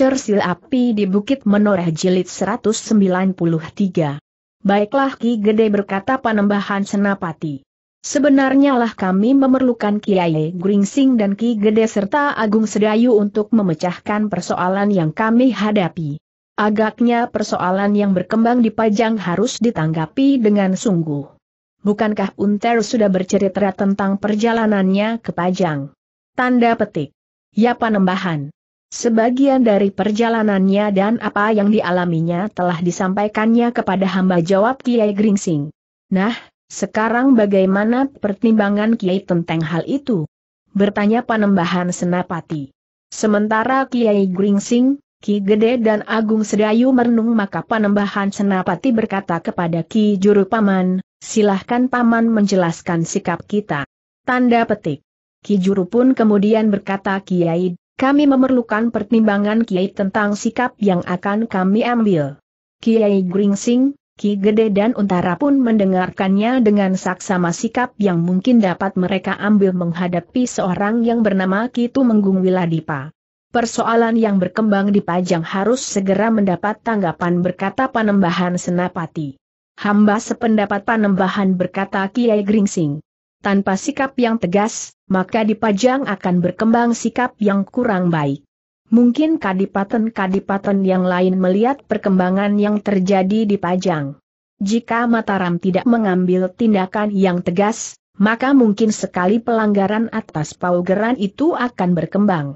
Cersil Api di Bukit Menoreh Jilid 193. Baiklah Ki Gede berkata panembahan Senapati. Sebenarnya lah kami memerlukan Kiai Gringsing dan Ki Gede serta Agung Sedayu untuk memecahkan persoalan yang kami hadapi. Agaknya persoalan yang berkembang di Pajang harus ditanggapi dengan sungguh. Bukankah Unter sudah bercerita tentang perjalanannya ke Pajang? Tanda petik. Ya panembahan. Sebagian dari perjalanannya dan apa yang dialaminya telah disampaikannya kepada hamba jawab Kiai Gringsing. Nah, sekarang bagaimana pertimbangan Kiai tentang hal itu? Bertanya panembahan Senapati. Sementara Kiai Gringsing, Ki Gede dan Agung Sedayu merenung maka panembahan Senapati berkata kepada Ki Juru Paman, silahkan Paman menjelaskan sikap kita. Tanda petik. Ki Juru pun kemudian berkata Kiai kami memerlukan pertimbangan Kiai tentang sikap yang akan kami ambil. Kiai Gringsing, Ki Gede dan Untara pun mendengarkannya dengan saksama sikap yang mungkin dapat mereka ambil menghadapi seorang yang bernama Ki Tumenggung Wiladipa. Persoalan yang berkembang di Pajang harus segera mendapat tanggapan berkata Panembahan Senapati. Hamba sependapat Panembahan berkata Kiai Gringsing. Tanpa sikap yang tegas, maka dipajang akan berkembang sikap yang kurang baik. Mungkin kadipaten-kadipaten yang lain melihat perkembangan yang terjadi di Pajang. Jika Mataram tidak mengambil tindakan yang tegas, maka mungkin sekali pelanggaran atas paugeran itu akan berkembang.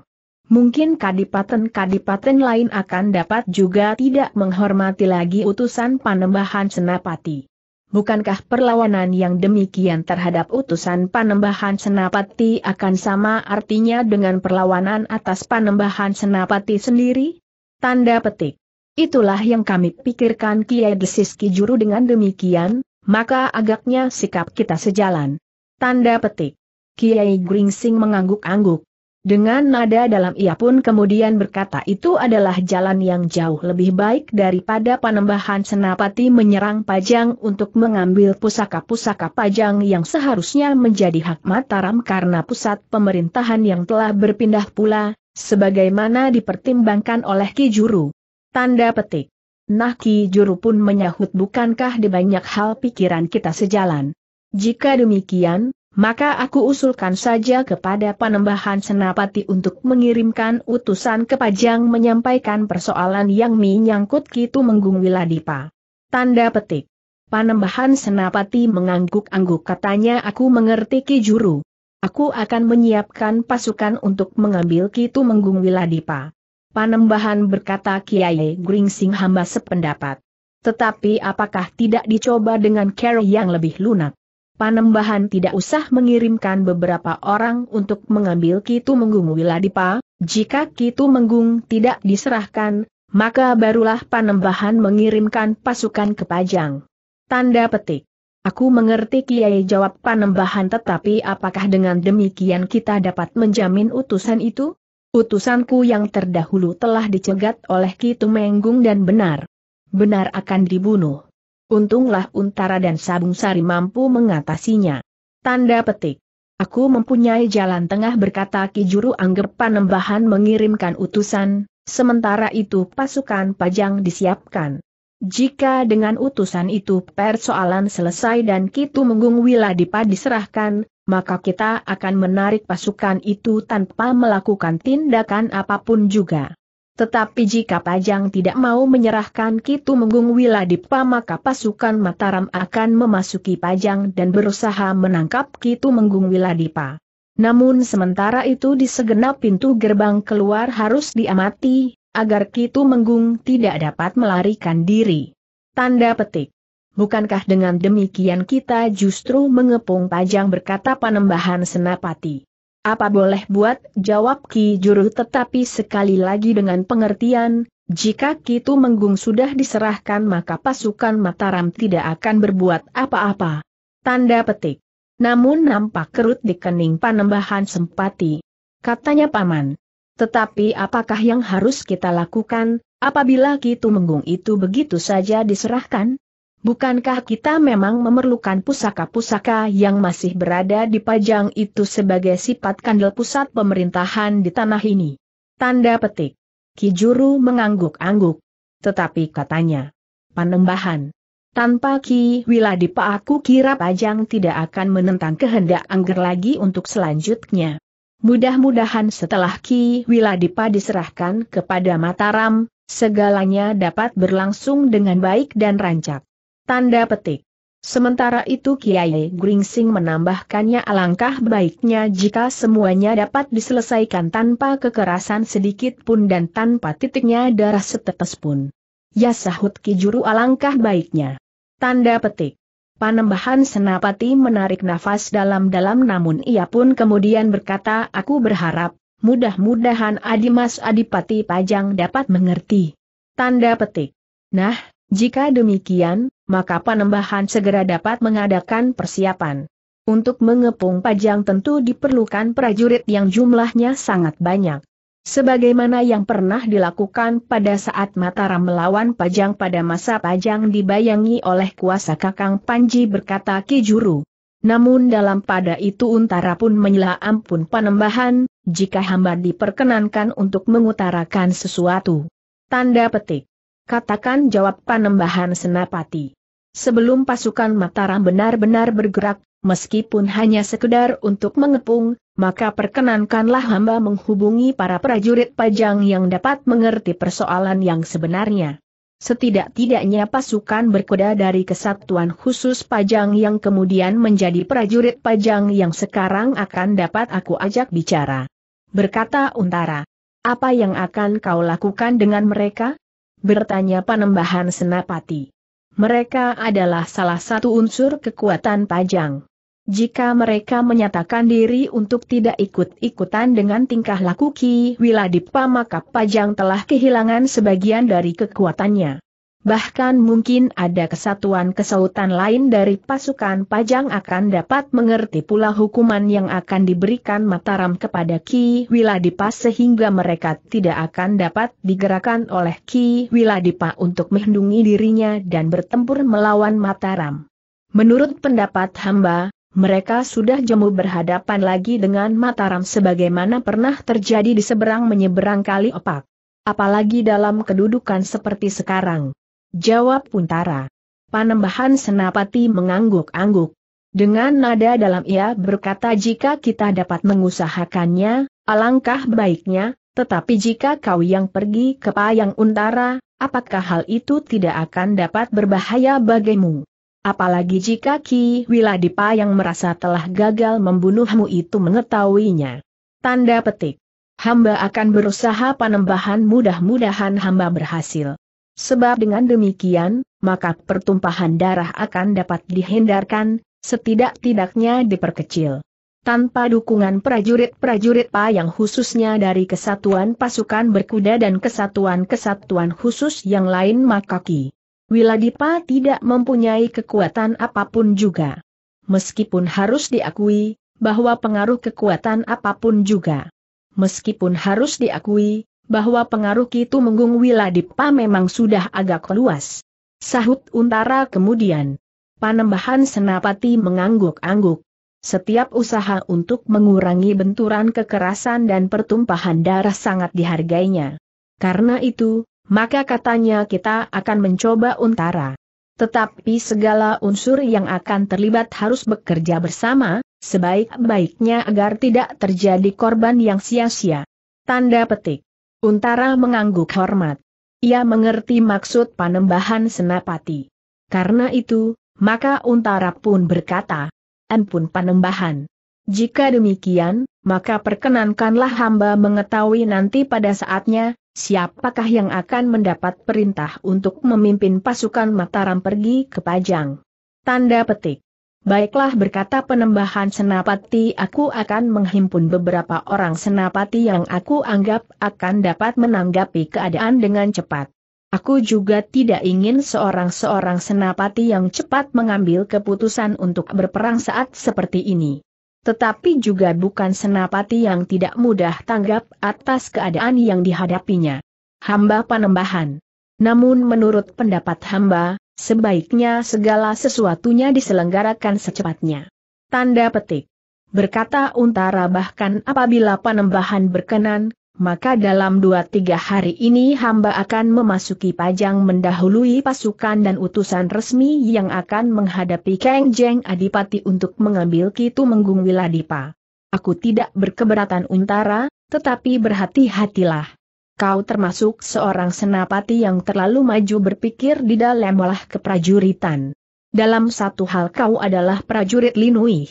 Mungkin kadipaten-kadipaten lain akan dapat juga tidak menghormati lagi utusan panembahan Senapati. Bukankah perlawanan yang demikian terhadap utusan panembahan senapati akan sama artinya dengan perlawanan atas panembahan senapati sendiri? Tanda petik. Itulah yang kami pikirkan Kiai Desis Kijuru dengan demikian, maka agaknya sikap kita sejalan. Tanda petik. Kiai Gringsing mengangguk-angguk. Dengan nada dalam ia pun kemudian berkata itu adalah jalan yang jauh lebih baik daripada panembahan senapati menyerang Pajang untuk mengambil pusaka-pusaka Pajang yang seharusnya menjadi hak Mataram karena pusat pemerintahan yang telah berpindah pula, sebagaimana dipertimbangkan oleh Ki Juru. Tanda petik. Nah Ki Juru pun menyahut bukankah di banyak hal pikiran kita sejalan. Jika demikian, maka aku usulkan saja kepada Panembahan Senapati untuk mengirimkan utusan ke Pajang menyampaikan persoalan yang menyangkut Kitu Menggung Wiladipa. Tanda petik. Panembahan Senapati mengangguk-angguk katanya aku mengerti Ki Juru. Aku akan menyiapkan pasukan untuk mengambil Kitu Menggung Wiladipa. Panembahan berkata Kiai Gringsing hamba sependapat. Tetapi apakah tidak dicoba dengan cara yang lebih lunak? Panembahan tidak usah mengirimkan beberapa orang untuk mengambil Kitu Menggung Wiladipa, jika Kitu Menggung tidak diserahkan, maka barulah Panembahan mengirimkan pasukan ke Pajang. Tanda petik. Aku mengerti Kiai jawab Panembahan tetapi apakah dengan demikian kita dapat menjamin utusan itu? Utusanku yang terdahulu telah dicegat oleh Kitu Menggung dan benar. Benar akan dibunuh. Untunglah Untara dan Sabung Sari mampu mengatasinya. Tanda petik. Aku mempunyai jalan tengah berkata Ki Juru Angger Panembahan mengirimkan utusan, sementara itu pasukan pajang disiapkan. Jika dengan utusan itu persoalan selesai dan Kitu Menggung Wiladipa diserahkan, maka kita akan menarik pasukan itu tanpa melakukan tindakan apapun juga. Tetapi jika Pajang tidak mau menyerahkan Kitu Menggung Wiladipa maka pasukan Mataram akan memasuki Pajang dan berusaha menangkap Kitu Menggung Wiladipa. Namun sementara itu di segenap pintu gerbang keluar harus diamati, agar Kitu Menggung tidak dapat melarikan diri. Tanda petik. Bukankah dengan demikian kita justru mengepung Pajang berkata Panembahan Senapati. Apa boleh buat, jawab Ki Juru tetapi sekali lagi dengan pengertian, jika Kitu Menggung sudah diserahkan maka pasukan Mataram tidak akan berbuat apa-apa. Tanda petik. Namun nampak kerut di kening panembahan sempati. Katanya Paman. Tetapi apakah yang harus kita lakukan, apabila Kitu Menggung itu begitu saja diserahkan? Bukankah kita memang memerlukan pusaka-pusaka yang masih berada di pajang itu sebagai sifat kandel pusat pemerintahan di tanah ini? Tanda petik. Kijuru mengangguk-angguk. Tetapi katanya, panembahan. Tanpa Ki Wiladipa aku kira pajang tidak akan menentang kehendak Angger lagi untuk selanjutnya. Mudah-mudahan setelah Ki Wiladipa diserahkan kepada Mataram, segalanya dapat berlangsung dengan baik dan rancak. Tanda petik. Sementara itu Kiai Gringsing menambahkannya alangkah baiknya jika semuanya dapat diselesaikan tanpa kekerasan sedikit pun dan tanpa titiknya darah setetes pun. Ya sahut Kijuru alangkah baiknya. Tanda petik. Panembahan Senapati menarik nafas dalam-dalam namun ia pun kemudian berkata aku berharap, mudah-mudahan Adimas Adipati Pajang dapat mengerti. Tanda petik. Nah, jika demikian, maka Panembahan segera dapat mengadakan persiapan. Untuk mengepung Pajang tentu diperlukan prajurit yang jumlahnya sangat banyak. Sebagaimana yang pernah dilakukan pada saat Mataram melawan Pajang pada masa Pajang dibayangi oleh kuasa Kakang Panji berkata Ki Juru. Namun dalam pada itu Untara pun menyela ampun Panembahan, jika hamba diperkenankan untuk mengutarakan sesuatu. Tanda petik. Katakan jawab panembahan Senapati. Sebelum pasukan Mataram benar-benar bergerak, meskipun hanya sekedar untuk mengepung, maka perkenankanlah hamba menghubungi para prajurit pajang yang dapat mengerti persoalan yang sebenarnya. Setidak-tidaknya pasukan berkuda dari kesatuan khusus pajang yang kemudian menjadi prajurit pajang yang sekarang akan dapat aku ajak bicara. Berkata Untara. Apa yang akan kau lakukan dengan mereka? bertanya Panembahan Senapati. Mereka adalah salah satu unsur kekuatan Pajang. Jika mereka menyatakan diri untuk tidak ikut-ikutan dengan tingkah laku Ki Wiladipa maka Pajang telah kehilangan sebagian dari kekuatannya. Bahkan mungkin ada kesatuan kesautan lain dari pasukan Pajang akan dapat mengerti pula hukuman yang akan diberikan Mataram kepada Ki Wiladipa sehingga mereka tidak akan dapat digerakkan oleh Ki Wiladipa untuk melindungi dirinya dan bertempur melawan Mataram. Menurut pendapat hamba, mereka sudah jemu berhadapan lagi dengan Mataram sebagaimana pernah terjadi di seberang menyeberang kali opak. Apalagi dalam kedudukan seperti sekarang, Jawab Puntara. Panembahan Senapati mengangguk-angguk. Dengan nada dalam ia berkata jika kita dapat mengusahakannya, alangkah baiknya, tetapi jika kau yang pergi ke Payang Untara, apakah hal itu tidak akan dapat berbahaya bagimu? Apalagi jika Ki Wiladipa yang merasa telah gagal membunuhmu itu mengetahuinya. Tanda petik. Hamba akan berusaha panembahan mudah-mudahan hamba berhasil. Sebab dengan demikian, maka pertumpahan darah akan dapat dihindarkan, setidak-tidaknya diperkecil. Tanpa dukungan prajurit-prajurit PA yang khususnya dari kesatuan pasukan berkuda dan kesatuan-kesatuan khusus yang lain maka Ki Wiladipa tidak mempunyai kekuatan apapun juga. Meskipun harus diakui, bahwa pengaruh kekuatan apapun juga. Meskipun harus diakui, bahwa pengaruh Kitu Menggung Wiladipa memang sudah agak luas. Sahut Untara kemudian. Panembahan Senapati mengangguk-angguk. Setiap usaha untuk mengurangi benturan kekerasan dan pertumpahan darah sangat dihargainya. Karena itu, maka katanya kita akan mencoba untara. Tetapi segala unsur yang akan terlibat harus bekerja bersama, sebaik-baiknya agar tidak terjadi korban yang sia-sia. Tanda petik. Untara mengangguk hormat. Ia mengerti maksud panembahan senapati. Karena itu, maka Untara pun berkata, Ampun panembahan. Jika demikian, maka perkenankanlah hamba mengetahui nanti pada saatnya, siapakah yang akan mendapat perintah untuk memimpin pasukan Mataram pergi ke Pajang. Tanda petik. Baiklah berkata penembahan senapati aku akan menghimpun beberapa orang senapati yang aku anggap akan dapat menanggapi keadaan dengan cepat. Aku juga tidak ingin seorang-seorang senapati yang cepat mengambil keputusan untuk berperang saat seperti ini tetapi juga bukan senapati yang tidak mudah tanggap atas keadaan yang dihadapinya. Hamba penembahan. Namun menurut pendapat hamba, Sebaiknya segala sesuatunya diselenggarakan secepatnya. Tanda petik. Berkata Untara bahkan apabila penambahan berkenan, maka dalam dua tiga hari ini hamba akan memasuki Pajang mendahului pasukan dan utusan resmi yang akan menghadapi Kang Jeng Adipati untuk mengambil Kitu Menggung Wiladipa. Aku tidak berkeberatan Untara, tetapi berhati-hatilah. Kau termasuk seorang senapati yang terlalu maju berpikir di dalam olah keprajuritan. Dalam satu hal kau adalah prajurit Linui.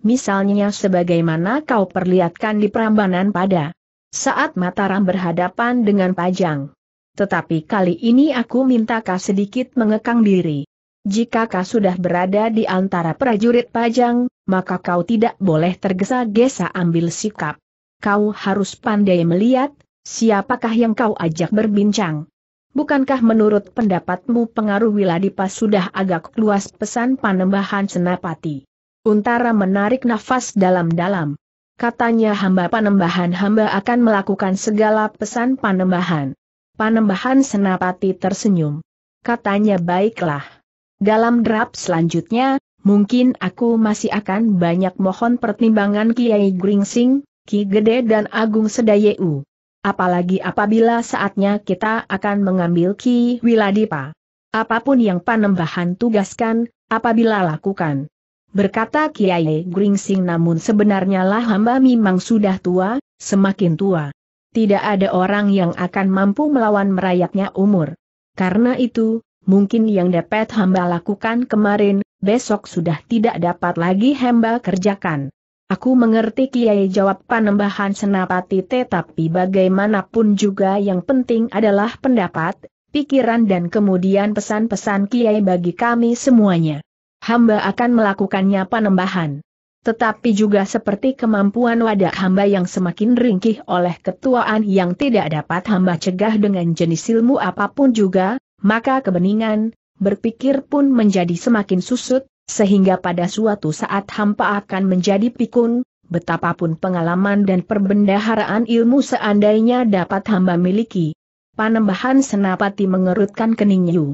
Misalnya sebagaimana kau perlihatkan di perambanan pada saat Mataram berhadapan dengan Pajang. Tetapi kali ini aku minta kau sedikit mengekang diri. Jika kau sudah berada di antara prajurit Pajang, maka kau tidak boleh tergesa-gesa ambil sikap. Kau harus pandai melihat, Siapakah yang kau ajak berbincang? Bukankah menurut pendapatmu pengaruh Wiladipa sudah agak luas pesan panembahan senapati? Untara menarik nafas dalam-dalam. Katanya hamba panembahan hamba akan melakukan segala pesan panembahan. Panembahan senapati tersenyum. Katanya baiklah. Dalam draft selanjutnya, mungkin aku masih akan banyak mohon pertimbangan Kiai Gringsing, Ki Gede dan Agung Sedayeu. Apalagi apabila saatnya kita akan mengambil Ki Wiladipa. Apapun yang panembahan tugaskan, apabila lakukan. Berkata Kiai Gringsing namun sebenarnya lah hamba memang sudah tua, semakin tua. Tidak ada orang yang akan mampu melawan merayapnya umur. Karena itu, mungkin yang dapat hamba lakukan kemarin, besok sudah tidak dapat lagi hamba kerjakan. Aku mengerti Kiai jawab panembahan senapati tetapi bagaimanapun juga yang penting adalah pendapat, pikiran dan kemudian pesan-pesan Kiai bagi kami semuanya. Hamba akan melakukannya panembahan. Tetapi juga seperti kemampuan wadah hamba yang semakin ringkih oleh ketuaan yang tidak dapat hamba cegah dengan jenis ilmu apapun juga, maka kebeningan, berpikir pun menjadi semakin susut, sehingga pada suatu saat hampa akan menjadi pikun, betapapun pengalaman dan perbendaharaan ilmu seandainya dapat hamba miliki. Panembahan Senapati mengerutkan kening Yu.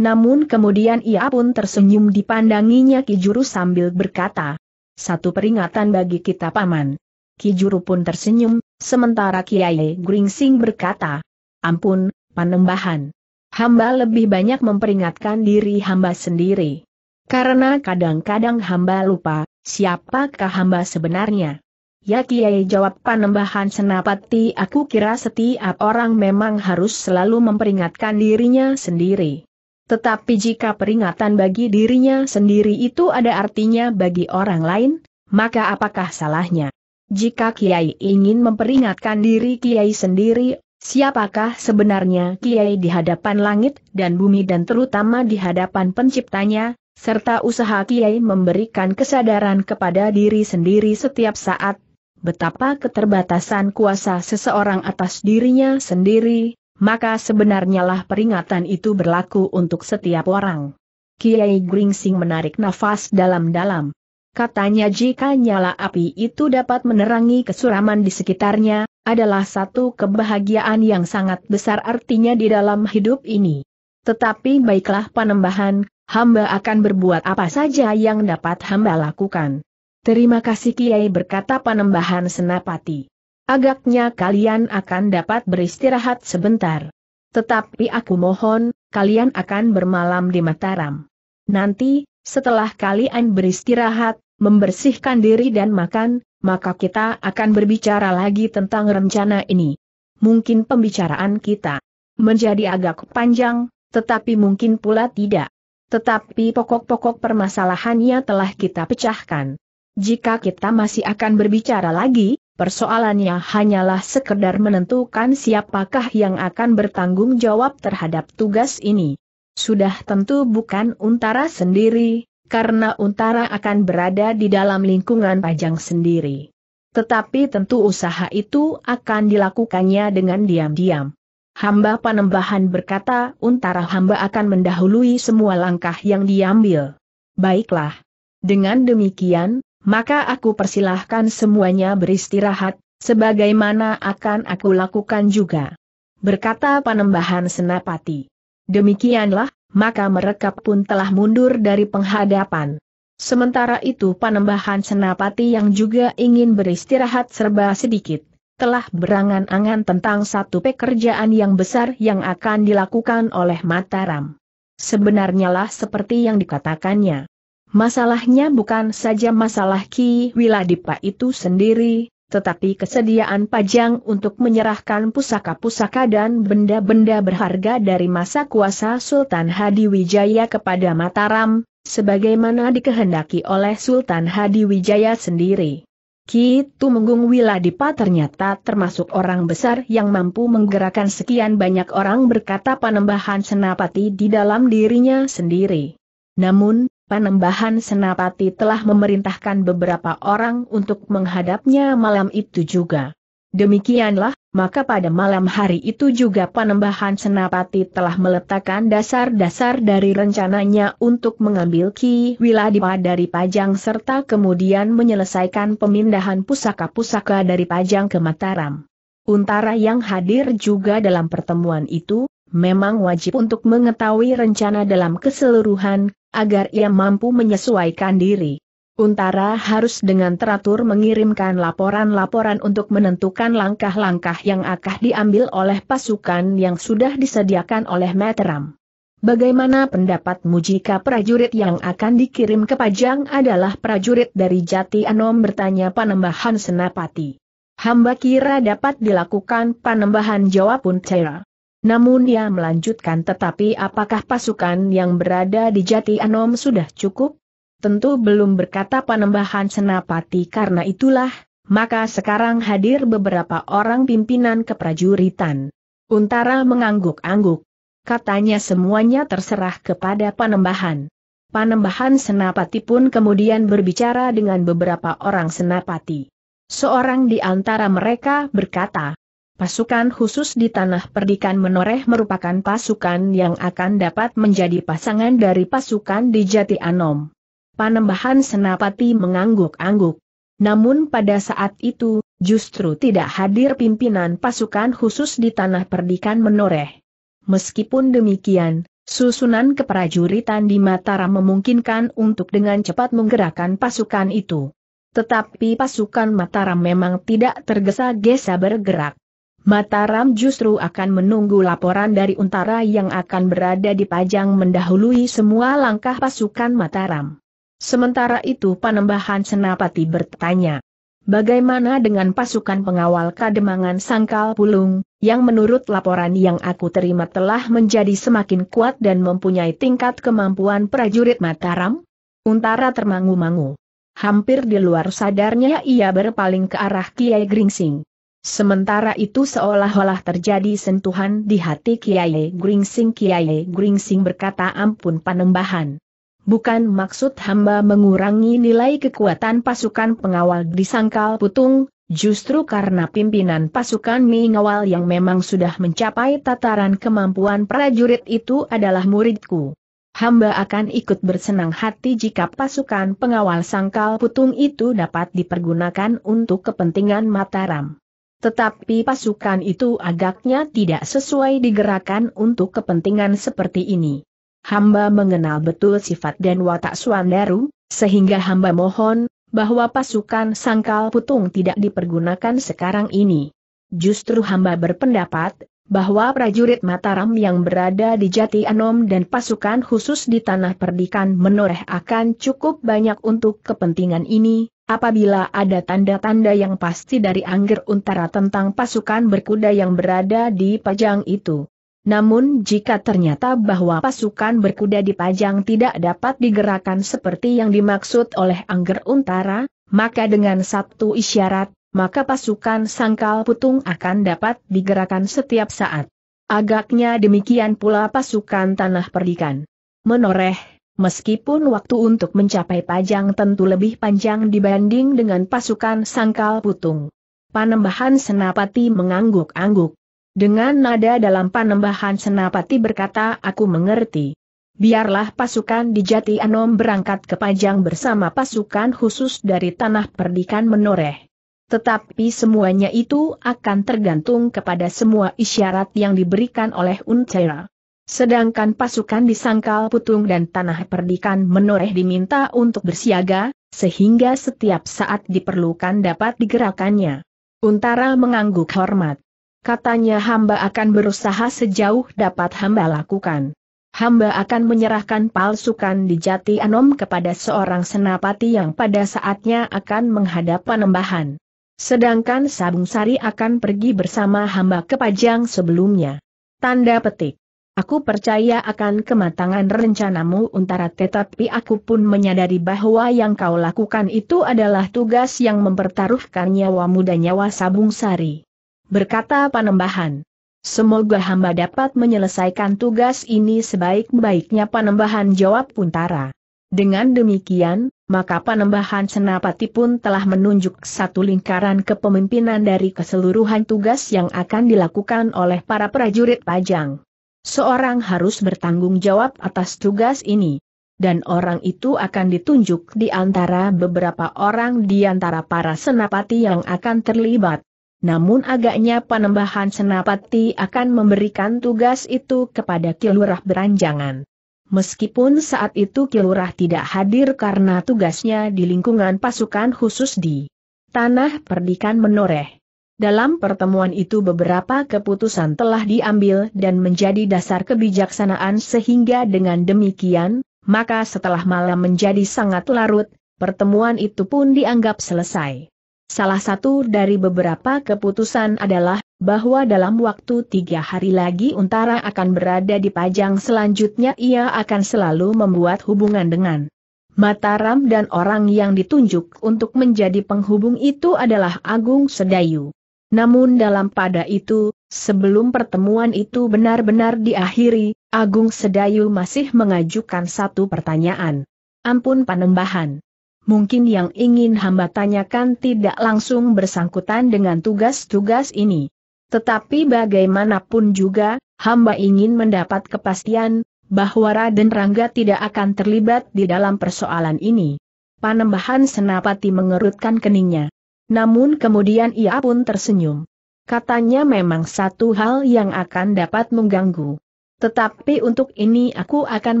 Namun kemudian ia pun tersenyum dipandanginya Juru sambil berkata, Satu peringatan bagi kita paman. Ki Juru pun tersenyum, sementara Kiai Gringsing berkata, Ampun, Panembahan. Hamba lebih banyak memperingatkan diri hamba sendiri. Karena kadang-kadang hamba lupa, siapakah hamba sebenarnya? Ya Kiai jawab panembahan senapati aku kira setiap orang memang harus selalu memperingatkan dirinya sendiri. Tetapi jika peringatan bagi dirinya sendiri itu ada artinya bagi orang lain, maka apakah salahnya? Jika Kiai ingin memperingatkan diri Kiai sendiri, siapakah sebenarnya Kiai di hadapan langit dan bumi dan terutama di hadapan penciptanya, serta usaha Kiai memberikan kesadaran kepada diri sendiri setiap saat, betapa keterbatasan kuasa seseorang atas dirinya sendiri, maka sebenarnya lah peringatan itu berlaku untuk setiap orang. Kiai Gringsing menarik nafas dalam-dalam. Katanya jika nyala api itu dapat menerangi kesuraman di sekitarnya, adalah satu kebahagiaan yang sangat besar artinya di dalam hidup ini. Tetapi baiklah panembahan, hamba akan berbuat apa saja yang dapat hamba lakukan. Terima kasih Kiai berkata Panembahan Senapati. Agaknya kalian akan dapat beristirahat sebentar. Tetapi aku mohon, kalian akan bermalam di Mataram. Nanti, setelah kalian beristirahat, membersihkan diri dan makan, maka kita akan berbicara lagi tentang rencana ini. Mungkin pembicaraan kita menjadi agak panjang, tetapi mungkin pula tidak. Tetapi pokok-pokok permasalahannya telah kita pecahkan. Jika kita masih akan berbicara lagi, persoalannya hanyalah sekedar menentukan siapakah yang akan bertanggung jawab terhadap tugas ini. Sudah tentu bukan Untara sendiri, karena Untara akan berada di dalam lingkungan Pajang sendiri. Tetapi tentu usaha itu akan dilakukannya dengan diam-diam. Hamba Panembahan berkata, untara hamba akan mendahului semua langkah yang diambil. Baiklah. Dengan demikian, maka aku persilahkan semuanya beristirahat, sebagaimana akan aku lakukan juga. Berkata Panembahan Senapati. Demikianlah, maka mereka pun telah mundur dari penghadapan. Sementara itu Panembahan Senapati yang juga ingin beristirahat serba sedikit telah berangan-angan tentang satu pekerjaan yang besar yang akan dilakukan oleh Mataram. Sebenarnya lah seperti yang dikatakannya. Masalahnya bukan saja masalah Ki Wiladipa itu sendiri, tetapi kesediaan Pajang untuk menyerahkan pusaka-pusaka dan benda-benda berharga dari masa kuasa Sultan Hadiwijaya kepada Mataram, sebagaimana dikehendaki oleh Sultan Hadiwijaya sendiri. Ki Tumenggung Wiladipa ternyata termasuk orang besar yang mampu menggerakkan sekian banyak orang berkata panembahan senapati di dalam dirinya sendiri. Namun, panembahan senapati telah memerintahkan beberapa orang untuk menghadapnya malam itu juga. Demikianlah, maka pada malam hari itu juga Panembahan Senapati telah meletakkan dasar-dasar dari rencananya untuk mengambil Ki Wiladipa dari Pajang serta kemudian menyelesaikan pemindahan pusaka-pusaka dari Pajang ke Mataram. Untara yang hadir juga dalam pertemuan itu, memang wajib untuk mengetahui rencana dalam keseluruhan, agar ia mampu menyesuaikan diri. Untara harus dengan teratur mengirimkan laporan-laporan untuk menentukan langkah-langkah yang akan diambil oleh pasukan yang sudah disediakan oleh Meteram. Bagaimana pendapatmu jika prajurit yang akan dikirim ke Pajang adalah prajurit dari Jati Anom bertanya panembahan Senapati. Hamba kira dapat dilakukan panembahan jawab Untara. Namun ia melanjutkan tetapi apakah pasukan yang berada di Jati Anom sudah cukup? tentu belum berkata Panembahan senapati karena itulah, maka sekarang hadir beberapa orang pimpinan keprajuritan. Untara mengangguk-angguk. Katanya semuanya terserah kepada Panembahan. Panembahan Senapati pun kemudian berbicara dengan beberapa orang Senapati. Seorang di antara mereka berkata, Pasukan khusus di Tanah Perdikan Menoreh merupakan pasukan yang akan dapat menjadi pasangan dari pasukan di Jati Anom. Panembahan Senapati mengangguk-angguk. Namun pada saat itu, justru tidak hadir pimpinan pasukan khusus di tanah perdikan menoreh. Meskipun demikian, susunan keprajuritan di Mataram memungkinkan untuk dengan cepat menggerakkan pasukan itu. Tetapi pasukan Mataram memang tidak tergesa-gesa bergerak. Mataram justru akan menunggu laporan dari Untara yang akan berada di Pajang mendahului semua langkah pasukan Mataram. Sementara itu Panembahan Senapati bertanya, Bagaimana dengan pasukan pengawal kademangan sangkal pulung, yang menurut laporan yang aku terima telah menjadi semakin kuat dan mempunyai tingkat kemampuan prajurit Mataram? Untara termangu-mangu. Hampir di luar sadarnya ia berpaling ke arah Kiai Gringsing. Sementara itu seolah-olah terjadi sentuhan di hati Kiai Gringsing. Kiai Gringsing berkata ampun panembahan. Bukan maksud hamba mengurangi nilai kekuatan pasukan pengawal di Sangkal Putung, justru karena pimpinan pasukan Mingawal yang memang sudah mencapai tataran kemampuan prajurit itu adalah muridku. Hamba akan ikut bersenang hati jika pasukan pengawal Sangkal Putung itu dapat dipergunakan untuk kepentingan Mataram. Tetapi pasukan itu agaknya tidak sesuai digerakkan untuk kepentingan seperti ini hamba mengenal betul sifat dan watak Suandaru, sehingga hamba mohon, bahwa pasukan sangkal putung tidak dipergunakan sekarang ini. Justru hamba berpendapat, bahwa prajurit Mataram yang berada di Jati Anom dan pasukan khusus di Tanah Perdikan menoreh akan cukup banyak untuk kepentingan ini, apabila ada tanda-tanda yang pasti dari Angger Untara tentang pasukan berkuda yang berada di Pajang itu. Namun jika ternyata bahwa pasukan berkuda di pajang tidak dapat digerakkan seperti yang dimaksud oleh Angger Untara, maka dengan satu isyarat, maka pasukan sangkal putung akan dapat digerakkan setiap saat. Agaknya demikian pula pasukan tanah perdikan. Menoreh, meskipun waktu untuk mencapai pajang tentu lebih panjang dibanding dengan pasukan sangkal putung. Panembahan Senapati mengangguk-angguk. Dengan nada dalam panembahan Senapati berkata aku mengerti. Biarlah pasukan di Jati Anom berangkat ke Pajang bersama pasukan khusus dari Tanah Perdikan menoreh. Tetapi semuanya itu akan tergantung kepada semua isyarat yang diberikan oleh Untera. Sedangkan pasukan di Sangkal Putung dan Tanah Perdikan menoreh diminta untuk bersiaga, sehingga setiap saat diperlukan dapat digerakannya. Untara mengangguk hormat. Katanya hamba akan berusaha sejauh dapat hamba lakukan. Hamba akan menyerahkan palsukan di Jati Anom kepada seorang senapati yang pada saatnya akan menghadap penembahan. Sedangkan Sabung Sari akan pergi bersama hamba ke Pajang sebelumnya. Tanda petik. Aku percaya akan kematangan rencanamu untara tetapi aku pun menyadari bahwa yang kau lakukan itu adalah tugas yang mempertaruhkan nyawamu dan nyawa Sabung Sari berkata Panembahan. Semoga hamba dapat menyelesaikan tugas ini sebaik-baiknya Panembahan jawab Puntara. Dengan demikian, maka Panembahan Senapati pun telah menunjuk satu lingkaran kepemimpinan dari keseluruhan tugas yang akan dilakukan oleh para prajurit pajang. Seorang harus bertanggung jawab atas tugas ini. Dan orang itu akan ditunjuk di antara beberapa orang di antara para senapati yang akan terlibat namun agaknya Panembahan Senapati akan memberikan tugas itu kepada Kilurah Beranjangan. Meskipun saat itu Kilurah tidak hadir karena tugasnya di lingkungan pasukan khusus di Tanah Perdikan Menoreh. Dalam pertemuan itu beberapa keputusan telah diambil dan menjadi dasar kebijaksanaan sehingga dengan demikian, maka setelah malam menjadi sangat larut, pertemuan itu pun dianggap selesai. Salah satu dari beberapa keputusan adalah, bahwa dalam waktu tiga hari lagi Untara akan berada di Pajang selanjutnya ia akan selalu membuat hubungan dengan Mataram dan orang yang ditunjuk untuk menjadi penghubung itu adalah Agung Sedayu. Namun dalam pada itu, sebelum pertemuan itu benar-benar diakhiri, Agung Sedayu masih mengajukan satu pertanyaan. Ampun panembahan mungkin yang ingin hamba tanyakan tidak langsung bersangkutan dengan tugas-tugas ini. Tetapi bagaimanapun juga, hamba ingin mendapat kepastian, bahwa Raden Rangga tidak akan terlibat di dalam persoalan ini. Panembahan Senapati mengerutkan keningnya. Namun kemudian ia pun tersenyum. Katanya memang satu hal yang akan dapat mengganggu. Tetapi untuk ini aku akan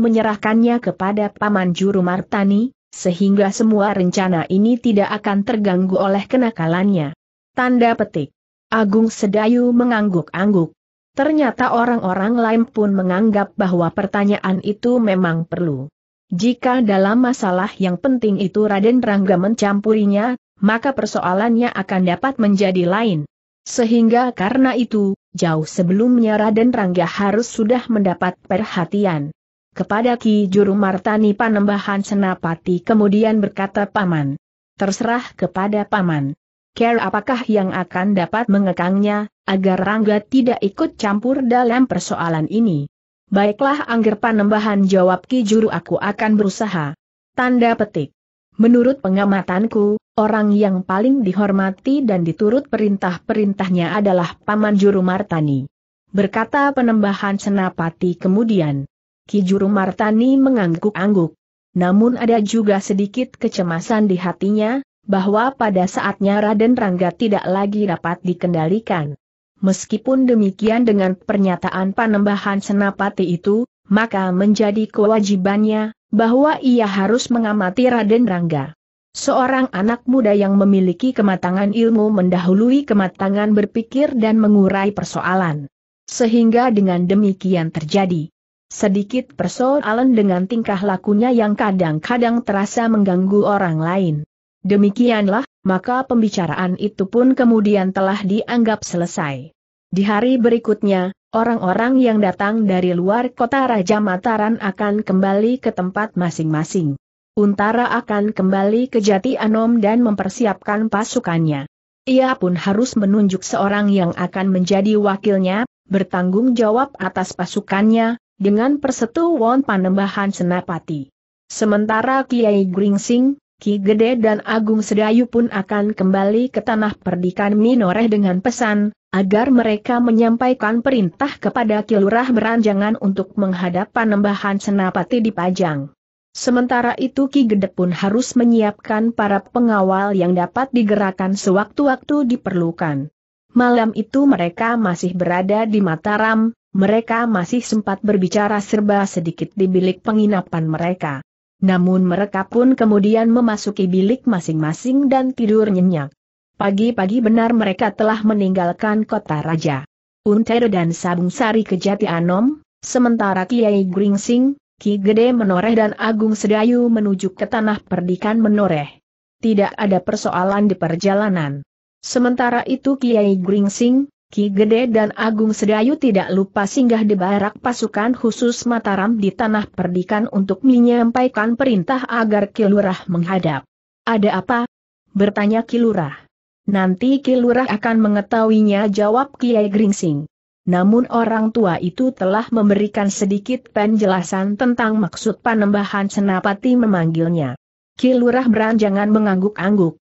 menyerahkannya kepada Paman Juru Martani, sehingga semua rencana ini tidak akan terganggu oleh kenakalannya. Tanda petik. Agung Sedayu mengangguk-angguk. Ternyata orang-orang lain pun menganggap bahwa pertanyaan itu memang perlu. Jika dalam masalah yang penting itu Raden Rangga mencampurinya, maka persoalannya akan dapat menjadi lain. Sehingga karena itu, jauh sebelumnya Raden Rangga harus sudah mendapat perhatian kepada Ki Juru Martani Panembahan Senapati kemudian berkata Paman. Terserah kepada Paman. Care apakah yang akan dapat mengekangnya, agar Rangga tidak ikut campur dalam persoalan ini. Baiklah Angger Panembahan jawab Ki Juru aku akan berusaha. Tanda petik. Menurut pengamatanku, orang yang paling dihormati dan diturut perintah-perintahnya adalah Paman Juru Martani. Berkata penembahan Senapati kemudian. Ki Juru Martani mengangguk-angguk. Namun ada juga sedikit kecemasan di hatinya, bahwa pada saatnya Raden Rangga tidak lagi dapat dikendalikan. Meskipun demikian dengan pernyataan panembahan senapati itu, maka menjadi kewajibannya, bahwa ia harus mengamati Raden Rangga. Seorang anak muda yang memiliki kematangan ilmu mendahului kematangan berpikir dan mengurai persoalan. Sehingga dengan demikian terjadi. Sedikit persoalan dengan tingkah lakunya yang kadang-kadang terasa mengganggu orang lain. Demikianlah, maka pembicaraan itu pun kemudian telah dianggap selesai. Di hari berikutnya, orang-orang yang datang dari luar kota Raja Mataran akan kembali ke tempat masing-masing. Untara akan kembali ke Jati Anom dan mempersiapkan pasukannya. Ia pun harus menunjuk seorang yang akan menjadi wakilnya, bertanggung jawab atas pasukannya, dengan persetujuan panembahan senapati. Sementara Kiai Gringsing, Ki Gede dan Agung Sedayu pun akan kembali ke tanah perdikan Minoreh dengan pesan, agar mereka menyampaikan perintah kepada Kilurah Beranjangan untuk menghadap panembahan senapati di Pajang. Sementara itu Ki Gede pun harus menyiapkan para pengawal yang dapat digerakkan sewaktu-waktu diperlukan. Malam itu mereka masih berada di Mataram, mereka masih sempat berbicara serba sedikit di bilik penginapan mereka. Namun mereka pun kemudian memasuki bilik masing-masing dan tidur nyenyak. Pagi-pagi benar mereka telah meninggalkan kota raja. Untero dan Sabung Sari ke Jati Anom, sementara Kiai Gringsing, Ki Gede Menoreh dan Agung Sedayu menuju ke tanah perdikan Menoreh. Tidak ada persoalan di perjalanan. Sementara itu Kiai Gringsing, Ki Gede dan Agung Sedayu tidak lupa singgah di barak pasukan khusus Mataram di Tanah Perdikan untuk menyampaikan perintah agar Kilurah menghadap. Ada apa? Bertanya Kilurah. Nanti Kilurah akan mengetahuinya jawab Kiai Gringsing. Namun orang tua itu telah memberikan sedikit penjelasan tentang maksud panembahan Senapati memanggilnya. Kilurah beranjangan mengangguk-angguk.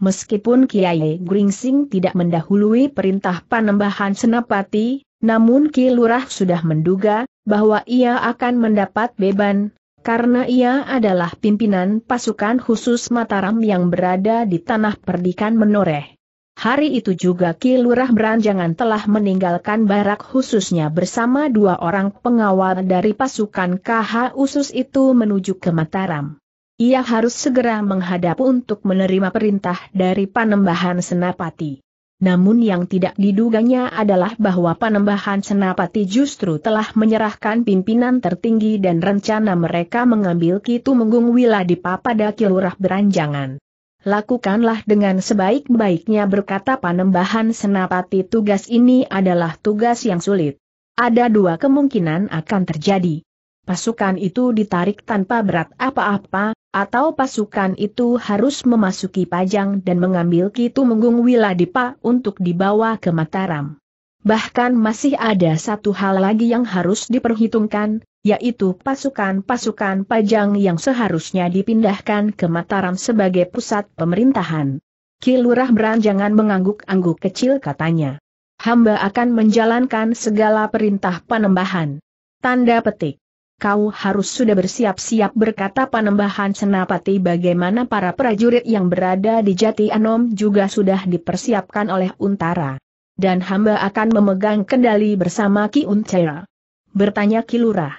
Meskipun Kiai Gringsing tidak mendahului perintah panembahan Senapati, namun Ki Lurah sudah menduga bahwa ia akan mendapat beban, karena ia adalah pimpinan pasukan khusus Mataram yang berada di tanah perdikan menoreh. Hari itu juga Ki Lurah Beranjangan telah meninggalkan barak khususnya bersama dua orang pengawal dari pasukan KH khusus itu menuju ke Mataram. Ia harus segera menghadap untuk menerima perintah dari Panembahan Senapati. Namun yang tidak diduganya adalah bahwa Panembahan Senapati justru telah menyerahkan pimpinan tertinggi dan rencana mereka mengambil Kitu Menggung Wiladipa pada Kilurah Beranjangan. Lakukanlah dengan sebaik-baiknya berkata Panembahan Senapati tugas ini adalah tugas yang sulit. Ada dua kemungkinan akan terjadi. Pasukan itu ditarik tanpa berat apa-apa, atau pasukan itu harus memasuki Pajang dan mengambil Kitu Menggung Wiladipa untuk dibawa ke Mataram. Bahkan masih ada satu hal lagi yang harus diperhitungkan, yaitu pasukan-pasukan Pajang yang seharusnya dipindahkan ke Mataram sebagai pusat pemerintahan. Kilurah Beranjangan mengangguk-angguk kecil katanya. Hamba akan menjalankan segala perintah panembahan. Tanda petik kau harus sudah bersiap-siap berkata panembahan Senapati bagaimana para prajurit yang berada di Jati Anom juga sudah dipersiapkan oleh Untara. Dan hamba akan memegang kendali bersama Ki Untara. Bertanya Ki Lurah.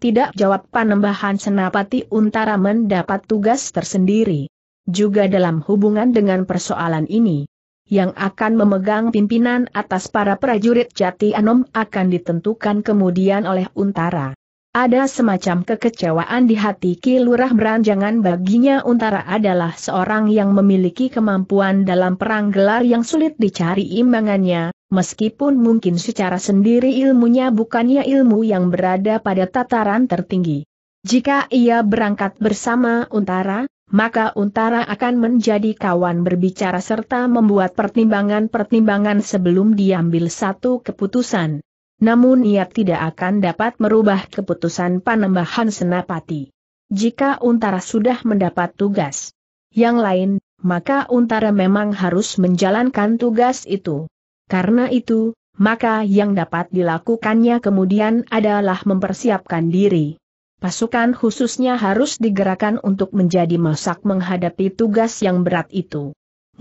Tidak jawab panembahan Senapati Untara mendapat tugas tersendiri. Juga dalam hubungan dengan persoalan ini yang akan memegang pimpinan atas para prajurit Jati Anom akan ditentukan kemudian oleh Untara. Ada semacam kekecewaan di hati Ki Lurah Beranjangan baginya Untara adalah seorang yang memiliki kemampuan dalam perang gelar yang sulit dicari imbangannya, meskipun mungkin secara sendiri ilmunya bukannya ilmu yang berada pada tataran tertinggi. Jika ia berangkat bersama Untara, maka Untara akan menjadi kawan berbicara serta membuat pertimbangan-pertimbangan sebelum diambil satu keputusan namun ia tidak akan dapat merubah keputusan panembahan senapati. Jika Untara sudah mendapat tugas yang lain, maka Untara memang harus menjalankan tugas itu. Karena itu, maka yang dapat dilakukannya kemudian adalah mempersiapkan diri. Pasukan khususnya harus digerakkan untuk menjadi masak menghadapi tugas yang berat itu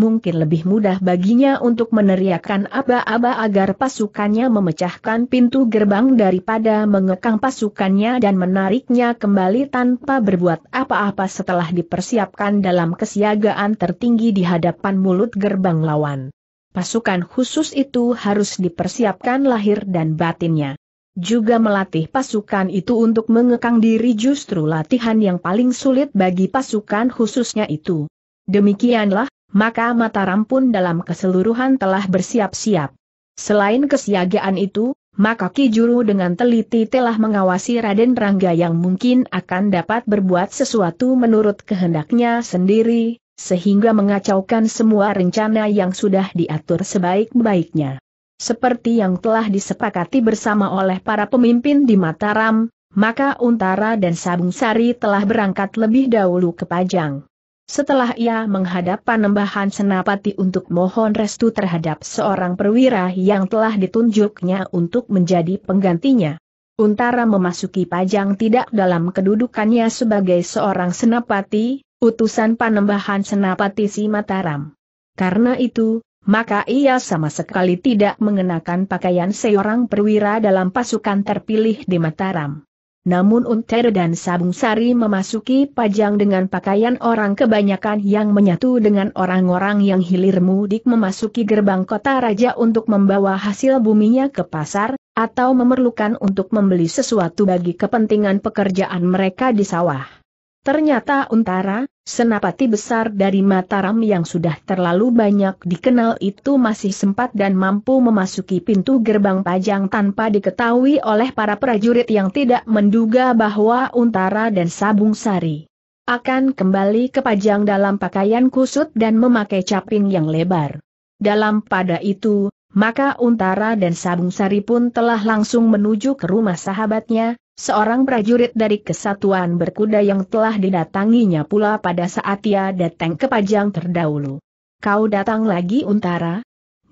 mungkin lebih mudah baginya untuk meneriakkan aba-aba agar pasukannya memecahkan pintu gerbang daripada mengekang pasukannya dan menariknya kembali tanpa berbuat apa-apa setelah dipersiapkan dalam kesiagaan tertinggi di hadapan mulut gerbang lawan. Pasukan khusus itu harus dipersiapkan lahir dan batinnya. Juga melatih pasukan itu untuk mengekang diri justru latihan yang paling sulit bagi pasukan khususnya itu. Demikianlah, maka Mataram pun dalam keseluruhan telah bersiap-siap. Selain kesiagaan itu, maka Ki Juru dengan teliti telah mengawasi Raden Rangga yang mungkin akan dapat berbuat sesuatu menurut kehendaknya sendiri, sehingga mengacaukan semua rencana yang sudah diatur sebaik-baiknya. Seperti yang telah disepakati bersama oleh para pemimpin di Mataram, maka Untara dan Sabung Sari telah berangkat lebih dahulu ke Pajang. Setelah ia menghadap panembahan senapati untuk mohon restu terhadap seorang perwira yang telah ditunjuknya untuk menjadi penggantinya. Untara memasuki pajang tidak dalam kedudukannya sebagai seorang senapati, utusan panembahan senapati si Mataram. Karena itu, maka ia sama sekali tidak mengenakan pakaian seorang perwira dalam pasukan terpilih di Mataram. Namun Unter dan Sabung Sari memasuki pajang dengan pakaian orang kebanyakan yang menyatu dengan orang-orang yang hilir mudik memasuki gerbang kota raja untuk membawa hasil buminya ke pasar, atau memerlukan untuk membeli sesuatu bagi kepentingan pekerjaan mereka di sawah. Ternyata Untara, Senapati besar dari Mataram yang sudah terlalu banyak dikenal itu masih sempat dan mampu memasuki pintu gerbang pajang tanpa diketahui oleh para prajurit yang tidak menduga bahwa Untara dan Sabung Sari akan kembali ke pajang dalam pakaian kusut dan memakai caping yang lebar. Dalam pada itu, maka Untara dan Sabung Sari pun telah langsung menuju ke rumah sahabatnya, Seorang prajurit dari kesatuan berkuda yang telah didatanginya pula pada saat ia datang ke Pajang terdahulu. Kau datang lagi Untara?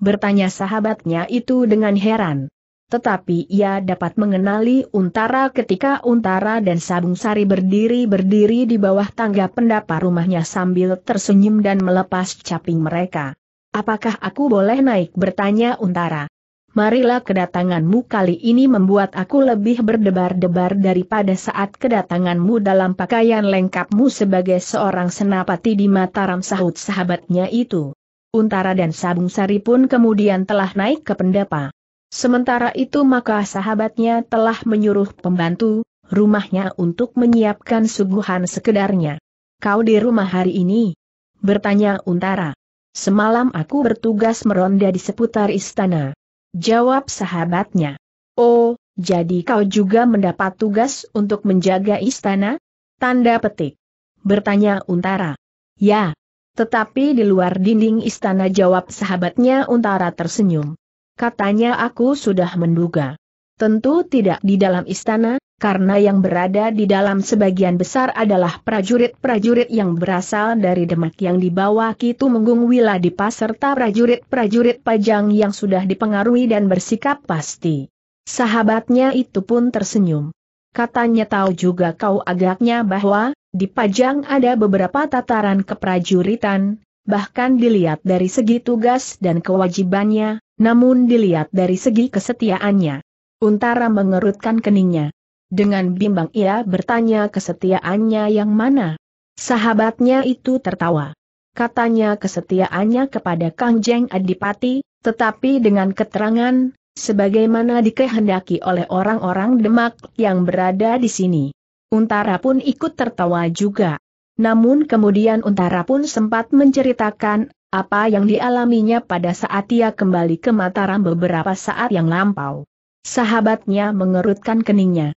Bertanya sahabatnya itu dengan heran. Tetapi ia dapat mengenali Untara ketika Untara dan Sabung Sari berdiri-berdiri di bawah tangga pendapa rumahnya sambil tersenyum dan melepas caping mereka. Apakah aku boleh naik bertanya Untara? marilah kedatanganmu kali ini membuat aku lebih berdebar-debar daripada saat kedatanganmu dalam pakaian lengkapmu sebagai seorang senapati di Mataram sahut sahabatnya itu. Untara dan Sabung Sari pun kemudian telah naik ke pendapa. Sementara itu maka sahabatnya telah menyuruh pembantu, rumahnya untuk menyiapkan suguhan sekedarnya. Kau di rumah hari ini? Bertanya Untara. Semalam aku bertugas meronda di seputar istana. Jawab sahabatnya. Oh, jadi kau juga mendapat tugas untuk menjaga istana? Tanda petik. Bertanya Untara. Ya. Tetapi di luar dinding istana jawab sahabatnya Untara tersenyum. Katanya aku sudah menduga. Tentu tidak di dalam istana, karena yang berada di dalam sebagian besar adalah prajurit-prajurit yang berasal dari Demak yang dibawa Kitu Menggung Wiladipa serta prajurit-prajurit pajang yang sudah dipengaruhi dan bersikap pasti. Sahabatnya itu pun tersenyum. Katanya tahu juga kau agaknya bahwa, di Pajang ada beberapa tataran keprajuritan, bahkan dilihat dari segi tugas dan kewajibannya, namun dilihat dari segi kesetiaannya. Untara mengerutkan keningnya. Dengan bimbang ia bertanya kesetiaannya yang mana. Sahabatnya itu tertawa. Katanya kesetiaannya kepada Kang Jeng Adipati, tetapi dengan keterangan, sebagaimana dikehendaki oleh orang-orang Demak yang berada di sini. Untara pun ikut tertawa juga. Namun kemudian Untara pun sempat menceritakan apa yang dialaminya pada saat ia kembali ke Mataram beberapa saat yang lampau. Sahabatnya mengerutkan keningnya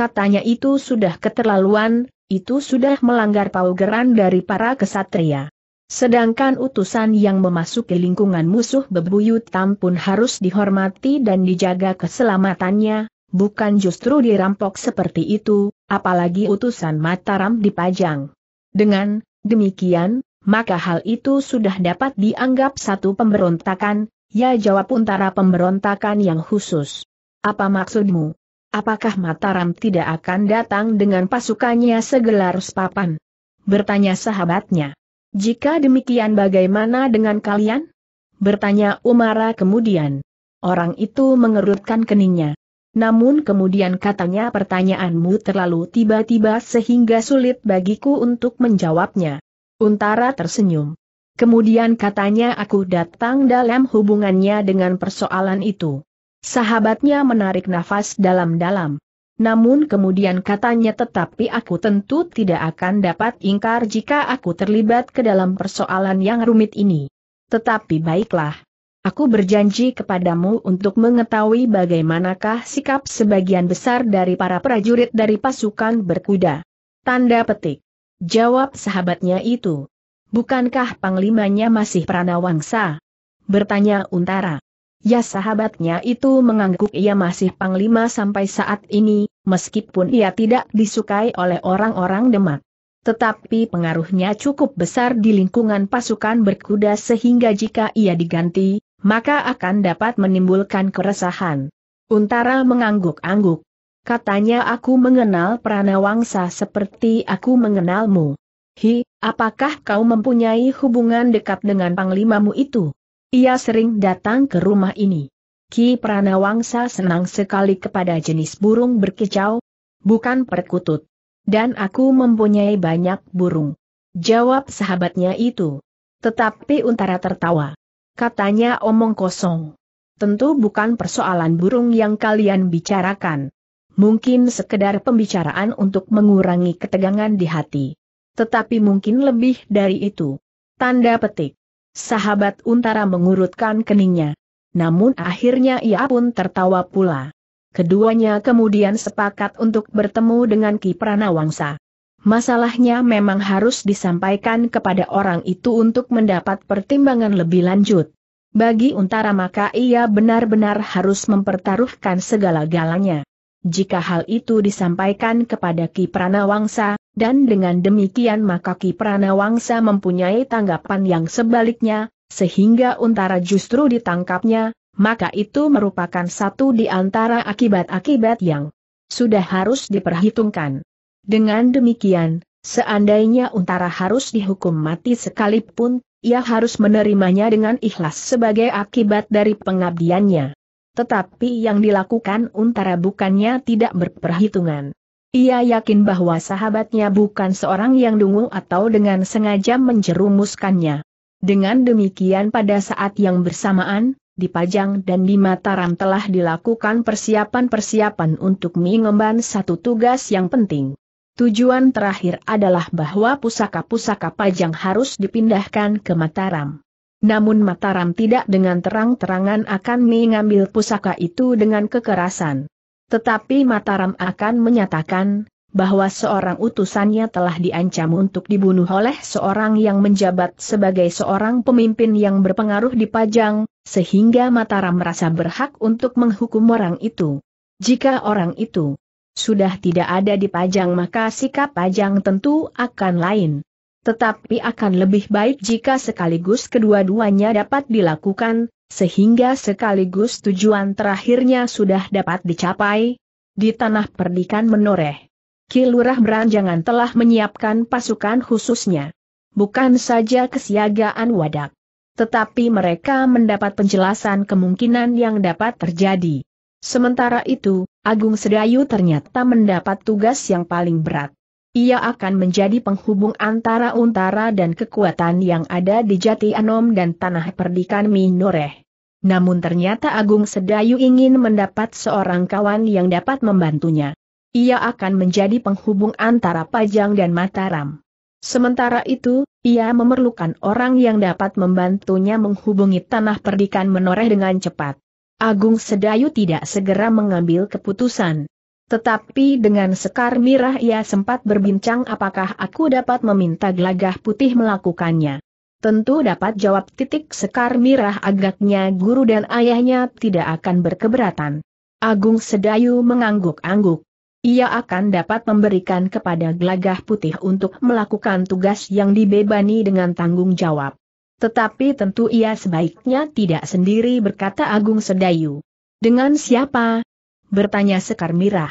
katanya itu sudah keterlaluan, itu sudah melanggar paugeran dari para kesatria. Sedangkan utusan yang memasuki lingkungan musuh bebuyutan pun harus dihormati dan dijaga keselamatannya, bukan justru dirampok seperti itu, apalagi utusan Mataram dipajang. Dengan demikian, maka hal itu sudah dapat dianggap satu pemberontakan, ya jawab untara pemberontakan yang khusus. Apa maksudmu? Apakah Mataram tidak akan datang dengan pasukannya segelar sepapan? Bertanya sahabatnya. Jika demikian bagaimana dengan kalian? Bertanya Umara kemudian. Orang itu mengerutkan keningnya. Namun kemudian katanya pertanyaanmu terlalu tiba-tiba sehingga sulit bagiku untuk menjawabnya. Untara tersenyum. Kemudian katanya aku datang dalam hubungannya dengan persoalan itu. Sahabatnya menarik nafas dalam-dalam. Namun kemudian katanya tetapi aku tentu tidak akan dapat ingkar jika aku terlibat ke dalam persoalan yang rumit ini. Tetapi baiklah. Aku berjanji kepadamu untuk mengetahui bagaimanakah sikap sebagian besar dari para prajurit dari pasukan berkuda. Tanda petik. Jawab sahabatnya itu. Bukankah panglimanya masih Pranawangsa? Bertanya Untara. Ya sahabatnya itu mengangguk ia masih panglima sampai saat ini, meskipun ia tidak disukai oleh orang-orang Demak. Tetapi pengaruhnya cukup besar di lingkungan pasukan berkuda sehingga jika ia diganti, maka akan dapat menimbulkan keresahan. Untara mengangguk-angguk. Katanya aku mengenal Pranawangsa seperti aku mengenalmu. Hi, apakah kau mempunyai hubungan dekat dengan panglimamu itu? Ia sering datang ke rumah ini. Ki Pranawangsa senang sekali kepada jenis burung berkicau, bukan perkutut. Dan aku mempunyai banyak burung. Jawab sahabatnya itu. Tetapi Untara tertawa. Katanya omong kosong. Tentu bukan persoalan burung yang kalian bicarakan. Mungkin sekedar pembicaraan untuk mengurangi ketegangan di hati. Tetapi mungkin lebih dari itu. Tanda petik. Sahabat Untara mengurutkan keningnya. Namun akhirnya ia pun tertawa pula. Keduanya kemudian sepakat untuk bertemu dengan Ki Pranawangsa. Masalahnya memang harus disampaikan kepada orang itu untuk mendapat pertimbangan lebih lanjut. Bagi Untara maka ia benar-benar harus mempertaruhkan segala-galanya. Jika hal itu disampaikan kepada Ki Pranawangsa, dan dengan demikian maka Ki Pranawangsa mempunyai tanggapan yang sebaliknya, sehingga Untara justru ditangkapnya, maka itu merupakan satu di antara akibat-akibat yang sudah harus diperhitungkan. Dengan demikian, seandainya Untara harus dihukum mati sekalipun, ia harus menerimanya dengan ikhlas sebagai akibat dari pengabdiannya. Tetapi yang dilakukan Untara bukannya tidak berperhitungan. Ia yakin bahwa sahabatnya bukan seorang yang dungu atau dengan sengaja menjerumuskannya. Dengan demikian pada saat yang bersamaan, di Pajang dan di Mataram telah dilakukan persiapan-persiapan untuk mengemban satu tugas yang penting. Tujuan terakhir adalah bahwa pusaka-pusaka Pajang harus dipindahkan ke Mataram. Namun Mataram tidak dengan terang-terangan akan mengambil pusaka itu dengan kekerasan. Tetapi Mataram akan menyatakan, bahwa seorang utusannya telah diancam untuk dibunuh oleh seorang yang menjabat sebagai seorang pemimpin yang berpengaruh di Pajang, sehingga Mataram merasa berhak untuk menghukum orang itu. Jika orang itu sudah tidak ada di Pajang maka sikap Pajang tentu akan lain. Tetapi akan lebih baik jika sekaligus kedua-duanya dapat dilakukan, sehingga sekaligus tujuan terakhirnya sudah dapat dicapai, di tanah perdikan menoreh. Kilurah Beranjangan telah menyiapkan pasukan khususnya. Bukan saja kesiagaan wadak. Tetapi mereka mendapat penjelasan kemungkinan yang dapat terjadi. Sementara itu, Agung Sedayu ternyata mendapat tugas yang paling berat. Ia akan menjadi penghubung antara Untara dan kekuatan yang ada di Jati Anom dan Tanah Perdikan Minoreh. Namun ternyata Agung Sedayu ingin mendapat seorang kawan yang dapat membantunya. Ia akan menjadi penghubung antara Pajang dan Mataram. Sementara itu, ia memerlukan orang yang dapat membantunya menghubungi Tanah Perdikan Menoreh dengan cepat. Agung Sedayu tidak segera mengambil keputusan. Tetapi dengan Sekar Mirah ia sempat berbincang apakah aku dapat meminta gelagah putih melakukannya. Tentu dapat jawab titik Sekar Mirah agaknya guru dan ayahnya tidak akan berkeberatan. Agung Sedayu mengangguk-angguk. Ia akan dapat memberikan kepada gelagah putih untuk melakukan tugas yang dibebani dengan tanggung jawab. Tetapi tentu ia sebaiknya tidak sendiri berkata Agung Sedayu. Dengan siapa, Bertanya Sekar Mirah.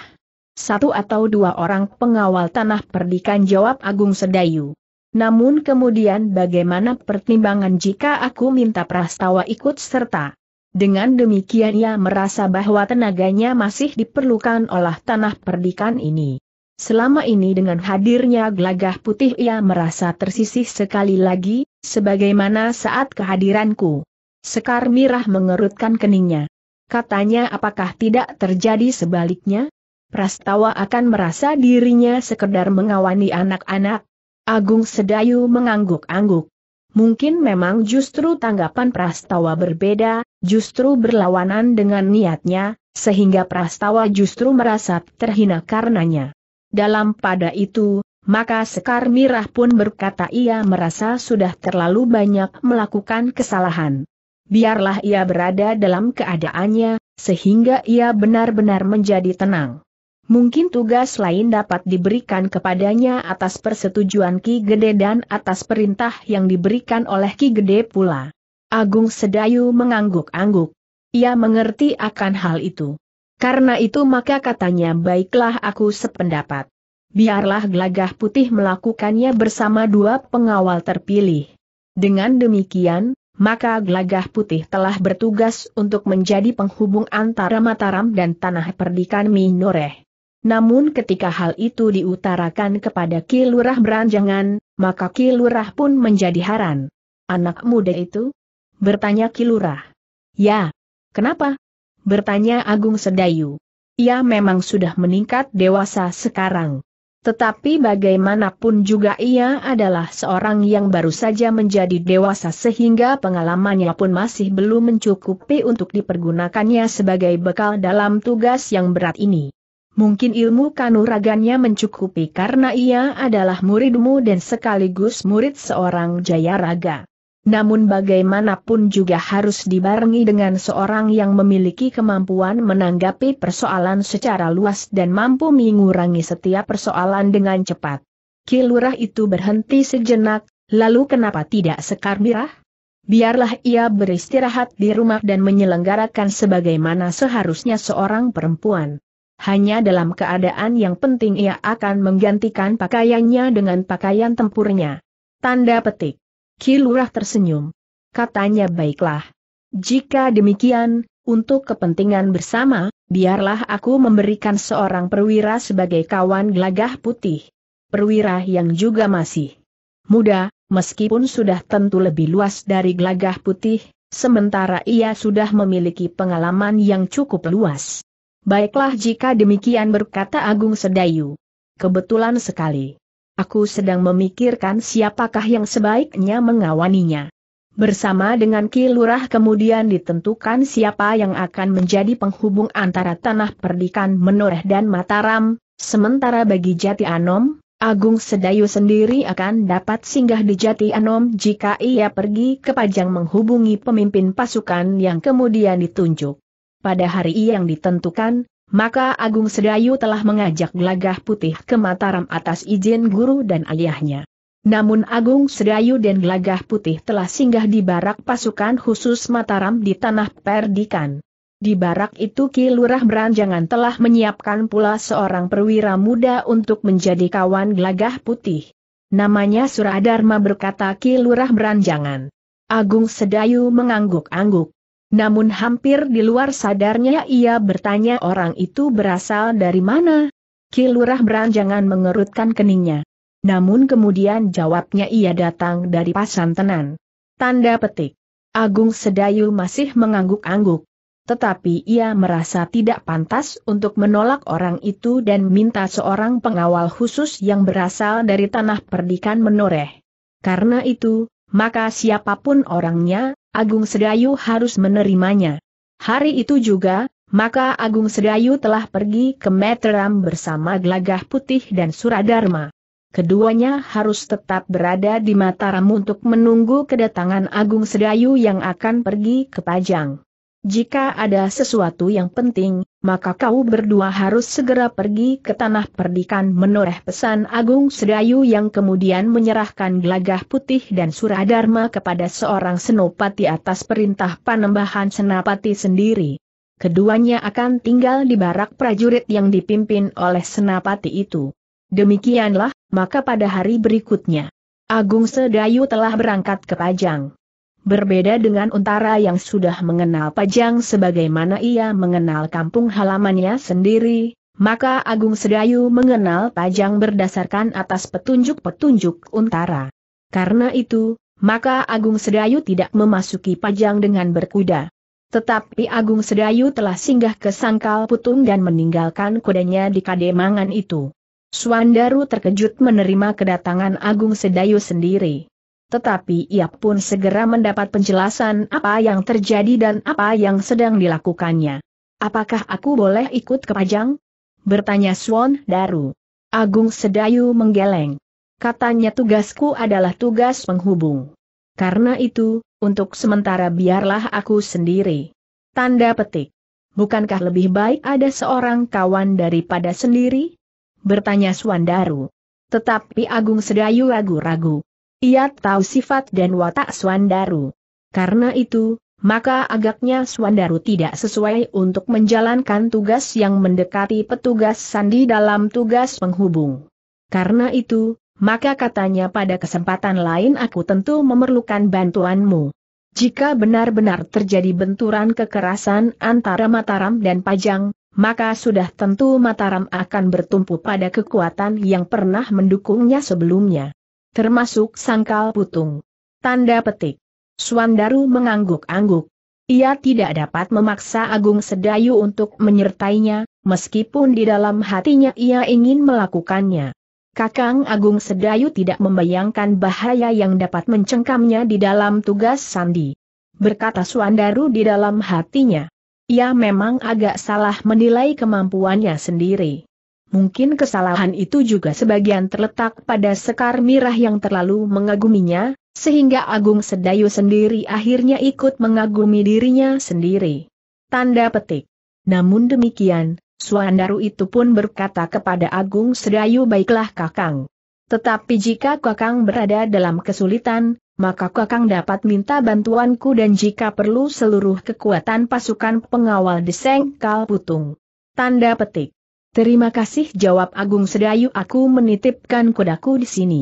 Satu atau dua orang pengawal tanah perdikan jawab Agung Sedayu. Namun kemudian bagaimana pertimbangan jika aku minta prastawa ikut serta? Dengan demikian ia merasa bahwa tenaganya masih diperlukan oleh tanah perdikan ini. Selama ini dengan hadirnya gelagah putih ia merasa tersisih sekali lagi, sebagaimana saat kehadiranku. Sekar Mirah mengerutkan keningnya. Katanya apakah tidak terjadi sebaliknya? Prastawa akan merasa dirinya sekedar mengawani anak-anak. Agung Sedayu mengangguk-angguk. Mungkin memang justru tanggapan Prastawa berbeda, justru berlawanan dengan niatnya, sehingga Prastawa justru merasa terhina karenanya. Dalam pada itu, maka Sekar Mirah pun berkata ia merasa sudah terlalu banyak melakukan kesalahan biarlah ia berada dalam keadaannya, sehingga ia benar-benar menjadi tenang. Mungkin tugas lain dapat diberikan kepadanya atas persetujuan Ki Gede dan atas perintah yang diberikan oleh Ki Gede pula. Agung Sedayu mengangguk-angguk. Ia mengerti akan hal itu. Karena itu maka katanya baiklah aku sependapat. Biarlah gelagah putih melakukannya bersama dua pengawal terpilih. Dengan demikian, maka gelagah putih telah bertugas untuk menjadi penghubung antara Mataram dan tanah perdikan Minoreh. Namun ketika hal itu diutarakan kepada Ki Lurah Beranjangan, maka Ki Lurah pun menjadi haran. Anak muda itu? Bertanya Ki Lurah. Ya. Kenapa? Bertanya Agung Sedayu. Ia memang sudah meningkat dewasa sekarang. Tetapi bagaimanapun juga ia adalah seorang yang baru saja menjadi dewasa sehingga pengalamannya pun masih belum mencukupi untuk dipergunakannya sebagai bekal dalam tugas yang berat ini. Mungkin ilmu kanuragannya mencukupi karena ia adalah muridmu dan sekaligus murid seorang Jayaraga namun bagaimanapun juga harus dibarengi dengan seorang yang memiliki kemampuan menanggapi persoalan secara luas dan mampu mengurangi setiap persoalan dengan cepat. Kilurah itu berhenti sejenak, lalu kenapa tidak Sekar Mirah? Biarlah ia beristirahat di rumah dan menyelenggarakan sebagaimana seharusnya seorang perempuan. Hanya dalam keadaan yang penting ia akan menggantikan pakaiannya dengan pakaian tempurnya. Tanda petik. Kilurah tersenyum. Katanya baiklah. Jika demikian, untuk kepentingan bersama, biarlah aku memberikan seorang perwira sebagai kawan gelagah putih. Perwira yang juga masih muda, meskipun sudah tentu lebih luas dari gelagah putih, sementara ia sudah memiliki pengalaman yang cukup luas. Baiklah jika demikian berkata Agung Sedayu. Kebetulan sekali. Aku sedang memikirkan siapakah yang sebaiknya mengawaninya. Bersama dengan Ki kemudian ditentukan siapa yang akan menjadi penghubung antara tanah perdikan Menoreh dan Mataram, sementara bagi Jati Anom, Agung Sedayu sendiri akan dapat singgah di Jati Anom jika ia pergi ke Pajang menghubungi pemimpin pasukan yang kemudian ditunjuk. Pada hari yang ditentukan, maka Agung Sedayu telah mengajak Glagah Putih ke Mataram atas izin guru dan ayahnya. Namun Agung Sedayu dan Glagah Putih telah singgah di barak pasukan khusus Mataram di Tanah Perdikan. Di barak itu Ki Lurah Beranjangan telah menyiapkan pula seorang perwira muda untuk menjadi kawan Glagah Putih. Namanya Suradharma berkata Ki Lurah Beranjangan. Agung Sedayu mengangguk-angguk. Namun hampir di luar sadarnya ia bertanya orang itu berasal dari mana? Kilurah beranjangan mengerutkan keningnya. Namun kemudian jawabnya ia datang dari Pasantenan. Tanda petik. Agung Sedayu masih mengangguk-angguk. Tetapi ia merasa tidak pantas untuk menolak orang itu dan minta seorang pengawal khusus yang berasal dari tanah perdikan menoreh. Karena itu, maka siapapun orangnya, Agung Sedayu harus menerimanya. Hari itu juga, maka Agung Sedayu telah pergi ke Meteram bersama Gelagah Putih dan Suradharma. Keduanya harus tetap berada di Mataram untuk menunggu kedatangan Agung Sedayu yang akan pergi ke Pajang. Jika ada sesuatu yang penting, maka kau berdua harus segera pergi ke tanah perdikan menoreh pesan Agung Sedayu yang kemudian menyerahkan gelagah putih dan surah dharma kepada seorang senopati atas perintah panembahan senapati sendiri. Keduanya akan tinggal di barak prajurit yang dipimpin oleh senapati itu. Demikianlah, maka pada hari berikutnya, Agung Sedayu telah berangkat ke Pajang. Berbeda dengan Untara yang sudah mengenal Pajang sebagaimana ia mengenal kampung halamannya sendiri, maka Agung Sedayu mengenal Pajang berdasarkan atas petunjuk-petunjuk Untara. Karena itu, maka Agung Sedayu tidak memasuki Pajang dengan berkuda. Tetapi Agung Sedayu telah singgah ke Sangkal Putung dan meninggalkan kudanya di Kademangan itu. Suandaru terkejut menerima kedatangan Agung Sedayu sendiri tetapi ia pun segera mendapat penjelasan apa yang terjadi dan apa yang sedang dilakukannya. Apakah aku boleh ikut ke Pajang? Bertanya Swan Daru. Agung Sedayu menggeleng. Katanya tugasku adalah tugas penghubung. Karena itu, untuk sementara biarlah aku sendiri. Tanda petik. Bukankah lebih baik ada seorang kawan daripada sendiri? Bertanya Swan Daru. Tetapi Agung Sedayu ragu-ragu. Ia tahu sifat dan watak Swandaru. Karena itu, maka agaknya Swandaru tidak sesuai untuk menjalankan tugas yang mendekati petugas sandi dalam tugas penghubung. Karena itu, maka katanya pada kesempatan lain aku tentu memerlukan bantuanmu. Jika benar-benar terjadi benturan kekerasan antara Mataram dan Pajang, maka sudah tentu Mataram akan bertumpu pada kekuatan yang pernah mendukungnya sebelumnya termasuk sangkal putung. Tanda petik. Suandaru mengangguk-angguk. Ia tidak dapat memaksa Agung Sedayu untuk menyertainya, meskipun di dalam hatinya ia ingin melakukannya. Kakang Agung Sedayu tidak membayangkan bahaya yang dapat mencengkamnya di dalam tugas Sandi. Berkata Suandaru di dalam hatinya. Ia memang agak salah menilai kemampuannya sendiri. Mungkin kesalahan itu juga sebagian terletak pada Sekar Mirah yang terlalu mengaguminya, sehingga Agung Sedayu sendiri akhirnya ikut mengagumi dirinya sendiri. Tanda petik. Namun demikian, Suandaru itu pun berkata kepada Agung Sedayu baiklah kakang. Tetapi jika kakang berada dalam kesulitan, maka kakang dapat minta bantuanku dan jika perlu seluruh kekuatan pasukan pengawal Desengkal Putung. Tanda petik. Terima kasih jawab Agung Sedayu aku menitipkan kudaku di sini.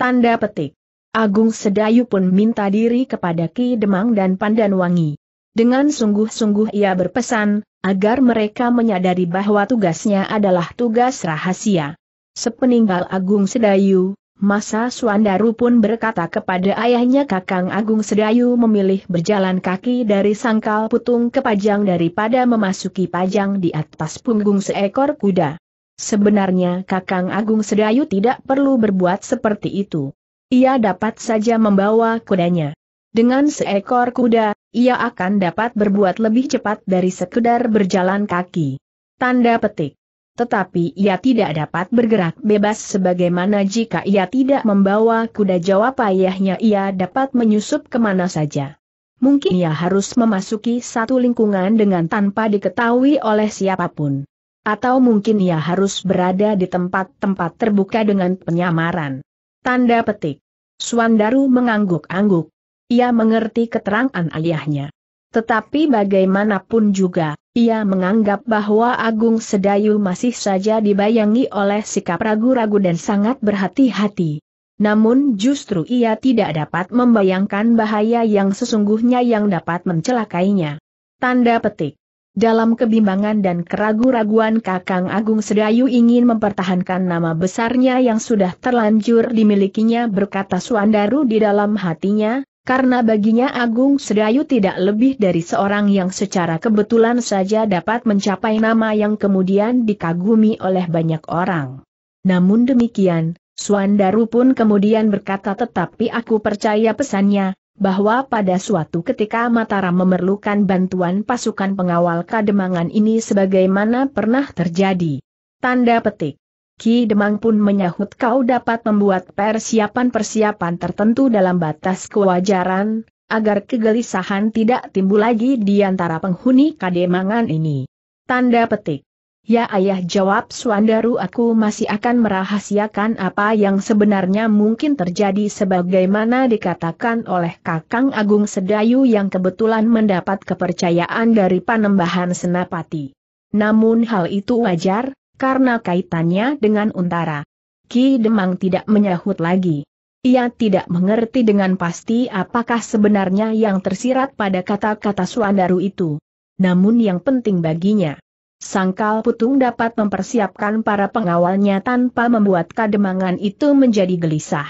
Tanda petik. Agung Sedayu pun minta diri kepada Ki Demang dan Pandan Wangi. Dengan sungguh-sungguh ia berpesan, agar mereka menyadari bahwa tugasnya adalah tugas rahasia. Sepeninggal Agung Sedayu, Masa Suandaru pun berkata kepada ayahnya Kakang Agung Sedayu memilih berjalan kaki dari sangkal putung ke pajang daripada memasuki pajang di atas punggung seekor kuda. Sebenarnya Kakang Agung Sedayu tidak perlu berbuat seperti itu. Ia dapat saja membawa kudanya. Dengan seekor kuda, ia akan dapat berbuat lebih cepat dari sekedar berjalan kaki. Tanda petik tetapi ia tidak dapat bergerak bebas sebagaimana jika ia tidak membawa kuda jawab ayahnya ia dapat menyusup kemana saja. Mungkin ia harus memasuki satu lingkungan dengan tanpa diketahui oleh siapapun. Atau mungkin ia harus berada di tempat-tempat terbuka dengan penyamaran. Tanda petik. Suandaru mengangguk-angguk. Ia mengerti keterangan ayahnya. Tetapi bagaimanapun juga, ia menganggap bahwa Agung Sedayu masih saja dibayangi oleh sikap ragu-ragu dan sangat berhati-hati. Namun justru ia tidak dapat membayangkan bahaya yang sesungguhnya yang dapat mencelakainya. Tanda petik. Dalam kebimbangan dan keraguan, raguan Kakang Agung Sedayu ingin mempertahankan nama besarnya yang sudah terlanjur dimilikinya berkata Suandaru di dalam hatinya, karena baginya Agung Sedayu tidak lebih dari seorang yang secara kebetulan saja dapat mencapai nama yang kemudian dikagumi oleh banyak orang. Namun demikian, Suandaru pun kemudian berkata tetapi aku percaya pesannya, bahwa pada suatu ketika Mataram memerlukan bantuan pasukan pengawal kademangan ini sebagaimana pernah terjadi. Tanda petik. Ki Demang pun menyahut kau dapat membuat persiapan-persiapan tertentu dalam batas kewajaran, agar kegelisahan tidak timbul lagi di antara penghuni kademangan ini. Tanda petik. Ya ayah jawab Suandaru aku masih akan merahasiakan apa yang sebenarnya mungkin terjadi sebagaimana dikatakan oleh Kakang Agung Sedayu yang kebetulan mendapat kepercayaan dari Panembahan Senapati. Namun hal itu wajar, karena kaitannya dengan Untara. Ki Demang tidak menyahut lagi. Ia tidak mengerti dengan pasti apakah sebenarnya yang tersirat pada kata-kata Suandaru itu. Namun yang penting baginya. Sangkal Putung dapat mempersiapkan para pengawalnya tanpa membuat kademangan itu menjadi gelisah.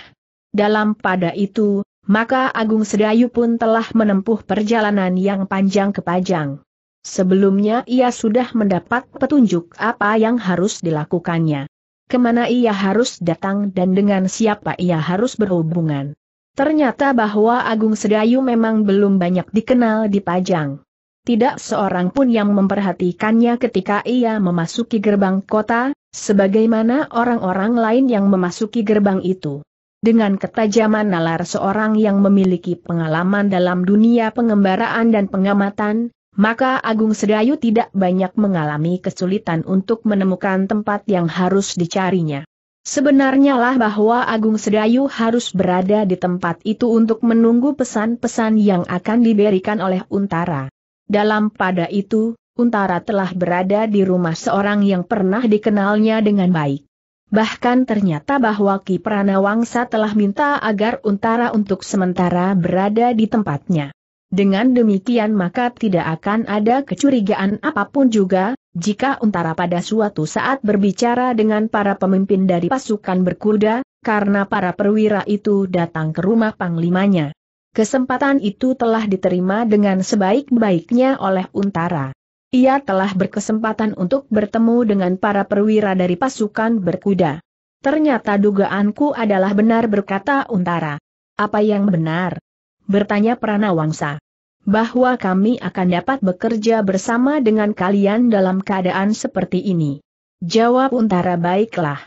Dalam pada itu, maka Agung Sedayu pun telah menempuh perjalanan yang panjang ke Pajang. Sebelumnya ia sudah mendapat petunjuk apa yang harus dilakukannya. Kemana ia harus datang dan dengan siapa ia harus berhubungan. Ternyata bahwa Agung Sedayu memang belum banyak dikenal di Pajang. Tidak seorang pun yang memperhatikannya ketika ia memasuki gerbang kota, sebagaimana orang-orang lain yang memasuki gerbang itu. Dengan ketajaman nalar seorang yang memiliki pengalaman dalam dunia pengembaraan dan pengamatan, maka Agung Sedayu tidak banyak mengalami kesulitan untuk menemukan tempat yang harus dicarinya. Sebenarnya lah bahwa Agung Sedayu harus berada di tempat itu untuk menunggu pesan-pesan yang akan diberikan oleh Untara. Dalam pada itu, Untara telah berada di rumah seorang yang pernah dikenalnya dengan baik. Bahkan ternyata bahwa Ki Pranawangsa telah minta agar Untara untuk sementara berada di tempatnya. Dengan demikian maka tidak akan ada kecurigaan apapun juga, jika Untara pada suatu saat berbicara dengan para pemimpin dari pasukan berkuda, karena para perwira itu datang ke rumah panglimanya. Kesempatan itu telah diterima dengan sebaik-baiknya oleh Untara. Ia telah berkesempatan untuk bertemu dengan para perwira dari pasukan berkuda. Ternyata dugaanku adalah benar berkata Untara. Apa yang benar? Bertanya Pranawangsa bahwa kami akan dapat bekerja bersama dengan kalian dalam keadaan seperti ini. Jawab Untara baiklah.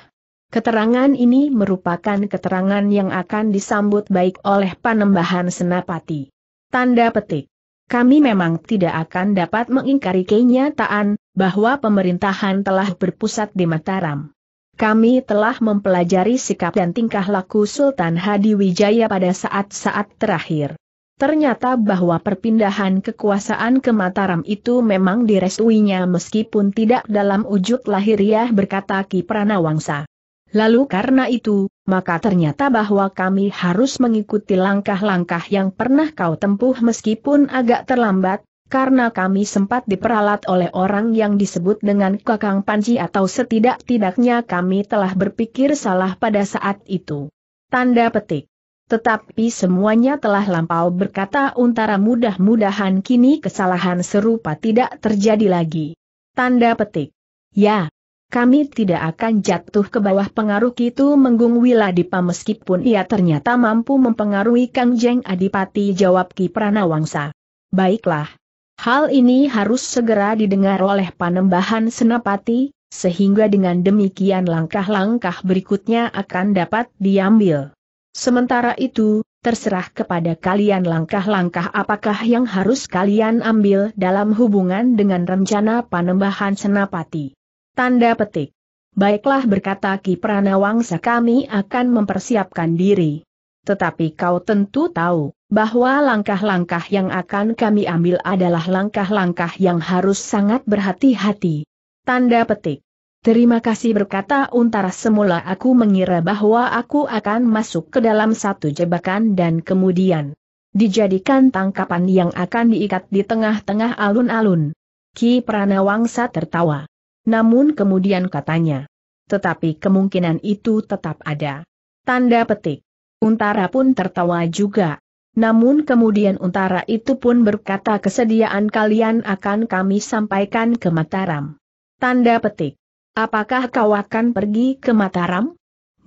Keterangan ini merupakan keterangan yang akan disambut baik oleh panembahan senapati. Tanda petik. Kami memang tidak akan dapat mengingkari kenyataan bahwa pemerintahan telah berpusat di Mataram. Kami telah mempelajari sikap dan tingkah laku Sultan Hadiwijaya pada saat-saat terakhir. Ternyata bahwa perpindahan kekuasaan ke Mataram itu memang direstuinya meskipun tidak dalam wujud lahiriah berkata Ki Pranawangsa. Lalu karena itu, maka ternyata bahwa kami harus mengikuti langkah-langkah yang pernah kau tempuh meskipun agak terlambat, karena kami sempat diperalat oleh orang yang disebut dengan Kakang Panji atau setidak-tidaknya kami telah berpikir salah pada saat itu. Tanda petik. Tetapi semuanya telah lampau berkata untara mudah-mudahan kini kesalahan serupa tidak terjadi lagi. Tanda petik. Ya, kami tidak akan jatuh ke bawah pengaruh itu menggung Wiladipa meskipun ia ternyata mampu mempengaruhi Kang Jeng Adipati jawab Ki Pranawangsa. Baiklah. Hal ini harus segera didengar oleh panembahan senapati, sehingga dengan demikian langkah-langkah berikutnya akan dapat diambil. Sementara itu, terserah kepada kalian langkah-langkah apakah yang harus kalian ambil dalam hubungan dengan rencana panembahan senapati. Tanda petik. Baiklah berkata Ki Pranawangsa kami akan mempersiapkan diri. Tetapi kau tentu tahu, bahwa langkah-langkah yang akan kami ambil adalah langkah-langkah yang harus sangat berhati-hati. Tanda petik. Terima kasih berkata Untara semula aku mengira bahwa aku akan masuk ke dalam satu jebakan dan kemudian dijadikan tangkapan yang akan diikat di tengah-tengah alun-alun. Ki Pranawangsa tertawa. Namun kemudian katanya, tetapi kemungkinan itu tetap ada. Tanda petik. Untara pun tertawa juga. Namun kemudian Untara itu pun berkata kesediaan kalian akan kami sampaikan ke Mataram. Tanda petik. Apakah kau akan pergi ke Mataram?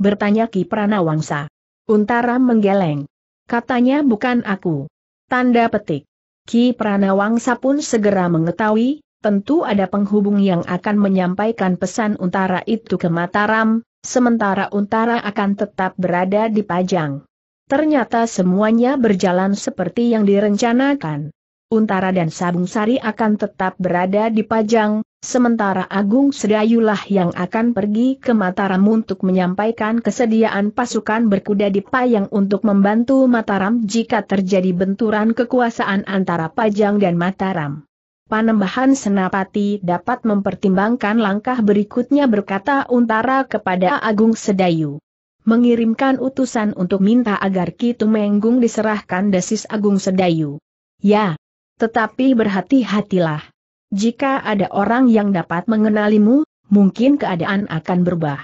Bertanya Ki Pranawangsa. Untara menggeleng. Katanya bukan aku. Tanda petik. Ki Pranawangsa pun segera mengetahui, tentu ada penghubung yang akan menyampaikan pesan Untara itu ke Mataram, sementara Untara akan tetap berada di Pajang. Ternyata semuanya berjalan seperti yang direncanakan. Untara dan Sabung Sari akan tetap berada di Pajang, Sementara Agung Sedayulah yang akan pergi ke Mataram untuk menyampaikan kesediaan pasukan berkuda di Payang untuk membantu Mataram jika terjadi benturan kekuasaan antara Pajang dan Mataram. Panembahan Senapati dapat mempertimbangkan langkah berikutnya berkata Untara kepada Agung Sedayu. Mengirimkan utusan untuk minta agar Kitu Menggung diserahkan desis Agung Sedayu. Ya, tetapi berhati-hatilah. Jika ada orang yang dapat mengenalimu, mungkin keadaan akan berubah.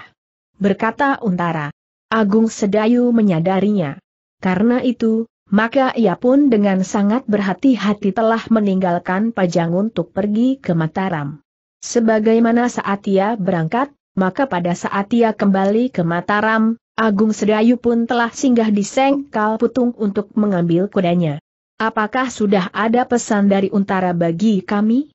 Berkata Untara. Agung Sedayu menyadarinya. Karena itu, maka ia pun dengan sangat berhati-hati telah meninggalkan Pajang untuk pergi ke Mataram. Sebagaimana saat ia berangkat, maka pada saat ia kembali ke Mataram, Agung Sedayu pun telah singgah di Sengkal Putung untuk mengambil kudanya. Apakah sudah ada pesan dari Untara bagi kami?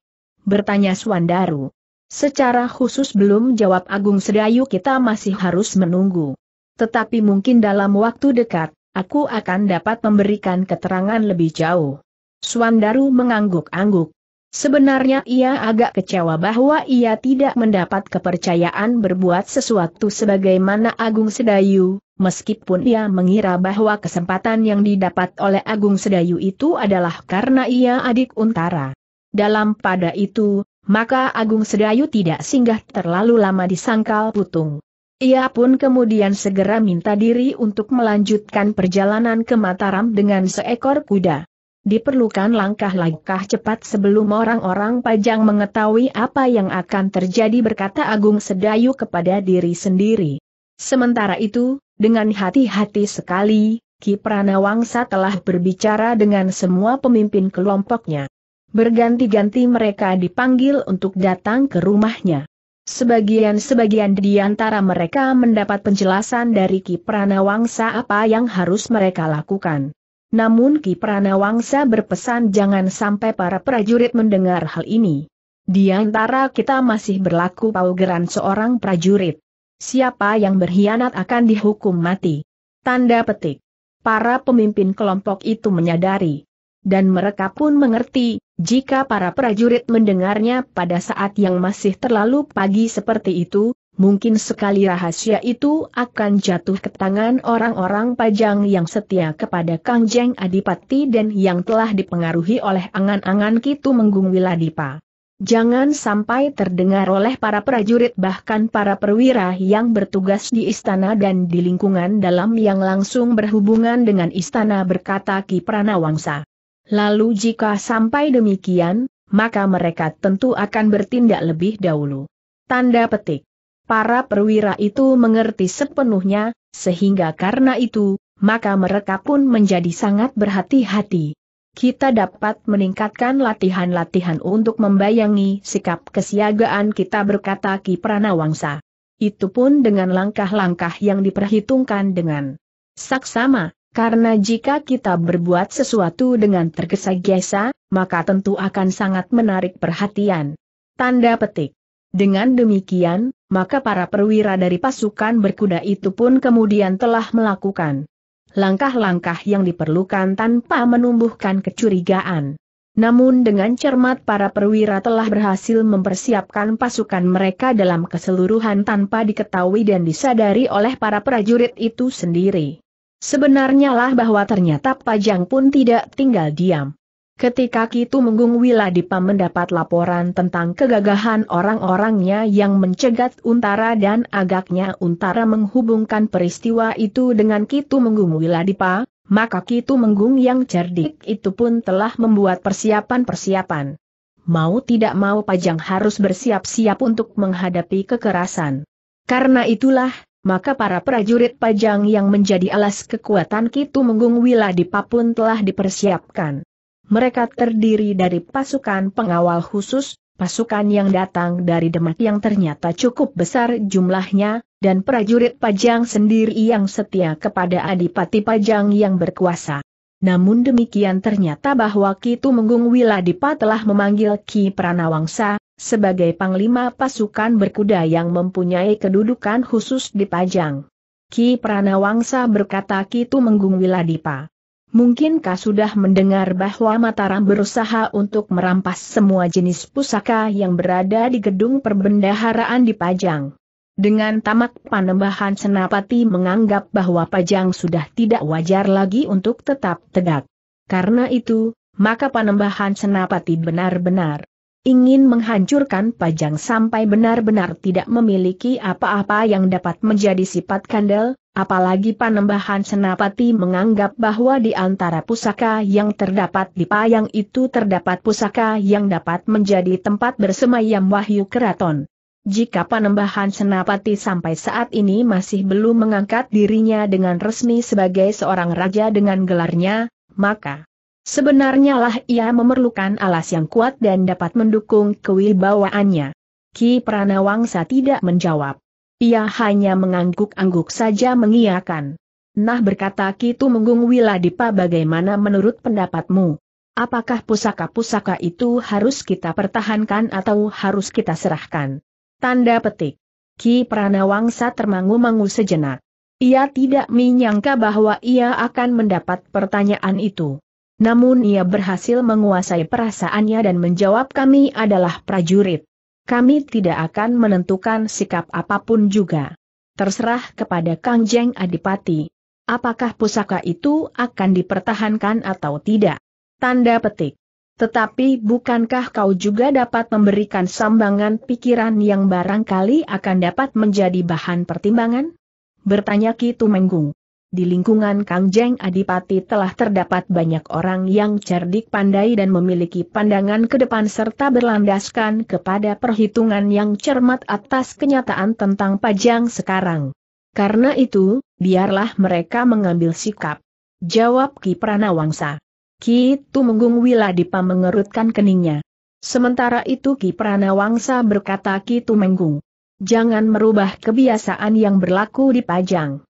bertanya Suandaru. Secara khusus belum jawab Agung Sedayu kita masih harus menunggu. Tetapi mungkin dalam waktu dekat, aku akan dapat memberikan keterangan lebih jauh. Suandaru mengangguk-angguk. Sebenarnya ia agak kecewa bahwa ia tidak mendapat kepercayaan berbuat sesuatu sebagaimana Agung Sedayu, meskipun ia mengira bahwa kesempatan yang didapat oleh Agung Sedayu itu adalah karena ia adik Untara. Dalam pada itu, maka Agung Sedayu tidak singgah terlalu lama di Sangkal Putung. Ia pun kemudian segera minta diri untuk melanjutkan perjalanan ke Mataram dengan seekor kuda. Diperlukan langkah-langkah cepat sebelum orang-orang pajang mengetahui apa yang akan terjadi berkata Agung Sedayu kepada diri sendiri. Sementara itu, dengan hati-hati sekali, Ki Pranawangsa telah berbicara dengan semua pemimpin kelompoknya. Berganti-ganti mereka dipanggil untuk datang ke rumahnya. Sebagian-sebagian di antara mereka mendapat penjelasan dari Ki Pranawangsa apa yang harus mereka lakukan. Namun Ki Pranawangsa berpesan jangan sampai para prajurit mendengar hal ini. Di antara kita masih berlaku paugeran seorang prajurit. Siapa yang berkhianat akan dihukum mati. Tanda petik. Para pemimpin kelompok itu menyadari. Dan mereka pun mengerti, jika para prajurit mendengarnya pada saat yang masih terlalu pagi seperti itu, mungkin sekali rahasia itu akan jatuh ke tangan orang-orang pajang yang setia kepada Kang Jeng Adipati dan yang telah dipengaruhi oleh angan-angan Kitu Menggung Wiladipa. Jangan sampai terdengar oleh para prajurit bahkan para perwira yang bertugas di istana dan di lingkungan dalam yang langsung berhubungan dengan istana berkata Ki Pranawangsa. Lalu jika sampai demikian, maka mereka tentu akan bertindak lebih dahulu. Tanda petik. Para perwira itu mengerti sepenuhnya, sehingga karena itu, maka mereka pun menjadi sangat berhati-hati. Kita dapat meningkatkan latihan-latihan untuk membayangi sikap kesiagaan kita berkata Ki Pranawangsa. Itu pun dengan langkah-langkah yang diperhitungkan dengan saksama, karena jika kita berbuat sesuatu dengan tergesa-gesa, maka tentu akan sangat menarik perhatian. Tanda petik. Dengan demikian, maka para perwira dari pasukan berkuda itu pun kemudian telah melakukan langkah-langkah yang diperlukan tanpa menumbuhkan kecurigaan. Namun dengan cermat para perwira telah berhasil mempersiapkan pasukan mereka dalam keseluruhan tanpa diketahui dan disadari oleh para prajurit itu sendiri. Sebenarnya lah bahwa ternyata Pajang pun tidak tinggal diam. Ketika Kitu Menggung Wiladipa mendapat laporan tentang kegagahan orang-orangnya yang mencegat Untara dan agaknya Untara menghubungkan peristiwa itu dengan Kitu Menggung Wiladipa, maka Kitu Menggung yang cerdik itu pun telah membuat persiapan-persiapan. Mau tidak mau Pajang harus bersiap-siap untuk menghadapi kekerasan. Karena itulah, maka para prajurit pajang yang menjadi alas kekuatan Kitu Menggung di Papun telah dipersiapkan. Mereka terdiri dari pasukan pengawal khusus, pasukan yang datang dari Demak yang ternyata cukup besar jumlahnya, dan prajurit Pajang sendiri yang setia kepada Adipati Pajang yang berkuasa. Namun demikian ternyata bahwa Kitu Menggung Dipa telah memanggil Ki Pranawangsa, sebagai panglima pasukan berkuda yang mempunyai kedudukan khusus di Pajang. Ki Pranawangsa berkata Kitu Menggung Wiladipa. Mungkinkah sudah mendengar bahwa Mataram berusaha untuk merampas semua jenis pusaka yang berada di gedung perbendaharaan di Pajang? Dengan tamak panembahan Senapati menganggap bahwa Pajang sudah tidak wajar lagi untuk tetap tegak. Karena itu, maka panembahan Senapati benar-benar ingin menghancurkan Pajang sampai benar-benar tidak memiliki apa-apa yang dapat menjadi sifat kandel, apalagi Panembahan Senapati menganggap bahwa di antara pusaka yang terdapat di Payang itu terdapat pusaka yang dapat menjadi tempat bersemayam Wahyu Keraton. Jika Panembahan Senapati sampai saat ini masih belum mengangkat dirinya dengan resmi sebagai seorang raja dengan gelarnya, maka Sebenarnya lah ia memerlukan alas yang kuat dan dapat mendukung kewibawaannya. Ki Pranawangsa tidak menjawab. Ia hanya mengangguk-angguk saja mengiakan. Nah berkata Ki Tumenggung Wiladipa bagaimana menurut pendapatmu? Apakah pusaka-pusaka itu harus kita pertahankan atau harus kita serahkan? Tanda petik. Ki Pranawangsa termangu-mangu sejenak. Ia tidak menyangka bahwa ia akan mendapat pertanyaan itu. Namun ia berhasil menguasai perasaannya dan menjawab kami adalah prajurit. Kami tidak akan menentukan sikap apapun juga. Terserah kepada Kang Jeng Adipati. Apakah pusaka itu akan dipertahankan atau tidak? Tanda petik. Tetapi bukankah kau juga dapat memberikan sambangan pikiran yang barangkali akan dapat menjadi bahan pertimbangan? Bertanya Ki Tumenggung di lingkungan Kang Jeng Adipati telah terdapat banyak orang yang cerdik pandai dan memiliki pandangan ke depan serta berlandaskan kepada perhitungan yang cermat atas kenyataan tentang pajang sekarang. Karena itu, biarlah mereka mengambil sikap. Jawab Ki Pranawangsa. Ki Tumenggung Wiladipa mengerutkan keningnya. Sementara itu Ki Pranawangsa berkata Ki Tumenggung. Jangan merubah kebiasaan yang berlaku di Pajang.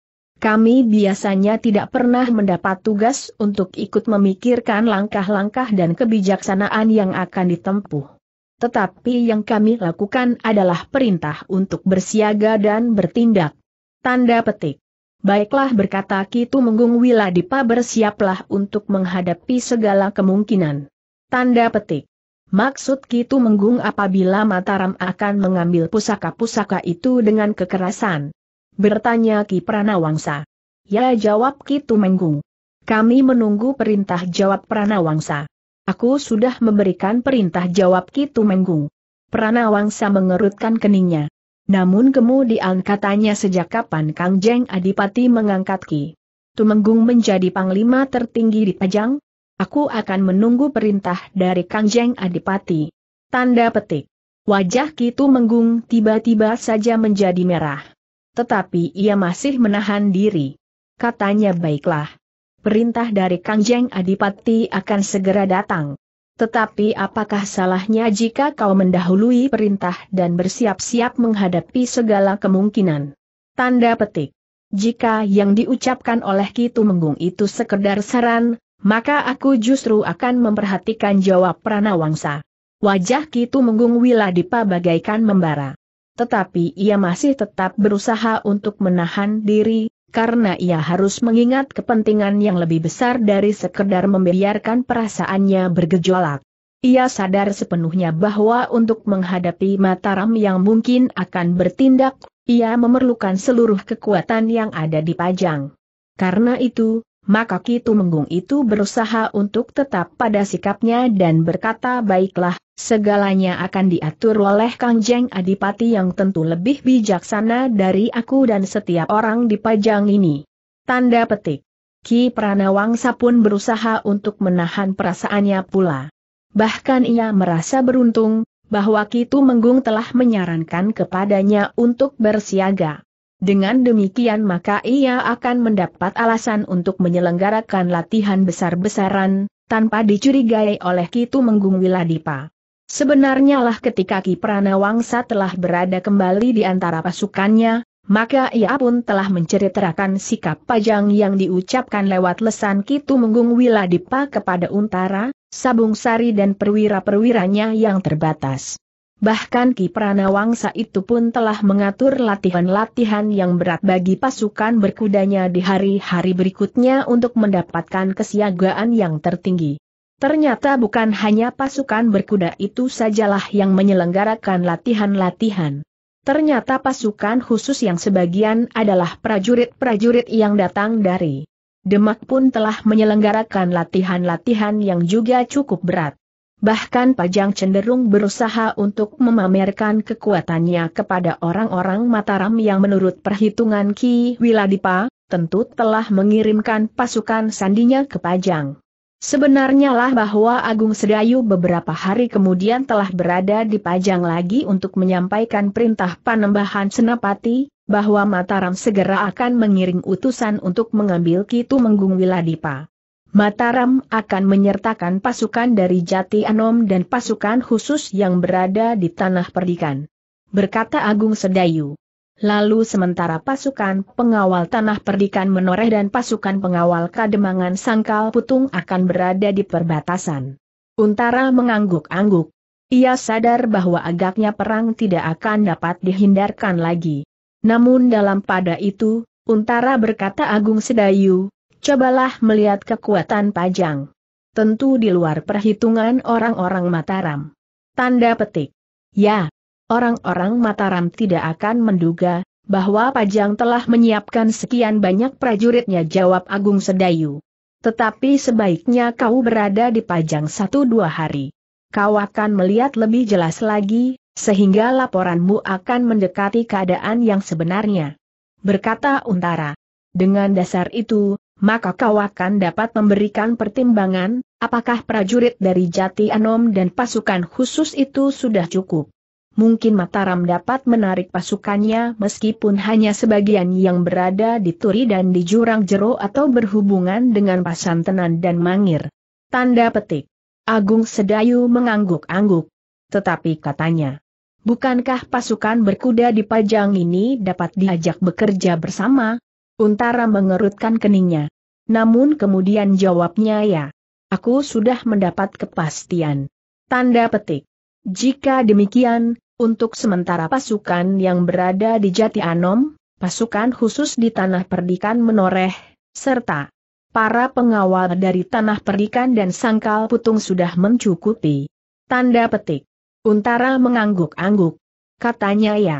Kami biasanya tidak pernah mendapat tugas untuk ikut memikirkan langkah-langkah dan kebijaksanaan yang akan ditempuh. Tetapi yang kami lakukan adalah perintah untuk bersiaga dan bertindak. Tanda petik. Baiklah berkata Kitu Menggung Wiladipa bersiaplah untuk menghadapi segala kemungkinan. Tanda petik. Maksud Kitu Menggung apabila Mataram akan mengambil pusaka-pusaka itu dengan kekerasan. Bertanya Ki Pranawangsa. Ya jawab Ki Tumenggung. Kami menunggu perintah jawab Pranawangsa. Aku sudah memberikan perintah jawab Ki Tumenggung. Pranawangsa mengerutkan keningnya. Namun kemudian katanya sejak kapan Kang Jeng Adipati mengangkat Ki Tumenggung menjadi panglima tertinggi di Pajang? Aku akan menunggu perintah dari Kang Jeng Adipati. Tanda petik. Wajah Ki Tumenggung tiba-tiba saja menjadi merah. Tetapi ia masih menahan diri. Katanya baiklah. Perintah dari Kangjeng Adipati akan segera datang. Tetapi apakah salahnya jika kau mendahului perintah dan bersiap-siap menghadapi segala kemungkinan? Tanda petik. Jika yang diucapkan oleh Kitu Menggung itu sekedar saran, maka aku justru akan memperhatikan jawab Pranawangsa. Wajah Kitu Menggung Wiladipa bagaikan membara tetapi ia masih tetap berusaha untuk menahan diri, karena ia harus mengingat kepentingan yang lebih besar dari sekedar membiarkan perasaannya bergejolak. Ia sadar sepenuhnya bahwa untuk menghadapi Mataram yang mungkin akan bertindak, ia memerlukan seluruh kekuatan yang ada di Pajang. Karena itu, maka Ki Tumenggung itu berusaha untuk tetap pada sikapnya dan berkata baiklah, segalanya akan diatur oleh Kang Jeng Adipati yang tentu lebih bijaksana dari aku dan setiap orang di pajang ini. Tanda petik. Ki Pranawangsa pun berusaha untuk menahan perasaannya pula. Bahkan ia merasa beruntung, bahwa Ki Tumenggung telah menyarankan kepadanya untuk bersiaga. Dengan demikian maka ia akan mendapat alasan untuk menyelenggarakan latihan besar-besaran, tanpa dicurigai oleh Kitu Menggung Wiladipa. Sebenarnya lah ketika Ki Pranawangsa telah berada kembali di antara pasukannya, maka ia pun telah menceritakan sikap pajang yang diucapkan lewat lesan Kitu Menggung Wiladipa kepada Untara, Sabung Sari dan perwira-perwiranya yang terbatas. Bahkan Ki Pranawangsa itu pun telah mengatur latihan-latihan yang berat bagi pasukan berkudanya di hari-hari berikutnya untuk mendapatkan kesiagaan yang tertinggi. Ternyata bukan hanya pasukan berkuda itu sajalah yang menyelenggarakan latihan-latihan. Ternyata pasukan khusus yang sebagian adalah prajurit-prajurit yang datang dari Demak pun telah menyelenggarakan latihan-latihan yang juga cukup berat. Bahkan Pajang cenderung berusaha untuk memamerkan kekuatannya kepada orang-orang Mataram yang menurut perhitungan Ki Wiladipa, tentu telah mengirimkan pasukan sandinya ke Pajang. Sebenarnya lah bahwa Agung Sedayu beberapa hari kemudian telah berada di Pajang lagi untuk menyampaikan perintah panembahan Senapati, bahwa Mataram segera akan mengiring utusan untuk mengambil Kitu Menggung Wiladipa. Mataram akan menyertakan pasukan dari Jati Anom dan pasukan khusus yang berada di tanah perdikan. Berkata Agung Sedayu. Lalu sementara pasukan pengawal tanah perdikan menoreh dan pasukan pengawal kademangan sangkal putung akan berada di perbatasan. Untara mengangguk-angguk. Ia sadar bahwa agaknya perang tidak akan dapat dihindarkan lagi. Namun dalam pada itu, Untara berkata Agung Sedayu, cobalah melihat kekuatan Pajang. Tentu di luar perhitungan orang-orang Mataram. Tanda petik. Ya, orang-orang Mataram tidak akan menduga, bahwa Pajang telah menyiapkan sekian banyak prajuritnya jawab Agung Sedayu. Tetapi sebaiknya kau berada di Pajang satu dua hari. Kau akan melihat lebih jelas lagi, sehingga laporanmu akan mendekati keadaan yang sebenarnya. Berkata Untara. Dengan dasar itu, maka kau akan dapat memberikan pertimbangan, apakah prajurit dari Jati Anom dan pasukan khusus itu sudah cukup. Mungkin Mataram dapat menarik pasukannya meskipun hanya sebagian yang berada di Turi dan di Jurang Jero atau berhubungan dengan Pasantenan dan Mangir. Tanda petik. Agung Sedayu mengangguk-angguk. Tetapi katanya, bukankah pasukan berkuda di Pajang ini dapat diajak bekerja bersama? Untara mengerutkan keningnya. Namun kemudian jawabnya ya. Aku sudah mendapat kepastian. Tanda petik. Jika demikian, untuk sementara pasukan yang berada di Jati Anom, pasukan khusus di Tanah Perdikan menoreh, serta para pengawal dari Tanah Perdikan dan Sangkal Putung sudah mencukupi. Tanda petik. Untara mengangguk-angguk. Katanya ya.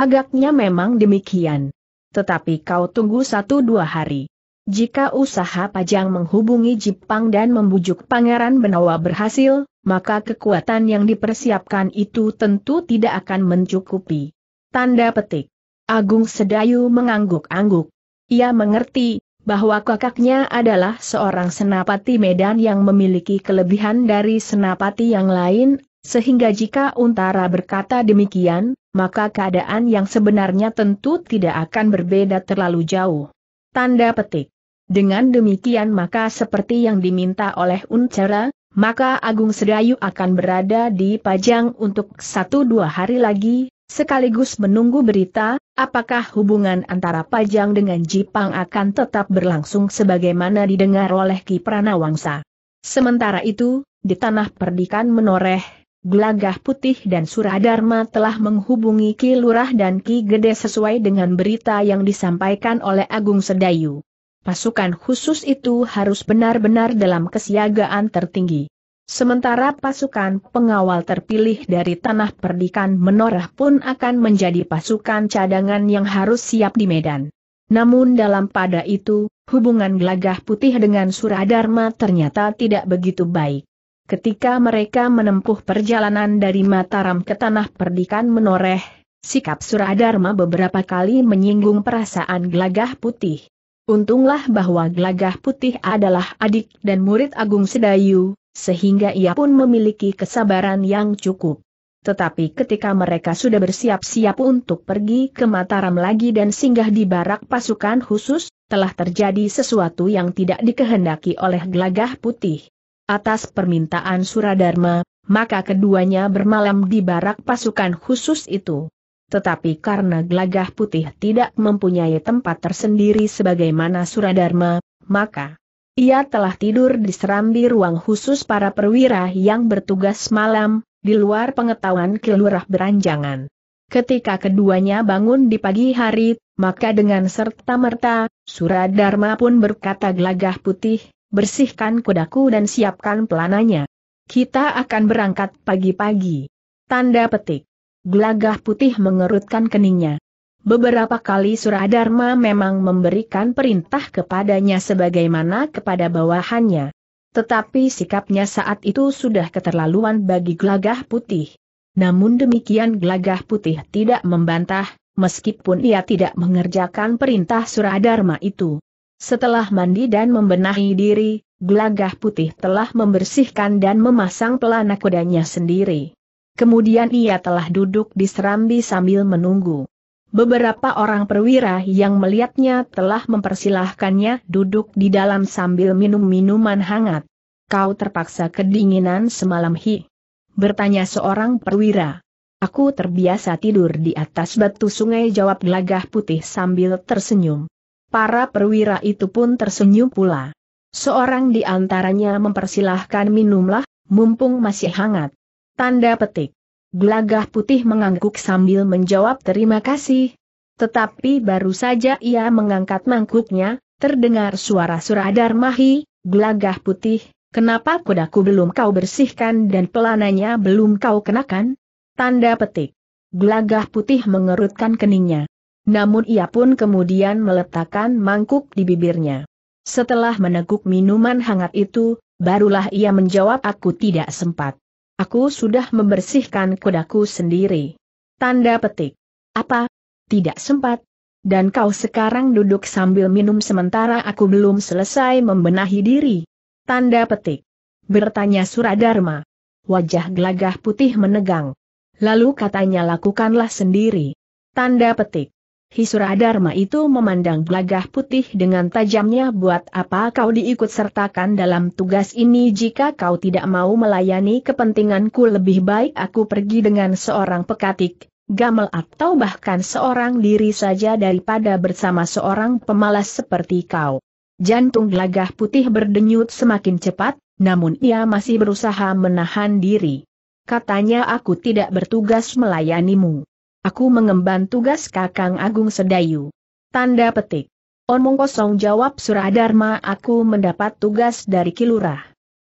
Agaknya memang demikian. Tetapi kau tunggu satu dua hari. Jika usaha Pajang menghubungi Jepang dan membujuk Pangeran Benawa berhasil, maka kekuatan yang dipersiapkan itu tentu tidak akan mencukupi. Tanda petik. Agung Sedayu mengangguk-angguk. Ia mengerti bahwa kakaknya adalah seorang senapati Medan yang memiliki kelebihan dari senapati yang lain, sehingga jika Untara berkata demikian, maka keadaan yang sebenarnya tentu tidak akan berbeda terlalu jauh. Tanda petik. Dengan demikian maka seperti yang diminta oleh Uncara, maka Agung Sedayu akan berada di Pajang untuk satu dua hari lagi, sekaligus menunggu berita, apakah hubungan antara Pajang dengan Jipang akan tetap berlangsung sebagaimana didengar oleh Ki Pranawangsa. Sementara itu, di tanah perdikan menoreh, Glagah Putih dan Suradharma telah menghubungi Ki Lurah dan Ki Gede sesuai dengan berita yang disampaikan oleh Agung Sedayu pasukan khusus itu harus benar-benar dalam kesiagaan tertinggi. Sementara pasukan pengawal terpilih dari tanah perdikan menorah pun akan menjadi pasukan cadangan yang harus siap di medan. Namun dalam pada itu, hubungan Glagah putih dengan Suradharma ternyata tidak begitu baik. Ketika mereka menempuh perjalanan dari Mataram ke tanah perdikan menoreh, sikap Suradharma beberapa kali menyinggung perasaan Glagah putih. Untunglah bahwa Glagah Putih adalah adik dan murid Agung Sedayu, sehingga ia pun memiliki kesabaran yang cukup. Tetapi ketika mereka sudah bersiap-siap untuk pergi ke Mataram lagi dan singgah di barak pasukan khusus, telah terjadi sesuatu yang tidak dikehendaki oleh Glagah putih. Atas permintaan Suradharma, maka keduanya bermalam di barak pasukan khusus itu. Tetapi karena Glagah putih tidak mempunyai tempat tersendiri sebagaimana Suradharma, maka ia telah tidur di serambi ruang khusus para perwira yang bertugas malam, di luar pengetahuan kelurah beranjangan. Ketika keduanya bangun di pagi hari, maka dengan serta-merta, Suradharma pun berkata Glagah putih, bersihkan kudaku dan siapkan pelananya. Kita akan berangkat pagi-pagi. Tanda petik. Gelagah putih mengerutkan keningnya. Beberapa kali Suradharma memang memberikan perintah kepadanya sebagaimana kepada bawahannya. Tetapi sikapnya saat itu sudah keterlaluan bagi gelagah putih. Namun demikian gelagah putih tidak membantah, meskipun ia tidak mengerjakan perintah Suradharma itu. Setelah mandi dan membenahi diri, gelagah putih telah membersihkan dan memasang pelana kudanya sendiri. Kemudian ia telah duduk di serambi sambil menunggu. Beberapa orang perwira yang melihatnya telah mempersilahkannya duduk di dalam sambil minum minuman hangat. Kau terpaksa kedinginan semalam hi. Bertanya seorang perwira. Aku terbiasa tidur di atas batu sungai jawab gelagah putih sambil tersenyum. Para perwira itu pun tersenyum pula. Seorang di antaranya mempersilahkan minumlah, mumpung masih hangat. Tanda petik. Gelagah putih mengangguk sambil menjawab terima kasih. Tetapi baru saja ia mengangkat mangkuknya, terdengar suara Suradarmahi, gelagah putih, kenapa kudaku belum kau bersihkan dan pelananya belum kau kenakan? Tanda petik. Gelagah putih mengerutkan keningnya. Namun ia pun kemudian meletakkan mangkuk di bibirnya. Setelah meneguk minuman hangat itu, barulah ia menjawab aku tidak sempat. Aku sudah membersihkan kudaku sendiri. Tanda petik. Apa? Tidak sempat. Dan kau sekarang duduk sambil minum sementara aku belum selesai membenahi diri. Tanda petik. Bertanya Suradharma. Wajah gelagah putih menegang. Lalu katanya lakukanlah sendiri. Tanda petik. Hisuradharma itu memandang gelagah putih dengan tajamnya buat apa kau diikut sertakan dalam tugas ini jika kau tidak mau melayani kepentinganku lebih baik aku pergi dengan seorang pekatik, gamel atau bahkan seorang diri saja daripada bersama seorang pemalas seperti kau. Jantung gelagah putih berdenyut semakin cepat, namun ia masih berusaha menahan diri. Katanya aku tidak bertugas melayanimu. Aku mengemban tugas Kakang Agung Sedayu. Tanda petik. Omong kosong jawab Suradharma aku mendapat tugas dari Kilurah.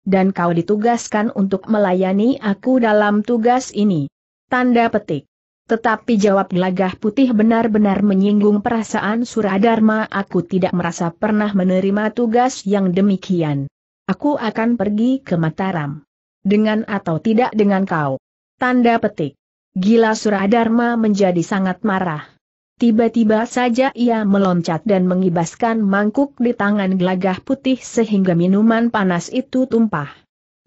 Dan kau ditugaskan untuk melayani aku dalam tugas ini. Tanda petik. Tetapi jawab gelagah putih benar-benar menyinggung perasaan Suradharma aku tidak merasa pernah menerima tugas yang demikian. Aku akan pergi ke Mataram. Dengan atau tidak dengan kau. Tanda petik. Gila Suradharma menjadi sangat marah. Tiba-tiba saja ia meloncat dan mengibaskan mangkuk di tangan gelagah putih sehingga minuman panas itu tumpah.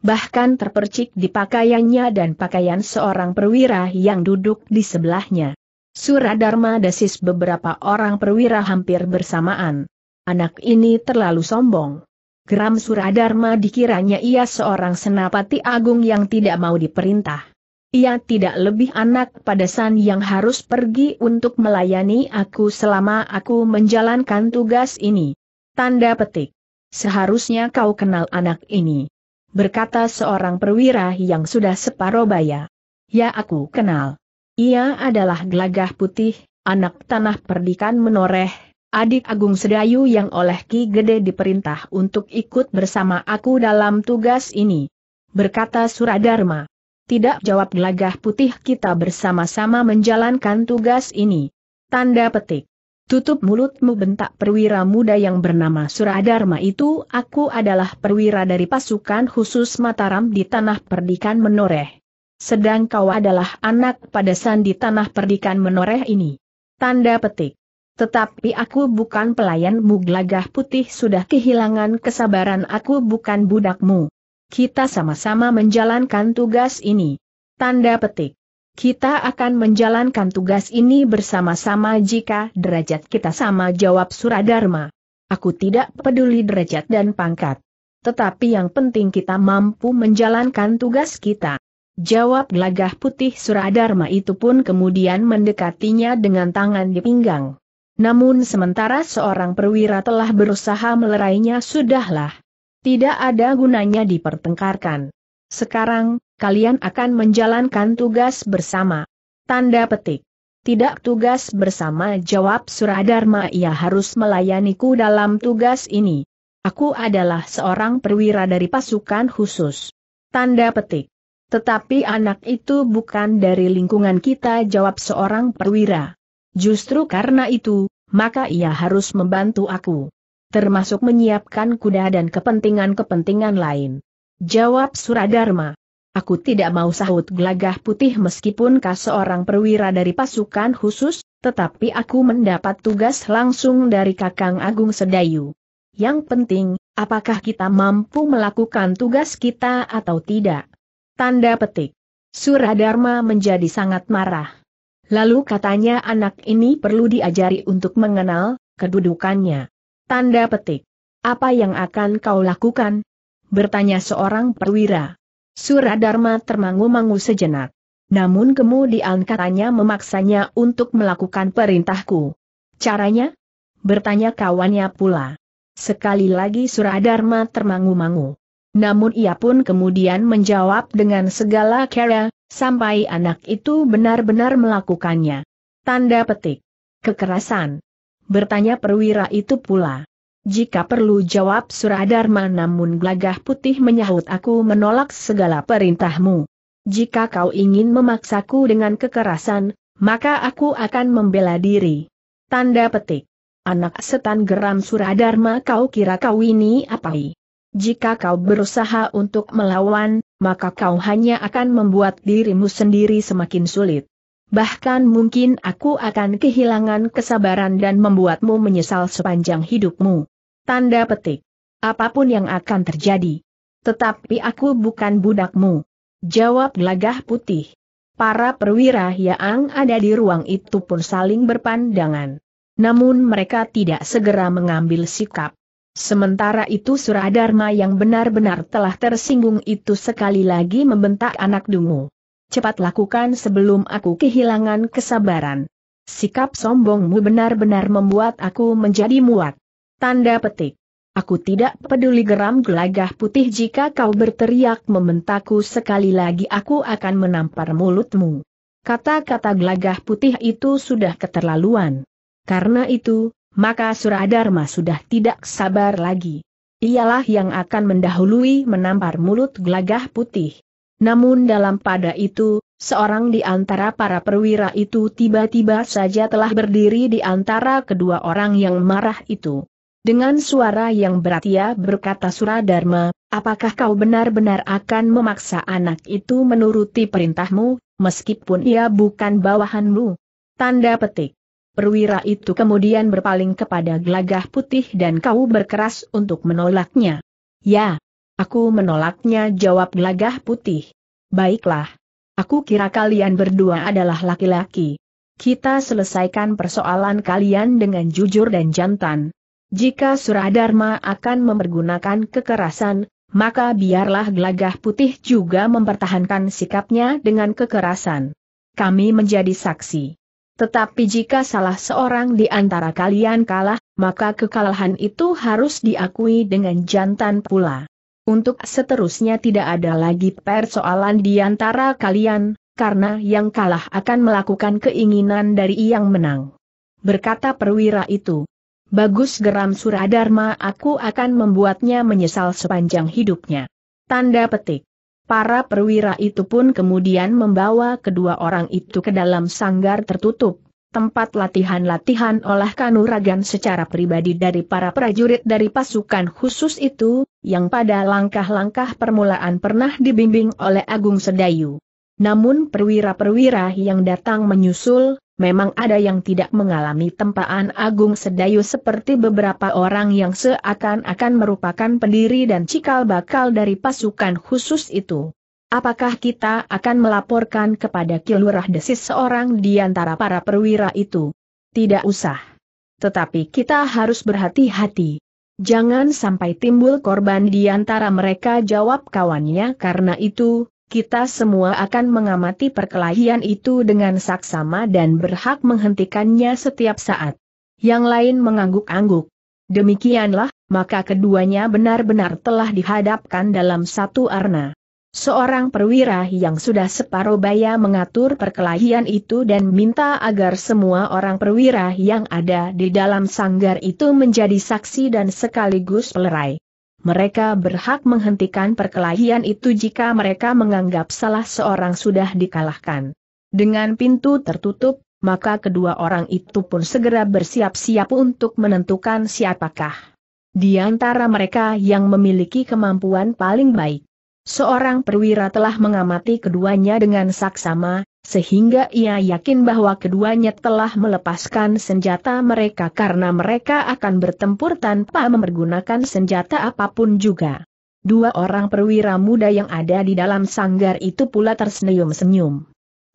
Bahkan terpercik di pakaiannya dan pakaian seorang perwira yang duduk di sebelahnya. Suradharma desis beberapa orang perwira hampir bersamaan. Anak ini terlalu sombong. Geram Suradharma dikiranya ia seorang senapati agung yang tidak mau diperintah. Ia tidak lebih anak pada San yang harus pergi untuk melayani aku selama aku menjalankan tugas ini. Tanda petik. Seharusnya kau kenal anak ini. Berkata seorang perwira yang sudah separuh baya. Ya aku kenal. Ia adalah gelagah putih, anak tanah perdikan menoreh, adik Agung Sedayu yang oleh Ki Gede diperintah untuk ikut bersama aku dalam tugas ini. Berkata Suradharma. Tidak jawab gelagah putih kita bersama-sama menjalankan tugas ini. Tanda petik. Tutup mulutmu bentak perwira muda yang bernama Suradarma itu, aku adalah perwira dari pasukan khusus Mataram di Tanah Perdikan Menoreh. Sedang kau adalah anak padasan di Tanah Perdikan Menoreh ini. Tanda petik. Tetapi aku bukan pelayanmu gelagah putih sudah kehilangan kesabaran aku bukan budakmu. Kita sama-sama menjalankan tugas ini. Tanda petik. Kita akan menjalankan tugas ini bersama-sama jika derajat kita sama jawab Suradharma. Aku tidak peduli derajat dan pangkat. Tetapi yang penting kita mampu menjalankan tugas kita. Jawab gelagah putih Suradharma itu pun kemudian mendekatinya dengan tangan di pinggang. Namun sementara seorang perwira telah berusaha melerainya sudahlah, tidak ada gunanya dipertengkarkan. Sekarang, kalian akan menjalankan tugas bersama. Tanda petik. Tidak tugas bersama jawab Suradharma ia harus melayaniku dalam tugas ini. Aku adalah seorang perwira dari pasukan khusus. Tanda petik. Tetapi anak itu bukan dari lingkungan kita jawab seorang perwira. Justru karena itu, maka ia harus membantu aku termasuk menyiapkan kuda dan kepentingan-kepentingan lain. Jawab Suradharma, Aku tidak mau sahut gelagah putih meskipun kau seorang perwira dari pasukan khusus, tetapi aku mendapat tugas langsung dari Kakang Agung Sedayu. Yang penting, apakah kita mampu melakukan tugas kita atau tidak? Tanda petik. Suradharma menjadi sangat marah. Lalu katanya anak ini perlu diajari untuk mengenal kedudukannya. Tanda petik. Apa yang akan kau lakukan? Bertanya seorang perwira. Suradharma termangu-mangu sejenak. Namun kemudian katanya memaksanya untuk melakukan perintahku. Caranya? Bertanya kawannya pula. Sekali lagi Suradharma termangu-mangu. Namun ia pun kemudian menjawab dengan segala cara, sampai anak itu benar-benar melakukannya. Tanda petik. Kekerasan bertanya perwira itu pula. Jika perlu jawab Suradharma, namun gelagah putih menyahut aku menolak segala perintahmu. Jika kau ingin memaksaku dengan kekerasan, maka aku akan membela diri. Tanda petik. Anak setan geram Suradharma, kau kira kau ini apa? Jika kau berusaha untuk melawan, maka kau hanya akan membuat dirimu sendiri semakin sulit bahkan mungkin aku akan kehilangan kesabaran dan membuatmu menyesal sepanjang hidupmu. Tanda petik. Apapun yang akan terjadi. Tetapi aku bukan budakmu. Jawab lagah putih. Para perwira yang ada di ruang itu pun saling berpandangan. Namun mereka tidak segera mengambil sikap. Sementara itu Suradharma yang benar-benar telah tersinggung itu sekali lagi membentak anak dungu cepat lakukan sebelum aku kehilangan kesabaran. Sikap sombongmu benar-benar membuat aku menjadi muak. Tanda petik. Aku tidak peduli geram gelagah putih jika kau berteriak membentakku sekali lagi aku akan menampar mulutmu. Kata-kata gelagah putih itu sudah keterlaluan. Karena itu, maka suradharma sudah tidak sabar lagi. Ialah yang akan mendahului menampar mulut gelagah putih. Namun dalam pada itu, seorang di antara para perwira itu tiba-tiba saja telah berdiri di antara kedua orang yang marah itu. Dengan suara yang berat ia berkata Suradharma, apakah kau benar-benar akan memaksa anak itu menuruti perintahmu, meskipun ia bukan bawahanmu? Tanda petik. Perwira itu kemudian berpaling kepada Glagah putih dan kau berkeras untuk menolaknya. Ya, Aku menolaknya jawab gelagah putih. Baiklah. Aku kira kalian berdua adalah laki-laki. Kita selesaikan persoalan kalian dengan jujur dan jantan. Jika Suradharma akan mempergunakan kekerasan, maka biarlah gelagah putih juga mempertahankan sikapnya dengan kekerasan. Kami menjadi saksi. Tetapi jika salah seorang di antara kalian kalah, maka kekalahan itu harus diakui dengan jantan pula untuk seterusnya tidak ada lagi persoalan di antara kalian, karena yang kalah akan melakukan keinginan dari yang menang. Berkata perwira itu. Bagus geram Suradarma aku akan membuatnya menyesal sepanjang hidupnya. Tanda petik. Para perwira itu pun kemudian membawa kedua orang itu ke dalam sanggar tertutup, tempat latihan-latihan olah kanuragan secara pribadi dari para prajurit dari pasukan khusus itu, yang pada langkah-langkah permulaan pernah dibimbing oleh Agung Sedayu. Namun perwira-perwira yang datang menyusul, memang ada yang tidak mengalami tempaan Agung Sedayu seperti beberapa orang yang seakan-akan merupakan pendiri dan cikal bakal dari pasukan khusus itu. Apakah kita akan melaporkan kepada Kilurah Desis seorang di antara para perwira itu? Tidak usah. Tetapi kita harus berhati-hati. Jangan sampai timbul korban di antara mereka jawab kawannya karena itu, kita semua akan mengamati perkelahian itu dengan saksama dan berhak menghentikannya setiap saat. Yang lain mengangguk-angguk. Demikianlah, maka keduanya benar-benar telah dihadapkan dalam satu arna. Seorang perwira yang sudah separuh baya mengatur perkelahian itu dan minta agar semua orang perwira yang ada di dalam sanggar itu menjadi saksi dan sekaligus pelerai. Mereka berhak menghentikan perkelahian itu jika mereka menganggap salah seorang sudah dikalahkan. Dengan pintu tertutup, maka kedua orang itu pun segera bersiap-siap untuk menentukan siapakah di antara mereka yang memiliki kemampuan paling baik. Seorang perwira telah mengamati keduanya dengan saksama, sehingga ia yakin bahwa keduanya telah melepaskan senjata mereka karena mereka akan bertempur tanpa mempergunakan senjata apapun juga. Dua orang perwira muda yang ada di dalam sanggar itu pula tersenyum-senyum.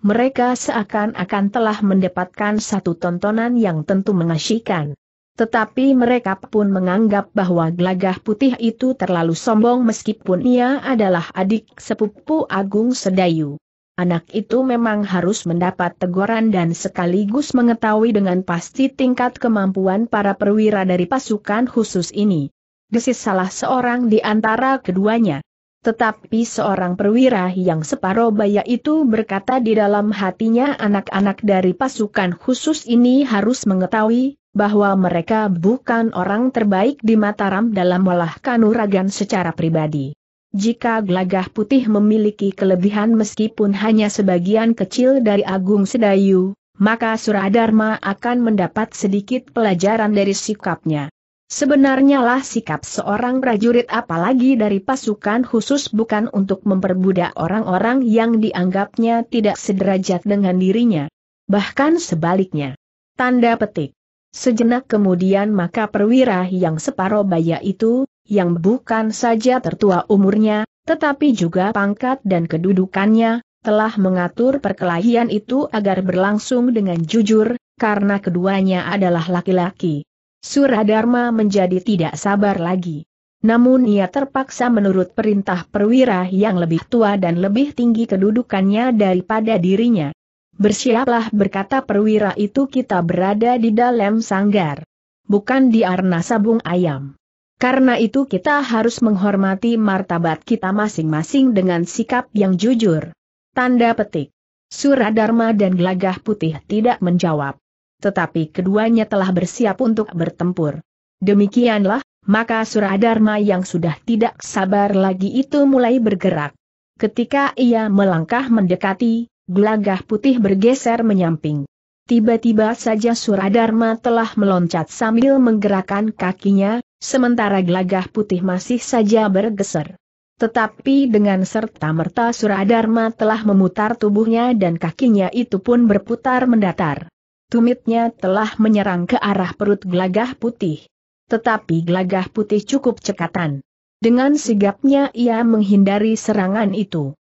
Mereka seakan-akan telah mendapatkan satu tontonan yang tentu mengasyikan. Tetapi mereka pun menganggap bahwa gelagah putih itu terlalu sombong meskipun ia adalah adik sepupu Agung Sedayu. Anak itu memang harus mendapat teguran dan sekaligus mengetahui dengan pasti tingkat kemampuan para perwira dari pasukan khusus ini. Desis salah seorang di antara keduanya. Tetapi seorang perwira yang separoh baya itu berkata di dalam hatinya anak-anak dari pasukan khusus ini harus mengetahui, bahwa mereka bukan orang terbaik di Mataram dalam olah kanuragan secara pribadi. Jika gelagah putih memiliki kelebihan meskipun hanya sebagian kecil dari Agung Sedayu, maka Suradharma akan mendapat sedikit pelajaran dari sikapnya. Sebenarnya lah sikap seorang prajurit apalagi dari pasukan khusus bukan untuk memperbudak orang-orang yang dianggapnya tidak sederajat dengan dirinya. Bahkan sebaliknya. Tanda petik. Sejenak kemudian maka perwira yang separuh baya itu, yang bukan saja tertua umurnya, tetapi juga pangkat dan kedudukannya, telah mengatur perkelahian itu agar berlangsung dengan jujur, karena keduanya adalah laki-laki. Suradharma menjadi tidak sabar lagi. Namun ia terpaksa menurut perintah perwira yang lebih tua dan lebih tinggi kedudukannya daripada dirinya. Bersiaplah berkata perwira itu kita berada di dalam sanggar. Bukan di arna sabung ayam. Karena itu kita harus menghormati martabat kita masing-masing dengan sikap yang jujur. Tanda petik. Suradharma dan Gelagah Putih tidak menjawab. Tetapi keduanya telah bersiap untuk bertempur. Demikianlah, maka Suradharma yang sudah tidak sabar lagi itu mulai bergerak. Ketika ia melangkah mendekati, gelagah putih bergeser menyamping. Tiba-tiba saja Suradharma telah meloncat sambil menggerakkan kakinya, sementara gelagah putih masih saja bergeser. Tetapi dengan serta-merta Suradharma telah memutar tubuhnya dan kakinya itu pun berputar mendatar. Tumitnya telah menyerang ke arah perut gelagah putih. Tetapi gelagah putih cukup cekatan. Dengan sigapnya ia menghindari serangan itu.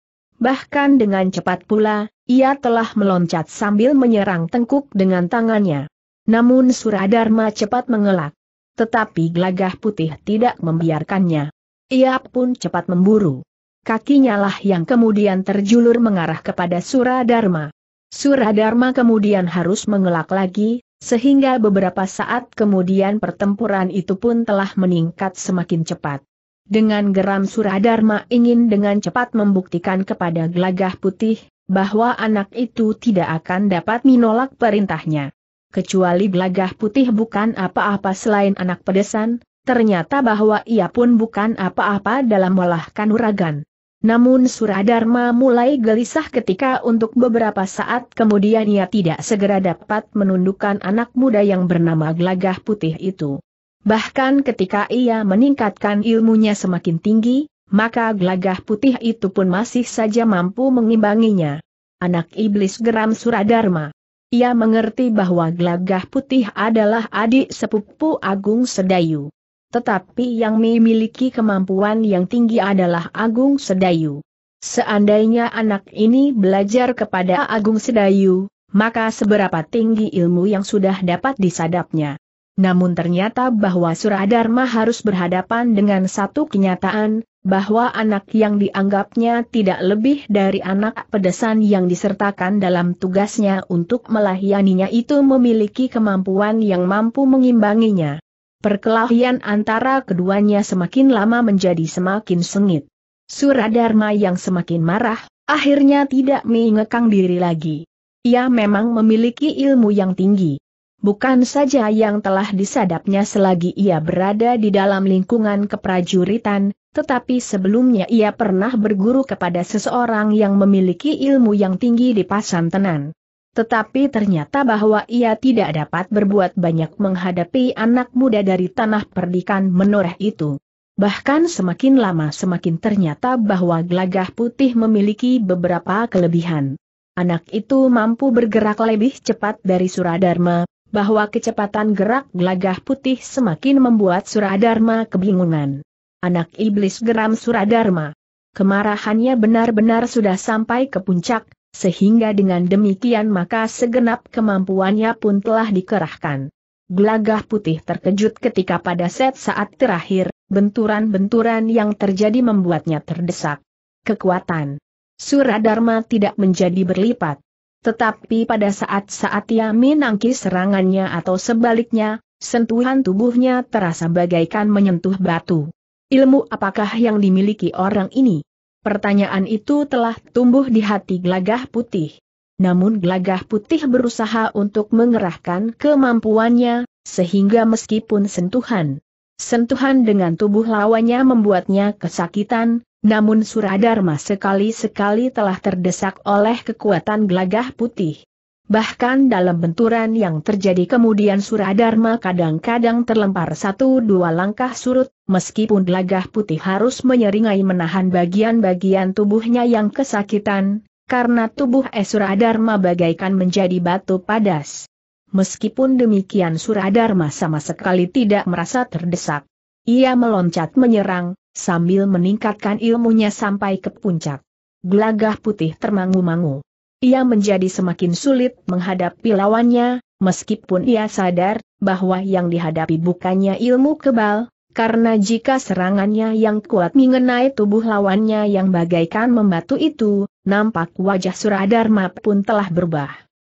Bahkan dengan cepat pula, ia telah meloncat sambil menyerang tengkuk dengan tangannya. Namun Suradharma cepat mengelak. Tetapi Glagah putih tidak membiarkannya. Ia pun cepat memburu. Kakinya lah yang kemudian terjulur mengarah kepada Suradharma. Suradharma kemudian harus mengelak lagi, sehingga beberapa saat kemudian pertempuran itu pun telah meningkat semakin cepat. Dengan geram Suradharma ingin dengan cepat membuktikan kepada Glagah putih, bahwa anak itu tidak akan dapat menolak perintahnya. Kecuali gelagah putih bukan apa-apa selain anak pedesan, ternyata bahwa ia pun bukan apa-apa dalam melahkan uragan. Namun Suradharma mulai gelisah ketika untuk beberapa saat kemudian ia tidak segera dapat menundukkan anak muda yang bernama Gelagah Putih itu. Bahkan ketika ia meningkatkan ilmunya semakin tinggi, maka gelagah putih itu pun masih saja mampu mengimbanginya. Anak iblis geram Suradharma. Ia mengerti bahwa gelagah putih adalah adik sepupu Agung Sedayu. Tetapi yang memiliki kemampuan yang tinggi adalah Agung Sedayu. Seandainya anak ini belajar kepada Agung Sedayu, maka seberapa tinggi ilmu yang sudah dapat disadapnya. Namun ternyata bahwa Suradharma harus berhadapan dengan satu kenyataan, bahwa anak yang dianggapnya tidak lebih dari anak pedesan yang disertakan dalam tugasnya untuk melayaninya itu memiliki kemampuan yang mampu mengimbanginya. Perkelahian antara keduanya semakin lama menjadi semakin sengit. Suradharma yang semakin marah, akhirnya tidak mengekang diri lagi. Ia memang memiliki ilmu yang tinggi. Bukan saja yang telah disadapnya selagi ia berada di dalam lingkungan keprajuritan, tetapi sebelumnya ia pernah berguru kepada seseorang yang memiliki ilmu yang tinggi di tenan. Tetapi ternyata bahwa ia tidak dapat berbuat banyak menghadapi anak muda dari tanah perdikan menoreh itu. Bahkan semakin lama semakin ternyata bahwa gelagah putih memiliki beberapa kelebihan. Anak itu mampu bergerak lebih cepat dari Suradharma, bahwa kecepatan gerak gelagah putih semakin membuat Suradharma kebingungan anak iblis geram Suradharma. Kemarahannya benar-benar sudah sampai ke puncak, sehingga dengan demikian maka segenap kemampuannya pun telah dikerahkan. Gelagah putih terkejut ketika pada set saat terakhir, benturan-benturan yang terjadi membuatnya terdesak. Kekuatan Suradharma tidak menjadi berlipat. Tetapi pada saat-saat ia menangki serangannya atau sebaliknya, sentuhan tubuhnya terasa bagaikan menyentuh batu. Ilmu apakah yang dimiliki orang ini? Pertanyaan itu telah tumbuh di hati glagah putih. Namun glagah putih berusaha untuk mengerahkan kemampuannya, sehingga meskipun sentuhan, sentuhan dengan tubuh lawannya membuatnya kesakitan, namun Suradharma sekali-sekali telah terdesak oleh kekuatan glagah putih. Bahkan dalam benturan yang terjadi kemudian Suradharma kadang-kadang terlempar satu dua langkah surut, meskipun lagah putih harus menyeringai menahan bagian-bagian tubuhnya yang kesakitan, karena tubuh es Suradharma bagaikan menjadi batu padas. Meskipun demikian Suradharma sama sekali tidak merasa terdesak. Ia meloncat menyerang, sambil meningkatkan ilmunya sampai ke puncak. Gelagah putih termangu-mangu ia menjadi semakin sulit menghadapi lawannya, meskipun ia sadar bahwa yang dihadapi bukannya ilmu kebal, karena jika serangannya yang kuat mengenai tubuh lawannya yang bagaikan membatu itu, nampak wajah Suradharma pun telah berubah.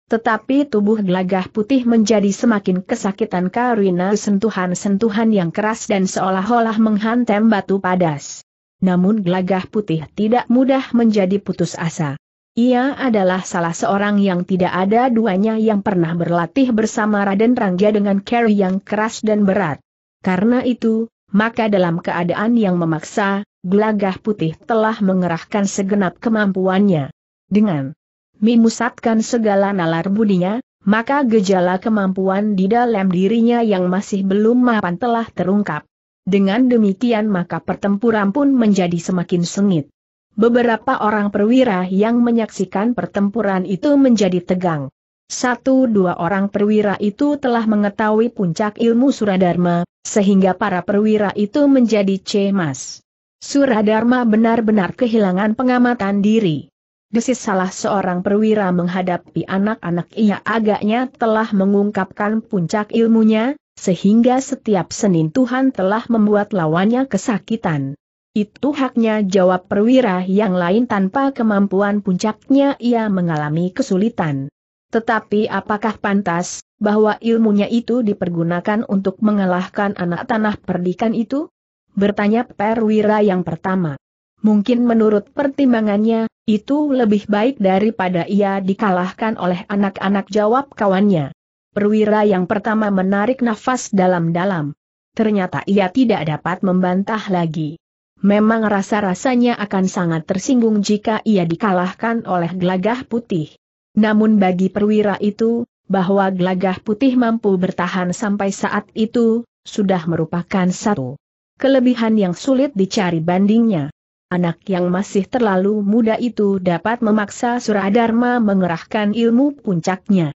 Tetapi tubuh gelagah putih menjadi semakin kesakitan karena sentuhan-sentuhan yang keras dan seolah-olah menghantam batu padas. Namun gelagah putih tidak mudah menjadi putus asa. Ia adalah salah seorang yang tidak ada duanya yang pernah berlatih bersama Raden Rangga dengan carry yang keras dan berat. Karena itu, maka dalam keadaan yang memaksa, Gelagah Putih telah mengerahkan segenap kemampuannya. Dengan memusatkan segala nalar budinya, maka gejala kemampuan di dalam dirinya yang masih belum mapan telah terungkap. Dengan demikian maka pertempuran pun menjadi semakin sengit. Beberapa orang perwira yang menyaksikan pertempuran itu menjadi tegang. Satu dua orang perwira itu telah mengetahui puncak ilmu Suradharma, sehingga para perwira itu menjadi cemas. Suradharma benar-benar kehilangan pengamatan diri. Desis salah seorang perwira menghadapi anak-anak ia agaknya telah mengungkapkan puncak ilmunya, sehingga setiap Senin Tuhan telah membuat lawannya kesakitan. Itu haknya jawab perwira yang lain tanpa kemampuan puncaknya ia mengalami kesulitan. Tetapi apakah pantas, bahwa ilmunya itu dipergunakan untuk mengalahkan anak tanah perdikan itu? Bertanya perwira yang pertama. Mungkin menurut pertimbangannya, itu lebih baik daripada ia dikalahkan oleh anak-anak jawab kawannya. Perwira yang pertama menarik nafas dalam-dalam. Ternyata ia tidak dapat membantah lagi. Memang rasa-rasanya akan sangat tersinggung jika ia dikalahkan oleh gelagah putih. Namun bagi perwira itu, bahwa gelagah putih mampu bertahan sampai saat itu, sudah merupakan satu kelebihan yang sulit dicari bandingnya. Anak yang masih terlalu muda itu dapat memaksa Suradharma mengerahkan ilmu puncaknya.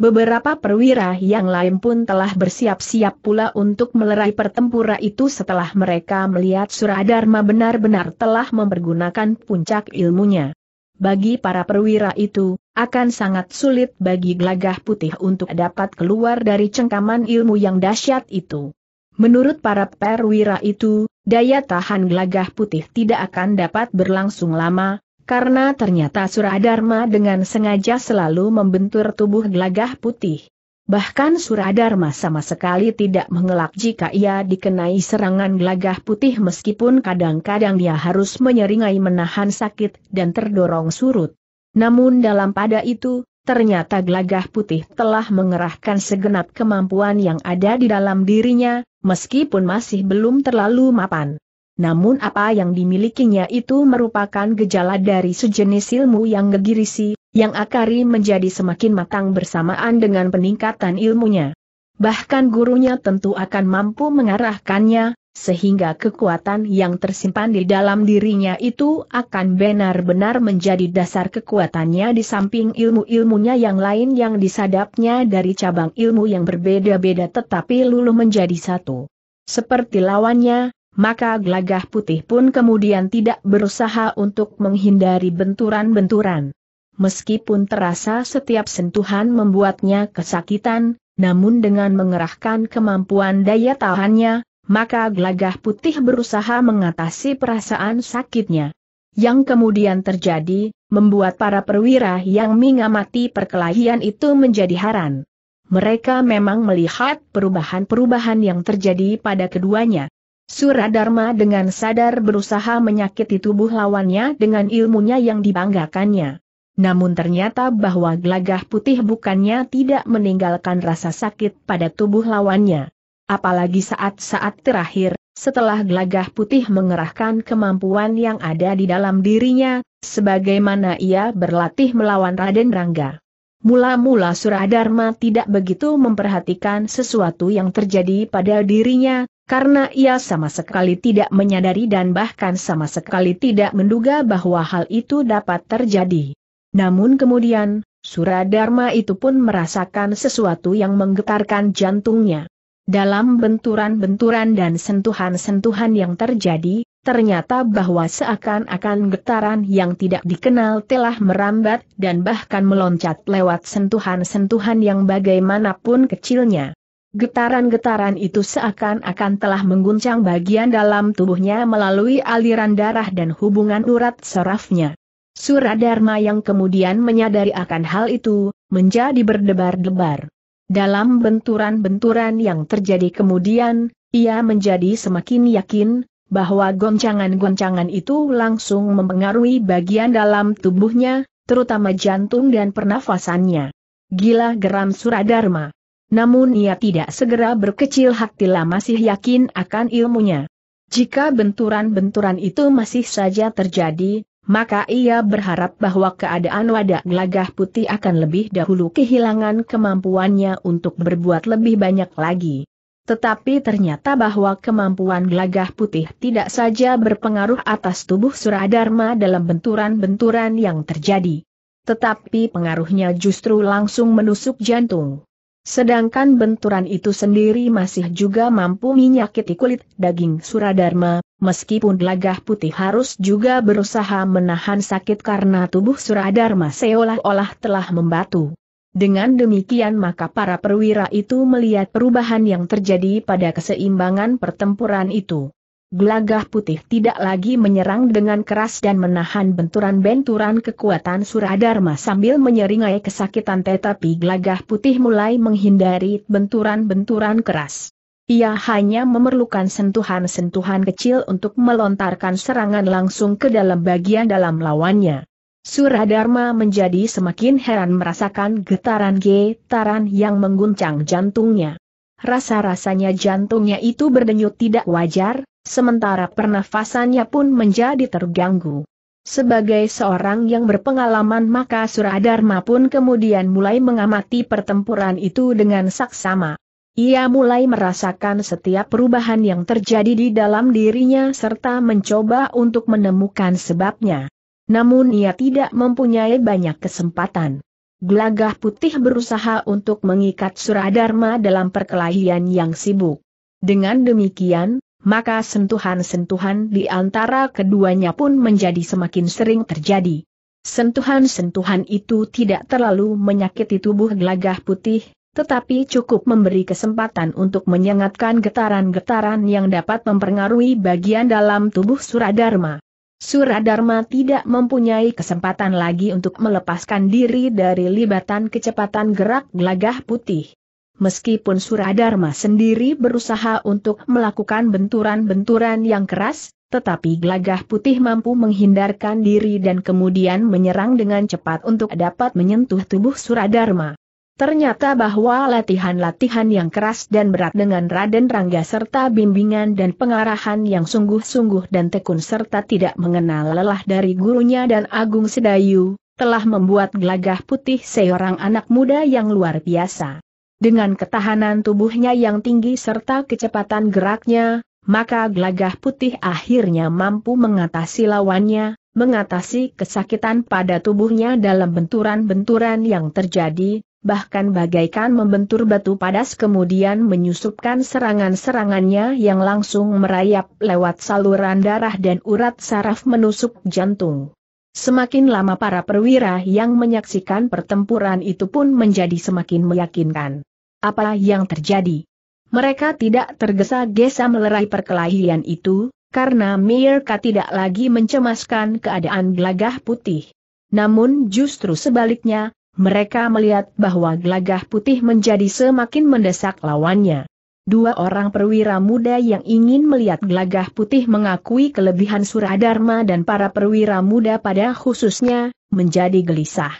Beberapa perwira yang lain pun telah bersiap-siap pula untuk melerai pertempuran itu setelah mereka melihat Suradharma benar-benar telah mempergunakan puncak ilmunya. Bagi para perwira itu, akan sangat sulit bagi Glagah putih untuk dapat keluar dari cengkaman ilmu yang dahsyat itu. Menurut para perwira itu, daya tahan Glagah putih tidak akan dapat berlangsung lama, karena ternyata Suradharma dengan sengaja selalu membentur tubuh gelagah putih. Bahkan Suradharma sama sekali tidak mengelak jika ia dikenai serangan gelagah putih meskipun kadang-kadang dia harus menyeringai menahan sakit dan terdorong surut. Namun dalam pada itu, ternyata gelagah putih telah mengerahkan segenap kemampuan yang ada di dalam dirinya, meskipun masih belum terlalu mapan namun apa yang dimilikinya itu merupakan gejala dari sejenis ilmu yang gegirisi, yang akari menjadi semakin matang bersamaan dengan peningkatan ilmunya. Bahkan gurunya tentu akan mampu mengarahkannya, sehingga kekuatan yang tersimpan di dalam dirinya itu akan benar-benar menjadi dasar kekuatannya di samping ilmu-ilmunya yang lain yang disadapnya dari cabang ilmu yang berbeda-beda tetapi luluh menjadi satu. Seperti lawannya, maka gelagah putih pun kemudian tidak berusaha untuk menghindari benturan-benturan. Meskipun terasa setiap sentuhan membuatnya kesakitan, namun dengan mengerahkan kemampuan daya tahannya, maka gelagah putih berusaha mengatasi perasaan sakitnya. Yang kemudian terjadi, membuat para perwira yang mengamati perkelahian itu menjadi heran. Mereka memang melihat perubahan-perubahan yang terjadi pada keduanya. Suradharma dengan sadar berusaha menyakiti tubuh lawannya dengan ilmunya yang dibanggakannya. Namun ternyata bahwa gelagah putih bukannya tidak meninggalkan rasa sakit pada tubuh lawannya. Apalagi saat-saat terakhir, setelah gelagah putih mengerahkan kemampuan yang ada di dalam dirinya, sebagaimana ia berlatih melawan Raden Rangga. Mula-mula Suradharma tidak begitu memperhatikan sesuatu yang terjadi pada dirinya, karena ia sama sekali tidak menyadari dan bahkan sama sekali tidak menduga bahwa hal itu dapat terjadi. Namun kemudian, Suradharma itu pun merasakan sesuatu yang menggetarkan jantungnya. Dalam benturan-benturan dan sentuhan-sentuhan yang terjadi, ternyata bahwa seakan-akan getaran yang tidak dikenal telah merambat dan bahkan meloncat lewat sentuhan-sentuhan yang bagaimanapun kecilnya. Getaran-getaran itu seakan-akan telah mengguncang bagian dalam tubuhnya melalui aliran darah dan hubungan urat sarafnya. Suradharma yang kemudian menyadari akan hal itu, menjadi berdebar-debar. Dalam benturan-benturan yang terjadi kemudian, ia menjadi semakin yakin, bahwa goncangan-goncangan itu langsung mempengaruhi bagian dalam tubuhnya, terutama jantung dan pernafasannya. Gila geram Suradharma. Namun ia tidak segera berkecil lah masih yakin akan ilmunya. Jika benturan-benturan itu masih saja terjadi, maka ia berharap bahwa keadaan wadah gelagah putih akan lebih dahulu kehilangan kemampuannya untuk berbuat lebih banyak lagi. Tetapi ternyata bahwa kemampuan gelagah putih tidak saja berpengaruh atas tubuh Suradharma dalam benturan-benturan yang terjadi. Tetapi pengaruhnya justru langsung menusuk jantung. Sedangkan benturan itu sendiri masih juga mampu menyakiti kulit daging Suradharma, meskipun lagah putih harus juga berusaha menahan sakit karena tubuh Suradharma seolah-olah telah membatu. Dengan demikian maka para perwira itu melihat perubahan yang terjadi pada keseimbangan pertempuran itu. Gelagah putih tidak lagi menyerang dengan keras dan menahan benturan-benturan kekuatan Suradharma sambil menyeringai kesakitan tetapi gelagah putih mulai menghindari benturan-benturan keras. Ia hanya memerlukan sentuhan-sentuhan kecil untuk melontarkan serangan langsung ke dalam bagian dalam lawannya. Suradharma menjadi semakin heran merasakan getaran-getaran yang mengguncang jantungnya. Rasa-rasanya jantungnya itu berdenyut tidak wajar, sementara pernafasannya pun menjadi terganggu. Sebagai seorang yang berpengalaman maka Suradharma pun kemudian mulai mengamati pertempuran itu dengan saksama. Ia mulai merasakan setiap perubahan yang terjadi di dalam dirinya serta mencoba untuk menemukan sebabnya. Namun ia tidak mempunyai banyak kesempatan. Gelagah putih berusaha untuk mengikat Suradharma dalam perkelahian yang sibuk. Dengan demikian, maka sentuhan-sentuhan di antara keduanya pun menjadi semakin sering terjadi. Sentuhan-sentuhan itu tidak terlalu menyakiti tubuh gelagah putih, tetapi cukup memberi kesempatan untuk menyengatkan getaran-getaran yang dapat mempengaruhi bagian dalam tubuh Suradharma. Suradharma tidak mempunyai kesempatan lagi untuk melepaskan diri dari libatan kecepatan gerak gelagah putih meskipun Suradharma sendiri berusaha untuk melakukan benturan-benturan yang keras, tetapi gelagah putih mampu menghindarkan diri dan kemudian menyerang dengan cepat untuk dapat menyentuh tubuh Suradharma. Ternyata bahwa latihan-latihan yang keras dan berat dengan Raden Rangga serta bimbingan dan pengarahan yang sungguh-sungguh dan tekun serta tidak mengenal lelah dari gurunya dan Agung Sedayu, telah membuat gelagah putih seorang anak muda yang luar biasa. Dengan ketahanan tubuhnya yang tinggi serta kecepatan geraknya, maka gelagah putih akhirnya mampu mengatasi lawannya, mengatasi kesakitan pada tubuhnya dalam benturan-benturan yang terjadi, bahkan bagaikan membentur batu padas kemudian menyusupkan serangan-serangannya yang langsung merayap lewat saluran darah dan urat saraf menusuk jantung. Semakin lama para perwira yang menyaksikan pertempuran itu pun menjadi semakin meyakinkan. Apa yang terjadi? Mereka tidak tergesa-gesa melerai perkelahian itu, karena mereka tidak lagi mencemaskan keadaan gelagah putih. Namun justru sebaliknya, mereka melihat bahwa gelagah putih menjadi semakin mendesak lawannya. Dua orang perwira muda yang ingin melihat gelagah putih mengakui kelebihan Suradharma dan para perwira muda pada khususnya, menjadi gelisah.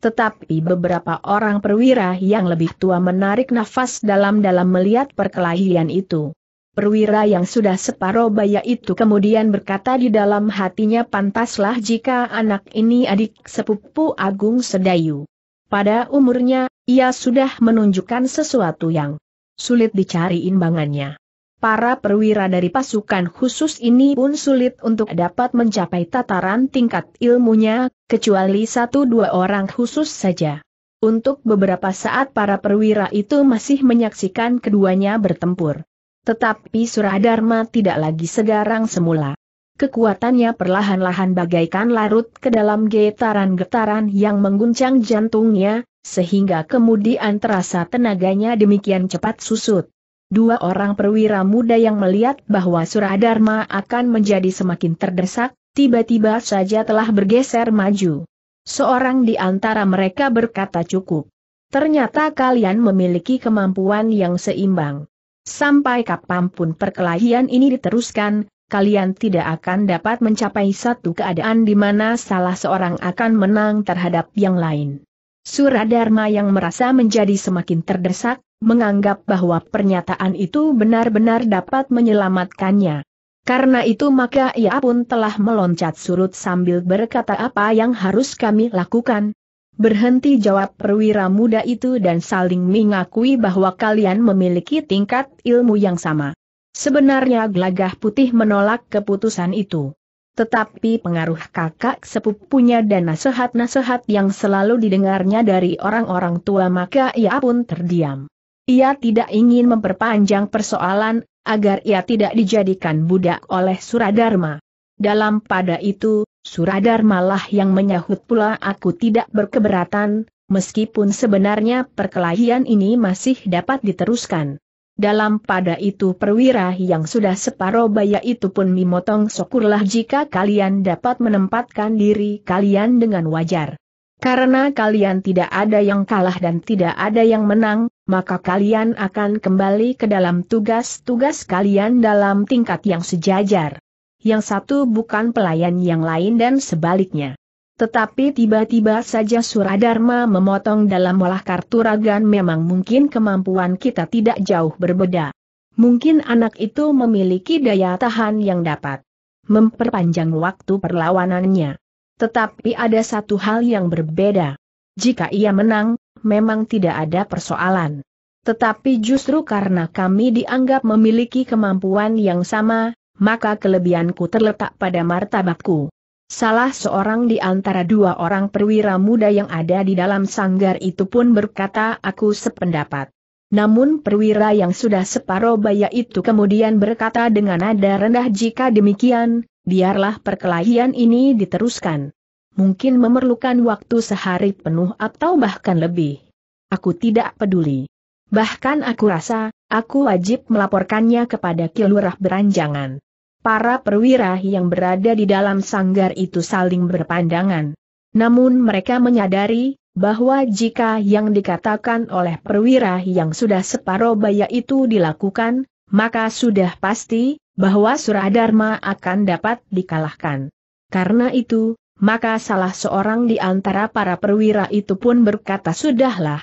Tetapi beberapa orang perwira yang lebih tua menarik nafas dalam-dalam melihat perkelahian itu. Perwira yang sudah separuh baya itu kemudian berkata di dalam hatinya pantaslah jika anak ini adik sepupu Agung Sedayu. Pada umurnya, ia sudah menunjukkan sesuatu yang sulit dicari imbangannya para perwira dari pasukan khusus ini pun sulit untuk dapat mencapai tataran tingkat ilmunya, kecuali satu dua orang khusus saja. Untuk beberapa saat para perwira itu masih menyaksikan keduanya bertempur. Tetapi Suradharma tidak lagi segarang semula. Kekuatannya perlahan-lahan bagaikan larut ke dalam getaran-getaran yang mengguncang jantungnya, sehingga kemudian terasa tenaganya demikian cepat susut. Dua orang perwira muda yang melihat bahwa Suradharma akan menjadi semakin terdesak, tiba-tiba saja telah bergeser maju. Seorang di antara mereka berkata cukup. Ternyata kalian memiliki kemampuan yang seimbang. Sampai kapanpun perkelahian ini diteruskan, kalian tidak akan dapat mencapai satu keadaan di mana salah seorang akan menang terhadap yang lain. Suradharma yang merasa menjadi semakin terdesak, menganggap bahwa pernyataan itu benar-benar dapat menyelamatkannya. Karena itu maka ia pun telah meloncat surut sambil berkata apa yang harus kami lakukan. Berhenti jawab perwira muda itu dan saling mengakui bahwa kalian memiliki tingkat ilmu yang sama. Sebenarnya gelagah putih menolak keputusan itu. Tetapi pengaruh kakak sepupunya dan nasihat-nasihat yang selalu didengarnya dari orang-orang tua maka ia pun terdiam. Ia tidak ingin memperpanjang persoalan, agar ia tidak dijadikan budak oleh Suradharma. Dalam pada itu, Suradharma lah yang menyahut pula aku tidak berkeberatan, meskipun sebenarnya perkelahian ini masih dapat diteruskan. Dalam pada itu perwira yang sudah separuh baya itu pun memotong syukurlah jika kalian dapat menempatkan diri kalian dengan wajar. Karena kalian tidak ada yang kalah dan tidak ada yang menang, maka kalian akan kembali ke dalam tugas-tugas kalian dalam tingkat yang sejajar. Yang satu bukan pelayan yang lain dan sebaliknya. Tetapi tiba-tiba saja Suradharma memotong dalam olah kartu ragan memang mungkin kemampuan kita tidak jauh berbeda. Mungkin anak itu memiliki daya tahan yang dapat memperpanjang waktu perlawanannya. Tetapi ada satu hal yang berbeda. Jika ia menang, memang tidak ada persoalan. Tetapi justru karena kami dianggap memiliki kemampuan yang sama, maka kelebihanku terletak pada martabatku. Salah seorang di antara dua orang perwira muda yang ada di dalam sanggar itu pun berkata aku sependapat. Namun perwira yang sudah separoh baya itu kemudian berkata dengan nada rendah jika demikian, Biarlah perkelahian ini diteruskan. Mungkin memerlukan waktu sehari penuh atau bahkan lebih. Aku tidak peduli. Bahkan aku rasa, aku wajib melaporkannya kepada Kilurah Beranjangan. Para perwira yang berada di dalam sanggar itu saling berpandangan. Namun mereka menyadari, bahwa jika yang dikatakan oleh perwira yang sudah separoh baya itu dilakukan, maka sudah pasti, bahwa Suradharma akan dapat dikalahkan. Karena itu, maka salah seorang di antara para perwira itu pun berkata sudahlah.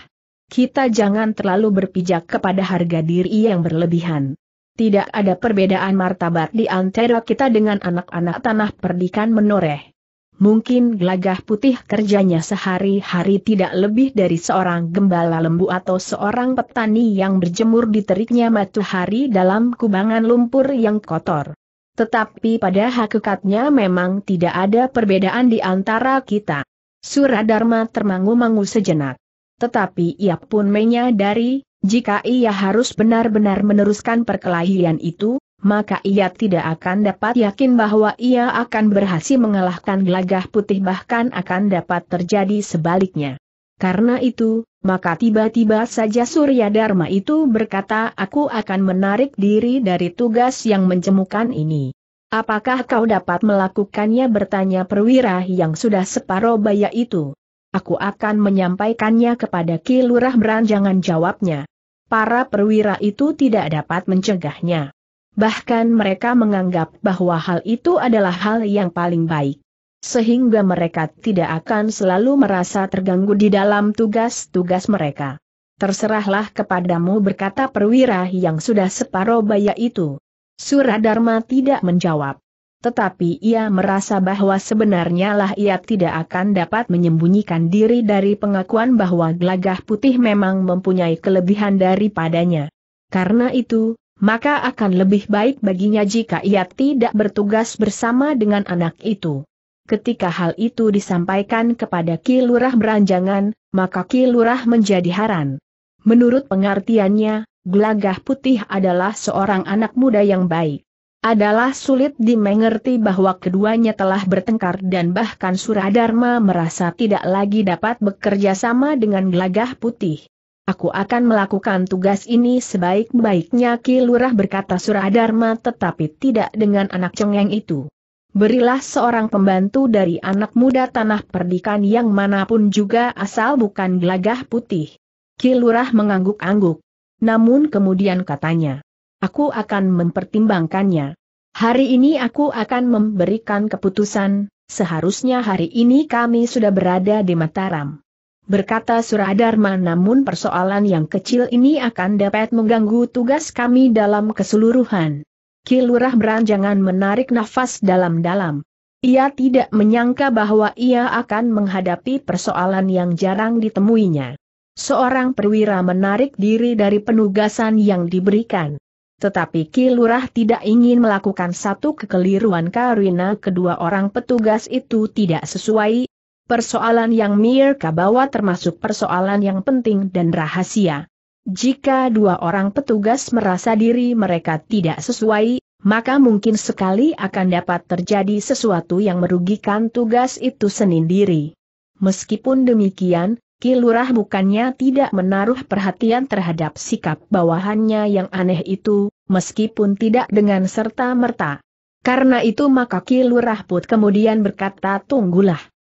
Kita jangan terlalu berpijak kepada harga diri yang berlebihan. Tidak ada perbedaan martabat di antara kita dengan anak-anak tanah perdikan menoreh. Mungkin gelagah putih kerjanya sehari-hari tidak lebih dari seorang gembala lembu atau seorang petani yang berjemur di teriknya matahari dalam kubangan lumpur yang kotor. Tetapi pada hakikatnya memang tidak ada perbedaan di antara kita. Suradharma termangu-mangu sejenak. Tetapi ia pun menyadari, jika ia harus benar-benar meneruskan perkelahian itu, maka ia tidak akan dapat yakin bahwa ia akan berhasil mengalahkan gelagah putih bahkan akan dapat terjadi sebaliknya. Karena itu, maka tiba-tiba saja Surya Dharma itu berkata aku akan menarik diri dari tugas yang menjemukan ini. Apakah kau dapat melakukannya bertanya perwira yang sudah separoh baya itu? Aku akan menyampaikannya kepada Ki Beranjangan jawabnya. Para perwira itu tidak dapat mencegahnya bahkan mereka menganggap bahwa hal itu adalah hal yang paling baik. Sehingga mereka tidak akan selalu merasa terganggu di dalam tugas-tugas mereka. Terserahlah kepadamu berkata perwira yang sudah separuh baya itu. Suradharma tidak menjawab. Tetapi ia merasa bahwa sebenarnya lah ia tidak akan dapat menyembunyikan diri dari pengakuan bahwa gelagah putih memang mempunyai kelebihan daripadanya. Karena itu, maka akan lebih baik baginya jika ia tidak bertugas bersama dengan anak itu. Ketika hal itu disampaikan kepada Ki Lurah Beranjangan, maka Ki Lurah menjadi haran. Menurut pengertiannya, Gelagah Putih adalah seorang anak muda yang baik. Adalah sulit dimengerti bahwa keduanya telah bertengkar dan bahkan Suradharma merasa tidak lagi dapat bekerja sama dengan Gelagah Putih. Aku akan melakukan tugas ini sebaik-baiknya Ki Lurah berkata Dharma tetapi tidak dengan anak cengeng itu. Berilah seorang pembantu dari anak muda tanah perdikan yang manapun juga asal bukan gelagah putih. Ki Lurah mengangguk-angguk. Namun kemudian katanya, aku akan mempertimbangkannya. Hari ini aku akan memberikan keputusan, seharusnya hari ini kami sudah berada di Mataram berkata Suradharma namun persoalan yang kecil ini akan dapat mengganggu tugas kami dalam keseluruhan. Kilurah beranjangan menarik nafas dalam-dalam. Ia tidak menyangka bahwa ia akan menghadapi persoalan yang jarang ditemuinya. Seorang perwira menarik diri dari penugasan yang diberikan. Tetapi Kilurah tidak ingin melakukan satu kekeliruan karena kedua orang petugas itu tidak sesuai Persoalan yang Mirka bawa termasuk persoalan yang penting dan rahasia. Jika dua orang petugas merasa diri mereka tidak sesuai, maka mungkin sekali akan dapat terjadi sesuatu yang merugikan tugas itu sendiri. Meskipun demikian, Kilurah bukannya tidak menaruh perhatian terhadap sikap bawahannya yang aneh itu, meskipun tidak dengan serta-merta. Karena itu maka Kilurah Put kemudian berkata tunggulah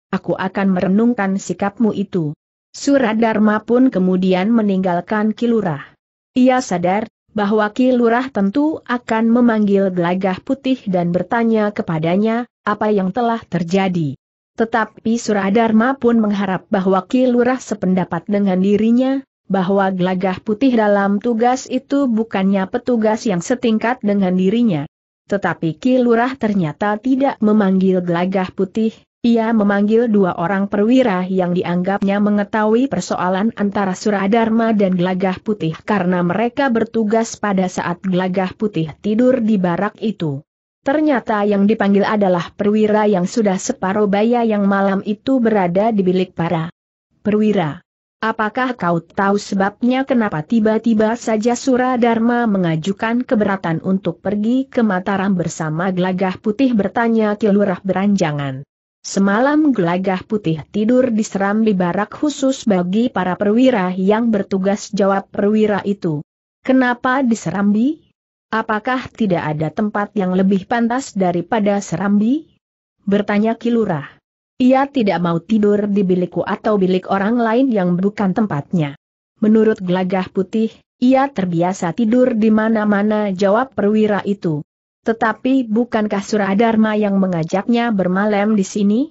aku akan merenungkan sikapmu itu. Suradharma pun kemudian meninggalkan Kilurah. Ia sadar bahwa Kilurah tentu akan memanggil gelagah putih dan bertanya kepadanya, apa yang telah terjadi. Tetapi Suradharma pun mengharap bahwa Kilurah sependapat dengan dirinya, bahwa gelagah putih dalam tugas itu bukannya petugas yang setingkat dengan dirinya. Tetapi Kilurah ternyata tidak memanggil gelagah putih, ia memanggil dua orang perwira yang dianggapnya mengetahui persoalan antara Suradharma dan Gelagah Putih karena mereka bertugas pada saat Gelagah Putih tidur di barak itu. Ternyata yang dipanggil adalah perwira yang sudah separuh baya yang malam itu berada di bilik para perwira. Apakah kau tahu sebabnya kenapa tiba-tiba saja Suradharma mengajukan keberatan untuk pergi ke Mataram bersama Gelagah Putih bertanya Kilurah Beranjangan. Semalam gelagah putih tidur diserambi serambi barak khusus bagi para perwira yang bertugas jawab perwira itu. Kenapa diserambi? Apakah tidak ada tempat yang lebih pantas daripada serambi? Bertanya Kilurah. Ia tidak mau tidur di bilikku atau bilik orang lain yang bukan tempatnya. Menurut gelagah putih, ia terbiasa tidur di mana-mana jawab perwira itu. Tetapi bukankah Suradharma yang mengajaknya bermalam di sini?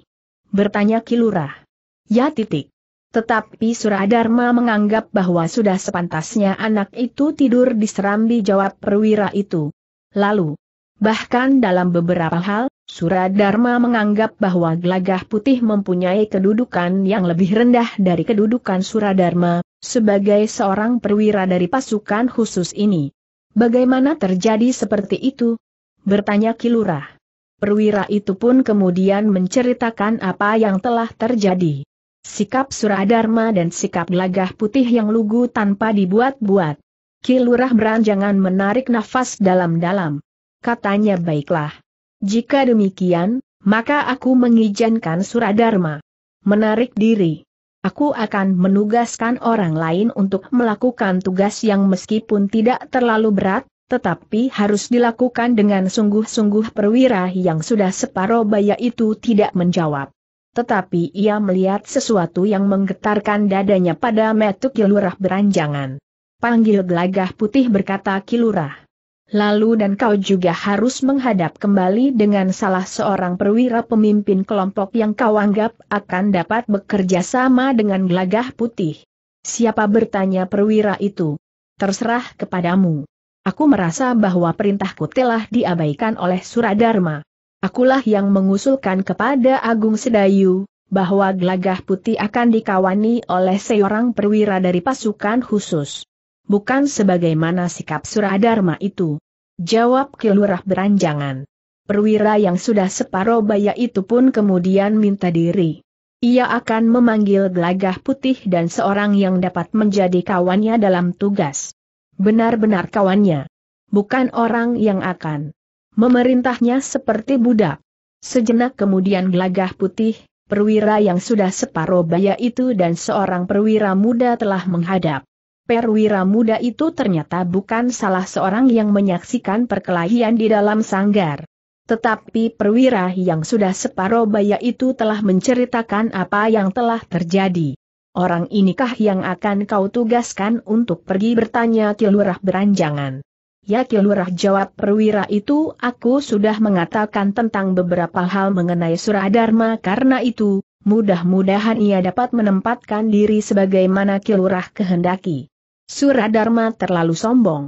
Bertanya Kilurah. Ya titik. Tetapi Suradharma menganggap bahwa sudah sepantasnya anak itu tidur di serambi jawab perwira itu. Lalu, bahkan dalam beberapa hal, Suradharma menganggap bahwa gelagah putih mempunyai kedudukan yang lebih rendah dari kedudukan Suradharma, sebagai seorang perwira dari pasukan khusus ini. Bagaimana terjadi seperti itu? bertanya Kilurah. Perwira itu pun kemudian menceritakan apa yang telah terjadi. Sikap Suradharma dan sikap gelagah putih yang lugu tanpa dibuat-buat. Kilurah beranjangan menarik nafas dalam-dalam. Katanya baiklah. Jika demikian, maka aku mengizinkan Suradharma menarik diri. Aku akan menugaskan orang lain untuk melakukan tugas yang meskipun tidak terlalu berat, tetapi harus dilakukan dengan sungguh-sungguh perwira yang sudah separoh baya itu tidak menjawab. Tetapi ia melihat sesuatu yang menggetarkan dadanya pada metu kilurah beranjangan. Panggil gelagah putih berkata kilurah. Lalu dan kau juga harus menghadap kembali dengan salah seorang perwira pemimpin kelompok yang kau anggap akan dapat bekerja sama dengan gelagah putih. Siapa bertanya perwira itu? Terserah kepadamu. Aku merasa bahwa perintahku telah diabaikan oleh Suradharma. Akulah yang mengusulkan kepada Agung Sedayu, bahwa gelagah putih akan dikawani oleh seorang perwira dari pasukan khusus. Bukan sebagaimana sikap Suradharma itu. Jawab Kilurah beranjangan. Perwira yang sudah separoh baya itu pun kemudian minta diri. Ia akan memanggil gelagah putih dan seorang yang dapat menjadi kawannya dalam tugas. Benar-benar kawannya. Bukan orang yang akan memerintahnya seperti budak. Sejenak kemudian gelagah putih, perwira yang sudah separuh baya itu dan seorang perwira muda telah menghadap. Perwira muda itu ternyata bukan salah seorang yang menyaksikan perkelahian di dalam sanggar. Tetapi perwira yang sudah separuh baya itu telah menceritakan apa yang telah terjadi orang inikah yang akan kau tugaskan untuk pergi bertanya Kilurah beranjangan? Ya Kilurah jawab perwira itu aku sudah mengatakan tentang beberapa hal mengenai surah Dharma karena itu, mudah-mudahan ia dapat menempatkan diri sebagaimana Kilurah kehendaki. Dharma terlalu sombong.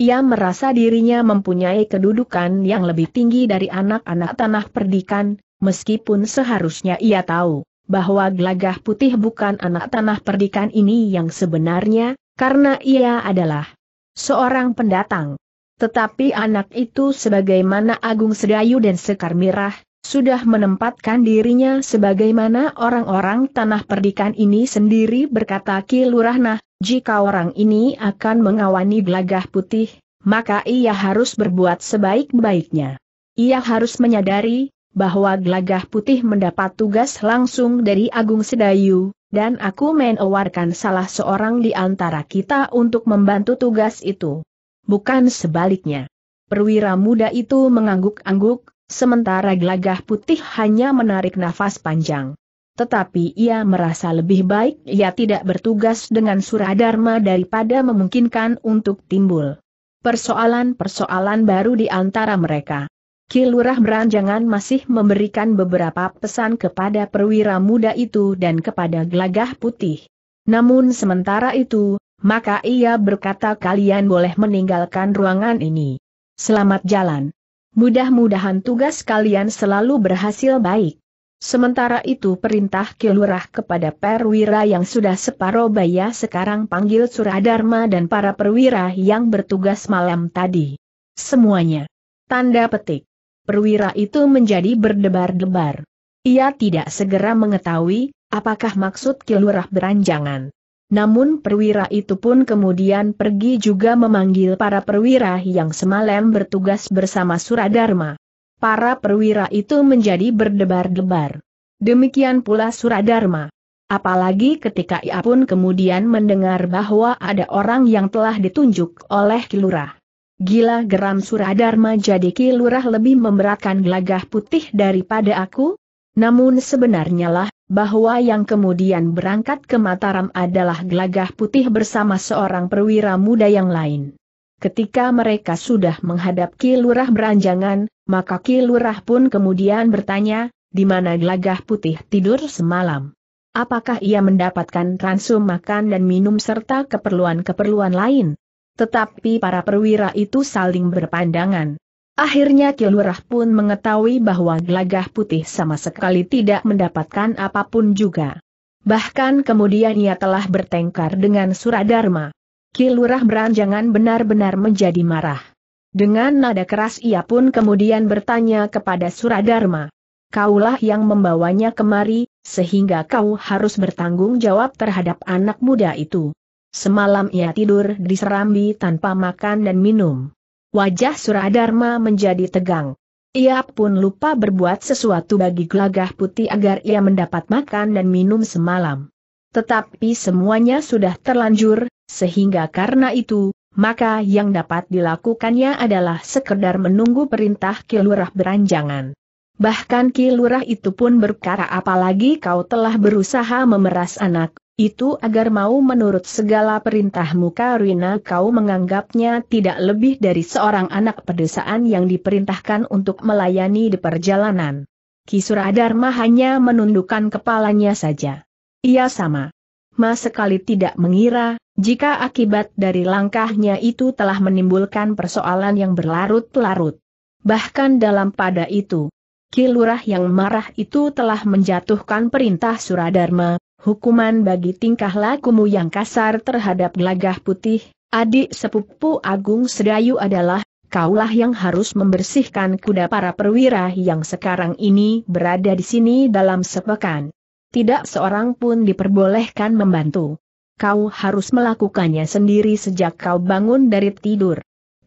Ia merasa dirinya mempunyai kedudukan yang lebih tinggi dari anak-anak tanah perdikan, meskipun seharusnya ia tahu bahwa gelagah putih bukan anak tanah perdikan ini yang sebenarnya, karena ia adalah seorang pendatang. Tetapi anak itu sebagaimana Agung Sedayu dan Sekar Mirah, sudah menempatkan dirinya sebagaimana orang-orang tanah perdikan ini sendiri berkata Ki Lurah nah, jika orang ini akan mengawani gelagah putih, maka ia harus berbuat sebaik-baiknya. Ia harus menyadari bahwa Gelagah Putih mendapat tugas langsung dari Agung Sedayu, dan aku menawarkan salah seorang di antara kita untuk membantu tugas itu. Bukan sebaliknya. Perwira muda itu mengangguk-angguk, sementara Gelagah Putih hanya menarik nafas panjang. Tetapi ia merasa lebih baik ia tidak bertugas dengan Suradharma daripada memungkinkan untuk timbul persoalan-persoalan baru di antara mereka. Kilurah Beranjangan masih memberikan beberapa pesan kepada perwira muda itu dan kepada gelagah putih. Namun sementara itu, maka ia berkata kalian boleh meninggalkan ruangan ini. Selamat jalan. Mudah-mudahan tugas kalian selalu berhasil baik. Sementara itu perintah kilurah kepada perwira yang sudah separuh baya sekarang panggil Suradarma dan para perwira yang bertugas malam tadi. Semuanya. Tanda petik perwira itu menjadi berdebar-debar. Ia tidak segera mengetahui, apakah maksud kilurah beranjangan. Namun perwira itu pun kemudian pergi juga memanggil para perwira yang semalam bertugas bersama Suradharma. Para perwira itu menjadi berdebar-debar. Demikian pula Suradharma. Apalagi ketika ia pun kemudian mendengar bahwa ada orang yang telah ditunjuk oleh Kilurah. Gila geram Suradarma jadi kilurah lebih memberatkan gelagah putih daripada aku? Namun sebenarnya lah, bahwa yang kemudian berangkat ke Mataram adalah gelagah putih bersama seorang perwira muda yang lain. Ketika mereka sudah menghadap kilurah beranjangan, maka kilurah pun kemudian bertanya, di mana gelagah putih tidur semalam? Apakah ia mendapatkan ransum makan dan minum serta keperluan-keperluan lain? Tetapi para perwira itu saling berpandangan. Akhirnya Kilurah pun mengetahui bahwa gelagah putih sama sekali tidak mendapatkan apapun juga. Bahkan kemudian ia telah bertengkar dengan Suradharma. Kilurah beranjangan benar-benar menjadi marah. Dengan nada keras ia pun kemudian bertanya kepada Suradharma, Kaulah yang membawanya kemari, sehingga kau harus bertanggung jawab terhadap anak muda itu. Semalam ia tidur di serambi tanpa makan dan minum. Wajah Suradharma menjadi tegang. Ia pun lupa berbuat sesuatu bagi gelagah putih agar ia mendapat makan dan minum semalam. Tetapi semuanya sudah terlanjur, sehingga karena itu, maka yang dapat dilakukannya adalah sekedar menunggu perintah Kilurah beranjangan. Bahkan Kilurah itu pun berkata, apalagi kau telah berusaha memeras anak, itu agar mau menurut segala perintahmu Karina. kau menganggapnya tidak lebih dari seorang anak pedesaan yang diperintahkan untuk melayani di perjalanan. Kisura Dharma hanya menundukkan kepalanya saja. Ia sama. Mas sekali tidak mengira, jika akibat dari langkahnya itu telah menimbulkan persoalan yang berlarut-larut. Bahkan dalam pada itu, Kilurah yang marah itu telah menjatuhkan perintah Suradharma, hukuman bagi tingkah lakumu yang kasar terhadap gelagah putih, adik sepupu Agung Sedayu adalah, kaulah yang harus membersihkan kuda para perwira yang sekarang ini berada di sini dalam sepekan. Tidak seorang pun diperbolehkan membantu. Kau harus melakukannya sendiri sejak kau bangun dari tidur.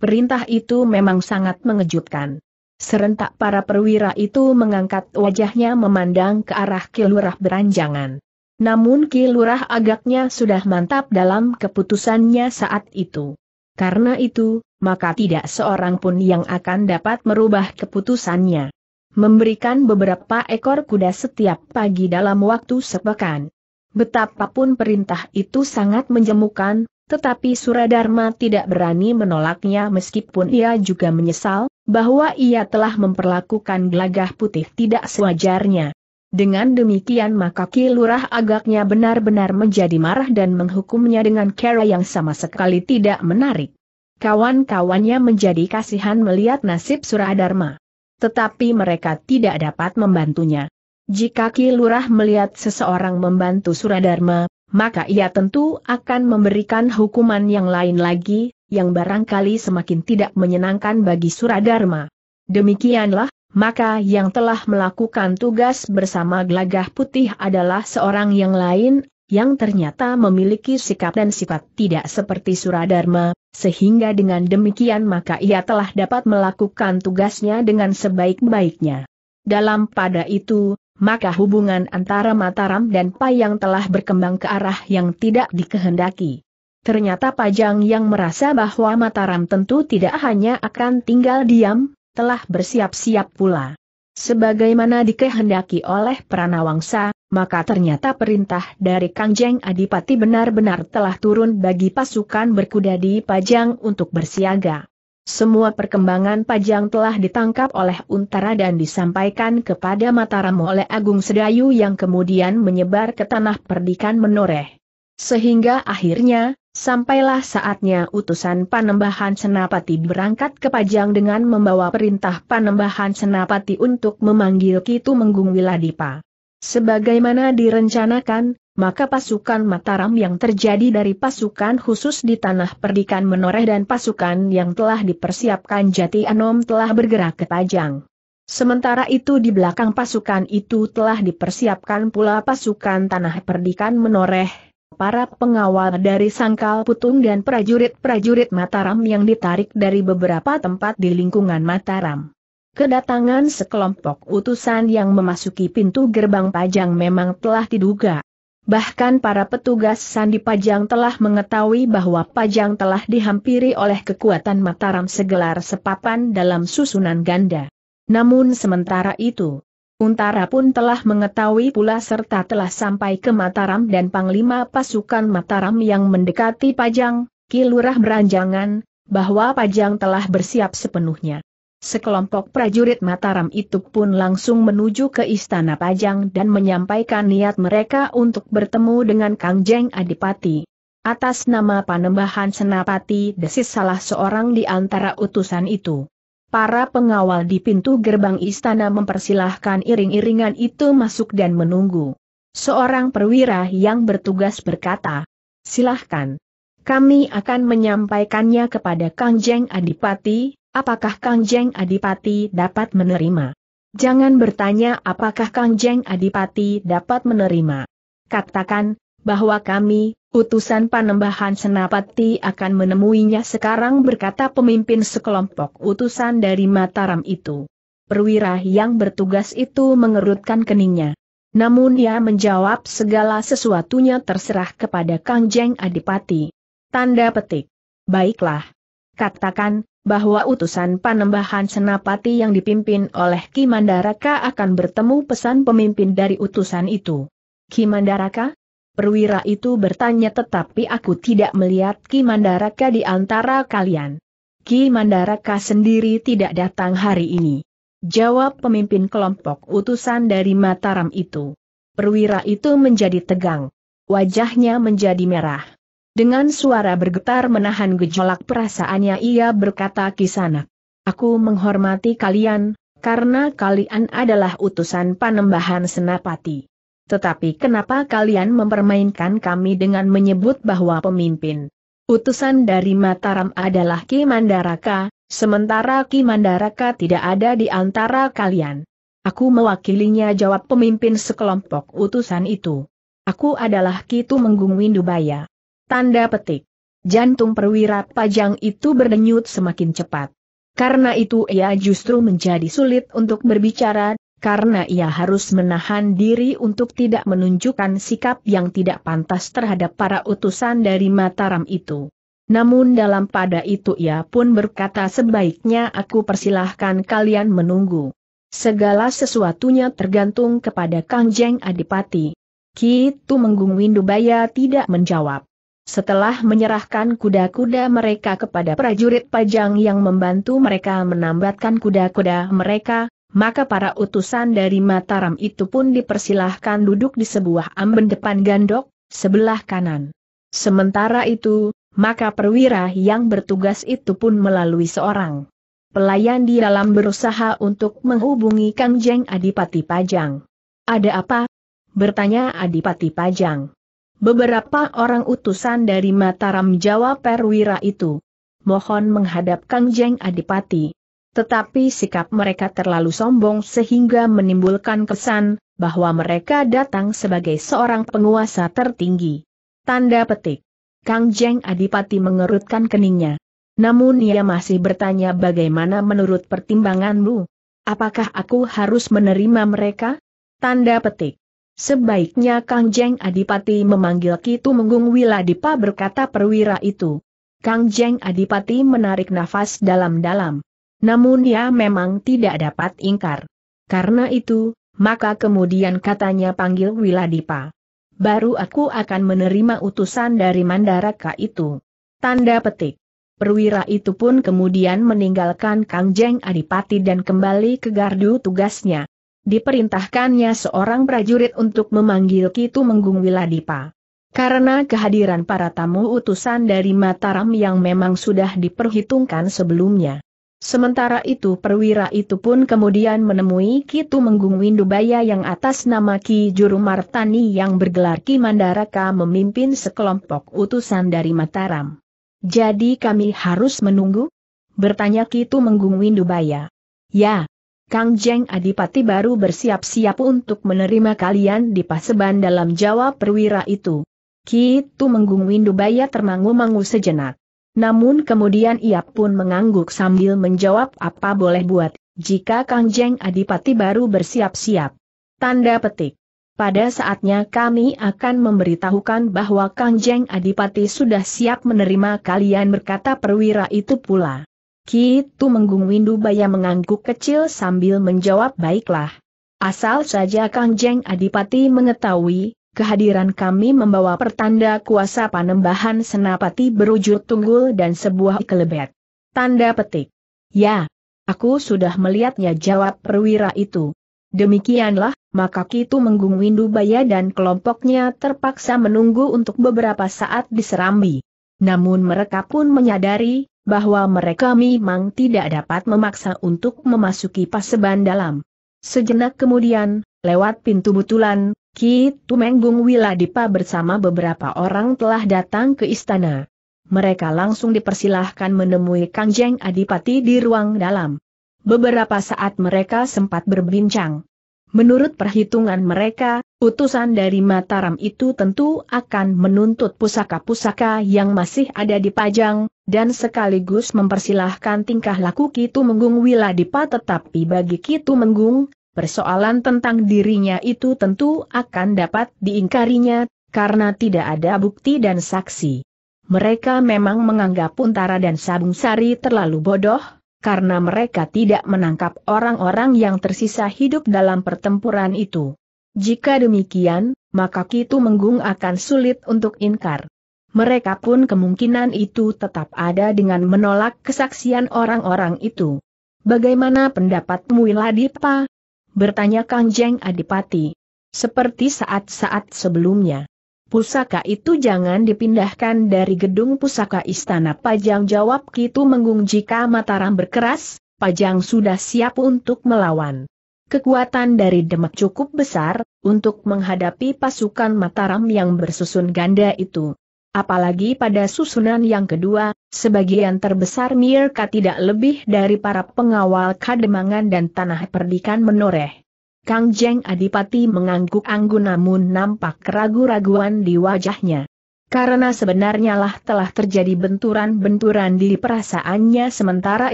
Perintah itu memang sangat mengejutkan. Serentak para perwira itu mengangkat wajahnya memandang ke arah kilurah beranjangan namun Ki Lurah agaknya sudah mantap dalam keputusannya saat itu. Karena itu, maka tidak seorang pun yang akan dapat merubah keputusannya. Memberikan beberapa ekor kuda setiap pagi dalam waktu sepekan. Betapapun perintah itu sangat menjemukan, tetapi Suradharma tidak berani menolaknya meskipun ia juga menyesal, bahwa ia telah memperlakukan gelagah putih tidak sewajarnya. Dengan demikian maka Ki Lurah agaknya benar-benar menjadi marah dan menghukumnya dengan cara yang sama sekali tidak menarik. Kawan-kawannya menjadi kasihan melihat nasib Suradharma, Tetapi mereka tidak dapat membantunya. Jika Ki Lurah melihat seseorang membantu Suradharma, maka ia tentu akan memberikan hukuman yang lain lagi, yang barangkali semakin tidak menyenangkan bagi Suradharma. Demikianlah, maka yang telah melakukan tugas bersama gelagah putih adalah seorang yang lain, yang ternyata memiliki sikap dan sifat tidak seperti Suradharma, sehingga dengan demikian maka ia telah dapat melakukan tugasnya dengan sebaik-baiknya. Dalam pada itu, maka hubungan antara Mataram dan Payang telah berkembang ke arah yang tidak dikehendaki. Ternyata Pajang yang merasa bahwa Mataram tentu tidak hanya akan tinggal diam, telah bersiap-siap pula. Sebagaimana dikehendaki oleh Pranawangsa, maka ternyata perintah dari Kangjeng Adipati benar-benar telah turun bagi pasukan berkuda di Pajang untuk bersiaga. Semua perkembangan Pajang telah ditangkap oleh Untara dan disampaikan kepada Mataram oleh Agung Sedayu yang kemudian menyebar ke tanah perdikan menoreh. Sehingga akhirnya, sampailah saatnya utusan Panembahan Senapati berangkat ke Pajang dengan membawa perintah Panembahan Senapati untuk memanggil Kitu Menggung Wiladipa. Sebagaimana direncanakan, maka pasukan Mataram yang terjadi dari pasukan khusus di Tanah Perdikan Menoreh dan pasukan yang telah dipersiapkan Jati Anom telah bergerak ke Pajang. Sementara itu di belakang pasukan itu telah dipersiapkan pula pasukan Tanah Perdikan Menoreh, para pengawal dari Sangkal Putung dan prajurit-prajurit Mataram yang ditarik dari beberapa tempat di lingkungan Mataram. Kedatangan sekelompok utusan yang memasuki pintu gerbang Pajang memang telah diduga. Bahkan para petugas Sandi Pajang telah mengetahui bahwa Pajang telah dihampiri oleh kekuatan Mataram segelar sepapan dalam susunan ganda. Namun sementara itu, Untara pun telah mengetahui pula serta telah sampai ke Mataram dan Panglima pasukan Mataram yang mendekati Pajang, Kilurah Beranjangan, bahwa Pajang telah bersiap sepenuhnya. Sekelompok prajurit Mataram itu pun langsung menuju ke Istana Pajang dan menyampaikan niat mereka untuk bertemu dengan Kang Jeng Adipati. Atas nama Panembahan Senapati desis salah seorang di antara utusan itu. Para pengawal di pintu gerbang istana mempersilahkan iring-iringan itu masuk dan menunggu. Seorang perwira yang bertugas berkata, silahkan. Kami akan menyampaikannya kepada Kangjeng Adipati, apakah Kangjeng Adipati dapat menerima? Jangan bertanya apakah Kangjeng Adipati dapat menerima. Katakan, bahwa kami, utusan panembahan Senapati akan menemuinya sekarang berkata pemimpin sekelompok utusan dari Mataram itu. Perwira yang bertugas itu mengerutkan keningnya. Namun ia menjawab segala sesuatunya terserah kepada Kangjeng Adipati. Tanda petik. Baiklah. Katakan, bahwa utusan panembahan Senapati yang dipimpin oleh Kimandaraka akan bertemu pesan pemimpin dari utusan itu. Kimandaraka? Perwira itu bertanya tetapi aku tidak melihat Ki Mandaraka di antara kalian. Ki Mandaraka sendiri tidak datang hari ini. Jawab pemimpin kelompok utusan dari Mataram itu. Perwira itu menjadi tegang. Wajahnya menjadi merah. Dengan suara bergetar menahan gejolak perasaannya ia berkata kisana. Aku menghormati kalian, karena kalian adalah utusan panembahan senapati. Tetapi kenapa kalian mempermainkan kami dengan menyebut bahwa pemimpin utusan dari Mataram adalah Ki Mandaraka, sementara Ki Mandaraka tidak ada di antara kalian? Aku mewakilinya jawab pemimpin sekelompok utusan itu. Aku adalah Kitu Menggung Windubaya. Tanda petik. Jantung perwira pajang itu berdenyut semakin cepat. Karena itu ia justru menjadi sulit untuk berbicara, karena ia harus menahan diri untuk tidak menunjukkan sikap yang tidak pantas terhadap para utusan dari Mataram itu. Namun dalam pada itu ia pun berkata sebaiknya aku persilahkan kalian menunggu. Segala sesuatunya tergantung kepada Kang Jeng Adipati. Kitu Menggung Windubaya tidak menjawab. Setelah menyerahkan kuda-kuda mereka kepada prajurit pajang yang membantu mereka menambatkan kuda-kuda mereka, maka para utusan dari Mataram itu pun dipersilahkan duduk di sebuah amben depan gandok, sebelah kanan. Sementara itu, maka perwira yang bertugas itu pun melalui seorang pelayan di dalam berusaha untuk menghubungi Kang Jeng Adipati Pajang. Ada apa? Bertanya Adipati Pajang. Beberapa orang utusan dari Mataram jawab perwira itu. Mohon menghadap Kang Jeng Adipati. Tetapi sikap mereka terlalu sombong sehingga menimbulkan kesan bahwa mereka datang sebagai seorang penguasa tertinggi. Tanda petik. Kang Jeng Adipati mengerutkan keningnya. Namun ia masih bertanya bagaimana menurut pertimbanganmu? Apakah aku harus menerima mereka? Tanda petik. Sebaiknya Kang Jeng Adipati memanggil Kitu Menggung Wiladipa berkata perwira itu. Kang Jeng Adipati menarik nafas dalam-dalam. Namun ia memang tidak dapat ingkar. Karena itu, maka kemudian katanya panggil Wiladipa. Baru aku akan menerima utusan dari Mandaraka itu. Tanda petik. Perwira itu pun kemudian meninggalkan Kangjeng Adipati dan kembali ke gardu tugasnya. Diperintahkannya seorang prajurit untuk memanggil Kitu Menggung Wiladipa. Karena kehadiran para tamu utusan dari Mataram yang memang sudah diperhitungkan sebelumnya. Sementara itu perwira itu pun kemudian menemui Kitu Menggung Windubaya yang atas nama Ki Juru Martani yang bergelar Ki Mandaraka memimpin sekelompok utusan dari Mataram. Jadi kami harus menunggu? Bertanya Kitu Menggung Windubaya. Ya. Kang Jeng Adipati baru bersiap-siap untuk menerima kalian di Paseban dalam jawab perwira itu. Kitu Menggung Windubaya termangu-mangu sejenak. Namun kemudian ia pun mengangguk sambil menjawab apa boleh buat, jika Kang Jeng Adipati baru bersiap-siap. Tanda petik. Pada saatnya kami akan memberitahukan bahwa Kang Jeng Adipati sudah siap menerima kalian berkata perwira itu pula. Kitu Menggung Baya mengangguk kecil sambil menjawab baiklah. Asal saja Kang Jeng Adipati mengetahui, kehadiran kami membawa pertanda kuasa panembahan senapati berujur tunggul dan sebuah kelebet. Tanda petik. Ya, aku sudah melihatnya jawab perwira itu. Demikianlah, maka Kitu Menggung Windubaya dan kelompoknya terpaksa menunggu untuk beberapa saat di Serambi. Namun mereka pun menyadari, bahwa mereka memang tidak dapat memaksa untuk memasuki paseban dalam. Sejenak kemudian, lewat pintu butulan, Ki Tumenggung Wiladipa bersama beberapa orang telah datang ke istana. Mereka langsung dipersilahkan menemui Kangjeng Adipati di ruang dalam. Beberapa saat mereka sempat berbincang. Menurut perhitungan mereka, utusan dari Mataram itu tentu akan menuntut pusaka-pusaka yang masih ada di Pajang, dan sekaligus mempersilahkan tingkah laku Kitu Menggung Wiladipa tetapi bagi Kitu Menggung, persoalan tentang dirinya itu tentu akan dapat diingkarinya, karena tidak ada bukti dan saksi. Mereka memang menganggap Untara dan Sabung Sari terlalu bodoh, karena mereka tidak menangkap orang-orang yang tersisa hidup dalam pertempuran itu. Jika demikian, maka Kitu Menggung akan sulit untuk ingkar. Mereka pun kemungkinan itu tetap ada dengan menolak kesaksian orang-orang itu. Bagaimana pendapatmu Wiladipa? Bertanya Kang Jeng Adipati. Seperti saat-saat sebelumnya. Pusaka itu jangan dipindahkan dari gedung pusaka istana Pajang jawab Kitu Menggung jika Mataram berkeras, Pajang sudah siap untuk melawan. Kekuatan dari Demak cukup besar, untuk menghadapi pasukan Mataram yang bersusun ganda itu. Apalagi pada susunan yang kedua, sebagian terbesar Mirka tidak lebih dari para pengawal kademangan dan tanah perdikan menoreh. Kang Jeng Adipati mengangguk anggun namun nampak keragu-raguan di wajahnya. Karena sebenarnya lah telah terjadi benturan-benturan di perasaannya sementara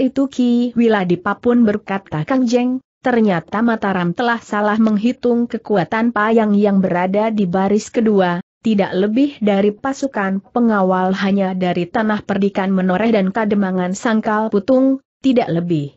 itu Ki Wiladipa pun berkata Kang Jeng, ternyata Mataram telah salah menghitung kekuatan Payang yang berada di baris kedua, tidak lebih dari pasukan pengawal hanya dari tanah perdikan menoreh dan kademangan sangkal putung, tidak lebih.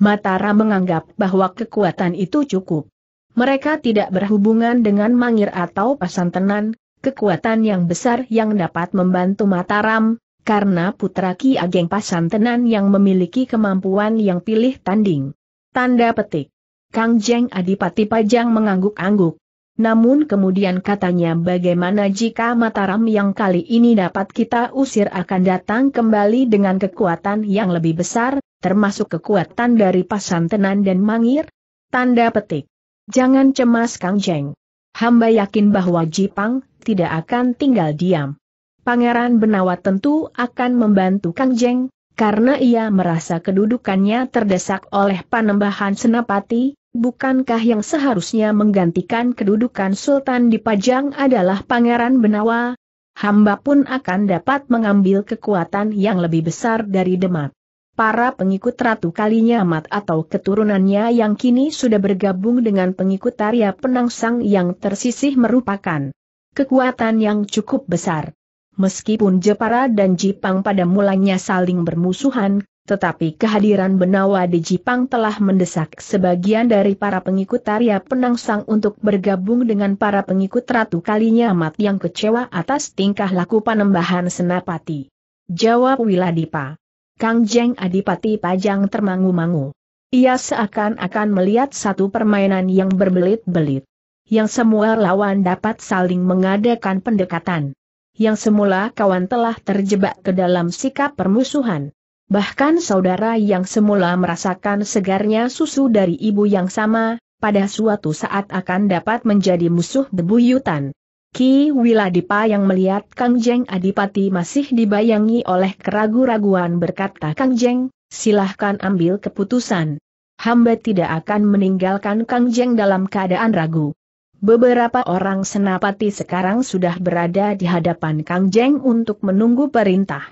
Matara menganggap bahwa kekuatan itu cukup. Mereka tidak berhubungan dengan mangir atau pasantenan, kekuatan yang besar yang dapat membantu Mataram, karena putra Ki Ageng Pasantenan yang memiliki kemampuan yang pilih tanding. Tanda petik. Kang Jeng Adipati Pajang mengangguk-angguk. Namun kemudian katanya bagaimana jika Mataram yang kali ini dapat kita usir akan datang kembali dengan kekuatan yang lebih besar, termasuk kekuatan dari Pasantenan dan Mangir? Tanda petik. Jangan cemas Kang Jeng. Hamba yakin bahwa Jipang tidak akan tinggal diam. Pangeran Benawa tentu akan membantu Kang Jeng, karena ia merasa kedudukannya terdesak oleh panembahan senapati, bukankah yang seharusnya menggantikan kedudukan Sultan di Pajang adalah Pangeran Benawa? Hamba pun akan dapat mengambil kekuatan yang lebih besar dari Demak. Para pengikut Ratu Kalinyamat atau keturunannya yang kini sudah bergabung dengan pengikut Arya Penangsang yang tersisih merupakan kekuatan yang cukup besar. Meskipun Jepara dan Jipang pada mulanya saling bermusuhan, tetapi kehadiran Benawa di Jipang telah mendesak sebagian dari para pengikut Arya Penangsang untuk bergabung dengan para pengikut Ratu kalinya Mat yang kecewa atas tingkah laku panembahan Senapati. Jawab Wiladipa. Kang Jeng Adipati Pajang termangu-mangu. Ia seakan-akan melihat satu permainan yang berbelit-belit. Yang semua lawan dapat saling mengadakan pendekatan. Yang semula kawan telah terjebak ke dalam sikap permusuhan Bahkan saudara yang semula merasakan segarnya susu dari ibu yang sama, pada suatu saat akan dapat menjadi musuh bebuyutan. Ki Wiladipa yang melihat Kang Jeng Adipati masih dibayangi oleh keragu-raguan berkata Kang Jeng, silahkan ambil keputusan. Hamba tidak akan meninggalkan Kang Jeng dalam keadaan ragu. Beberapa orang senapati sekarang sudah berada di hadapan Kang Jeng untuk menunggu perintah.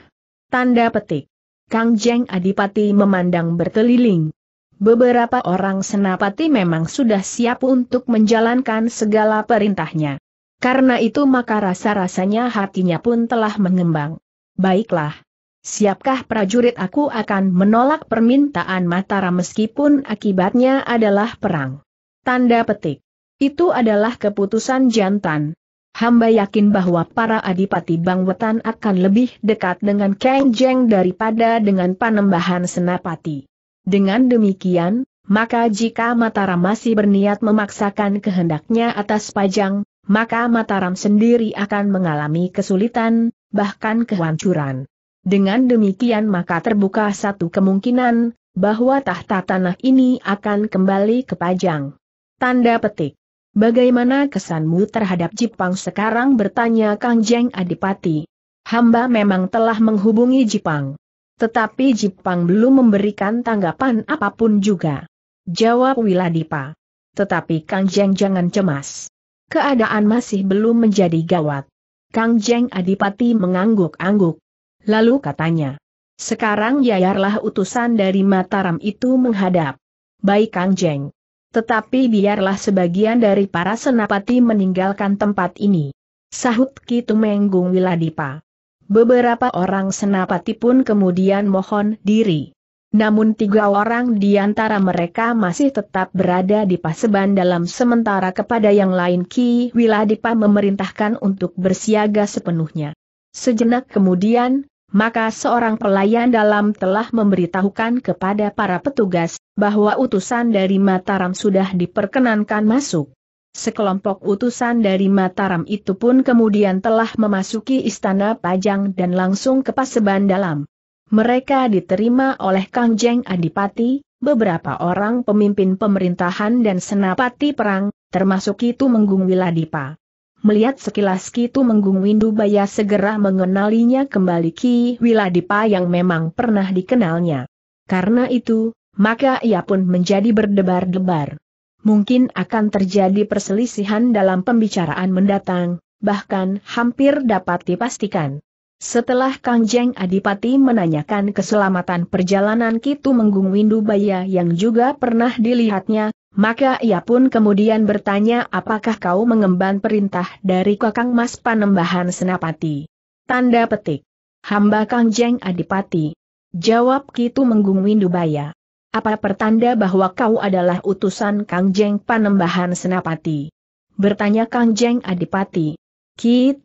Tanda petik. Kang Jeng Adipati memandang berkeliling. Beberapa orang senapati memang sudah siap untuk menjalankan segala perintahnya. Karena itu maka rasa-rasanya hatinya pun telah mengembang. Baiklah. Siapkah prajurit aku akan menolak permintaan Mataram meskipun akibatnya adalah perang? Tanda petik. Itu adalah keputusan jantan, hamba yakin bahwa para adipati Bang Bangwetan akan lebih dekat dengan Kang Jeng daripada dengan panembahan senapati. Dengan demikian, maka jika Mataram masih berniat memaksakan kehendaknya atas Pajang, maka Mataram sendiri akan mengalami kesulitan, bahkan kehancuran. Dengan demikian maka terbuka satu kemungkinan, bahwa tahta tanah ini akan kembali ke Pajang. Tanda petik. Bagaimana kesanmu terhadap Jipang sekarang bertanya Kang Jeng Adipati. Hamba memang telah menghubungi Jipang. Tetapi Jipang belum memberikan tanggapan apapun juga. Jawab Wiladipa. Tetapi Kang Jeng jangan cemas. Keadaan masih belum menjadi gawat. Kang Jeng Adipati mengangguk-angguk. Lalu katanya. Sekarang yayarlah utusan dari Mataram itu menghadap. Baik Kang Jeng. Tetapi biarlah sebagian dari para senapati meninggalkan tempat ini. Sahut Ki Tumenggung Wiladipa. Beberapa orang senapati pun kemudian mohon diri. Namun tiga orang di antara mereka masih tetap berada di paseban dalam sementara kepada yang lain Ki Wiladipa memerintahkan untuk bersiaga sepenuhnya. Sejenak kemudian, maka seorang pelayan dalam telah memberitahukan kepada para petugas bahwa utusan dari Mataram sudah diperkenankan masuk. Sekelompok utusan dari Mataram itu pun kemudian telah memasuki istana Pajang dan langsung ke Paseban Dalam. Mereka diterima oleh Kang Jeng Adipati, beberapa orang pemimpin pemerintahan dan senapati perang, termasuk itu Menggung Wiladipa. Melihat sekilas Kitu Menggung Baya segera mengenalinya kembali Ki Wiladipa yang memang pernah dikenalnya. Karena itu, maka ia pun menjadi berdebar-debar. Mungkin akan terjadi perselisihan dalam pembicaraan mendatang, bahkan hampir dapat dipastikan. Setelah Kang Jeng Adipati menanyakan keselamatan perjalanan Kitu Menggung Baya yang juga pernah dilihatnya, maka ia pun kemudian bertanya apakah kau mengemban perintah dari Kakang Mas Panembahan Senapati. Tanda petik. Hamba Kang Jeng Adipati. Jawab Kitu Menggung Baya. Apa pertanda bahwa kau adalah utusan Kang Jeng Panembahan Senapati? Bertanya Kang Jeng Adipati. Ki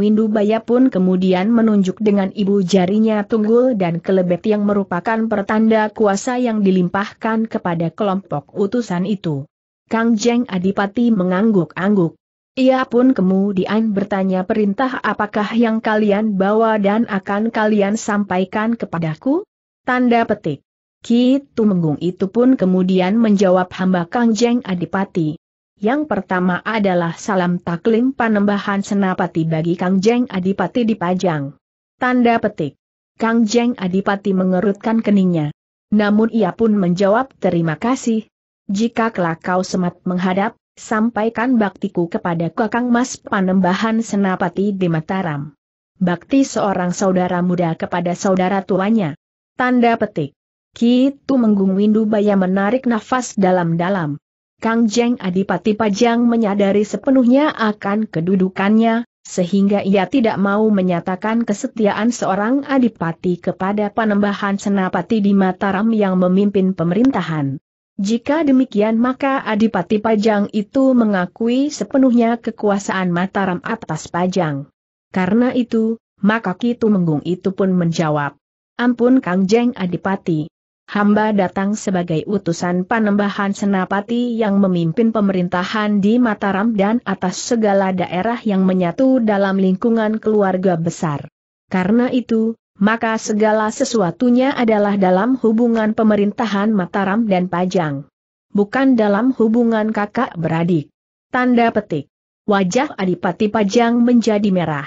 Windu Baya pun kemudian menunjuk dengan ibu jarinya tunggul dan kelebet yang merupakan pertanda kuasa yang dilimpahkan kepada kelompok utusan itu. Kang Jeng Adipati mengangguk-angguk. Ia pun kemudian bertanya perintah apakah yang kalian bawa dan akan kalian sampaikan kepadaku? Tanda petik. Kitu menggung itu pun kemudian menjawab hamba Kang Jeng Adipati. Yang pertama adalah salam taklim panembahan senapati bagi Kang Jeng Adipati Pajang. Tanda petik. Kang Jeng Adipati mengerutkan keningnya. Namun ia pun menjawab terima kasih. Jika kelak kau semat menghadap, sampaikan baktiku kepada Kakang Mas Panembahan Senapati di Mataram. Bakti seorang saudara muda kepada saudara tuanya. Tanda petik. Kitu Menggung Windu Baya menarik nafas dalam-dalam. Kang Jeng Adipati Pajang menyadari sepenuhnya akan kedudukannya, sehingga ia tidak mau menyatakan kesetiaan seorang adipati kepada panembahan senapati di Mataram yang memimpin pemerintahan. Jika demikian maka adipati Pajang itu mengakui sepenuhnya kekuasaan Mataram atas Pajang. Karena itu, maka Kitu Menggung itu pun menjawab, Ampun Kang Jeng Adipati, hamba datang sebagai utusan panembahan senapati yang memimpin pemerintahan di Mataram dan atas segala daerah yang menyatu dalam lingkungan keluarga besar. Karena itu, maka segala sesuatunya adalah dalam hubungan pemerintahan Mataram dan Pajang. Bukan dalam hubungan kakak beradik. Tanda petik. Wajah Adipati Pajang menjadi merah.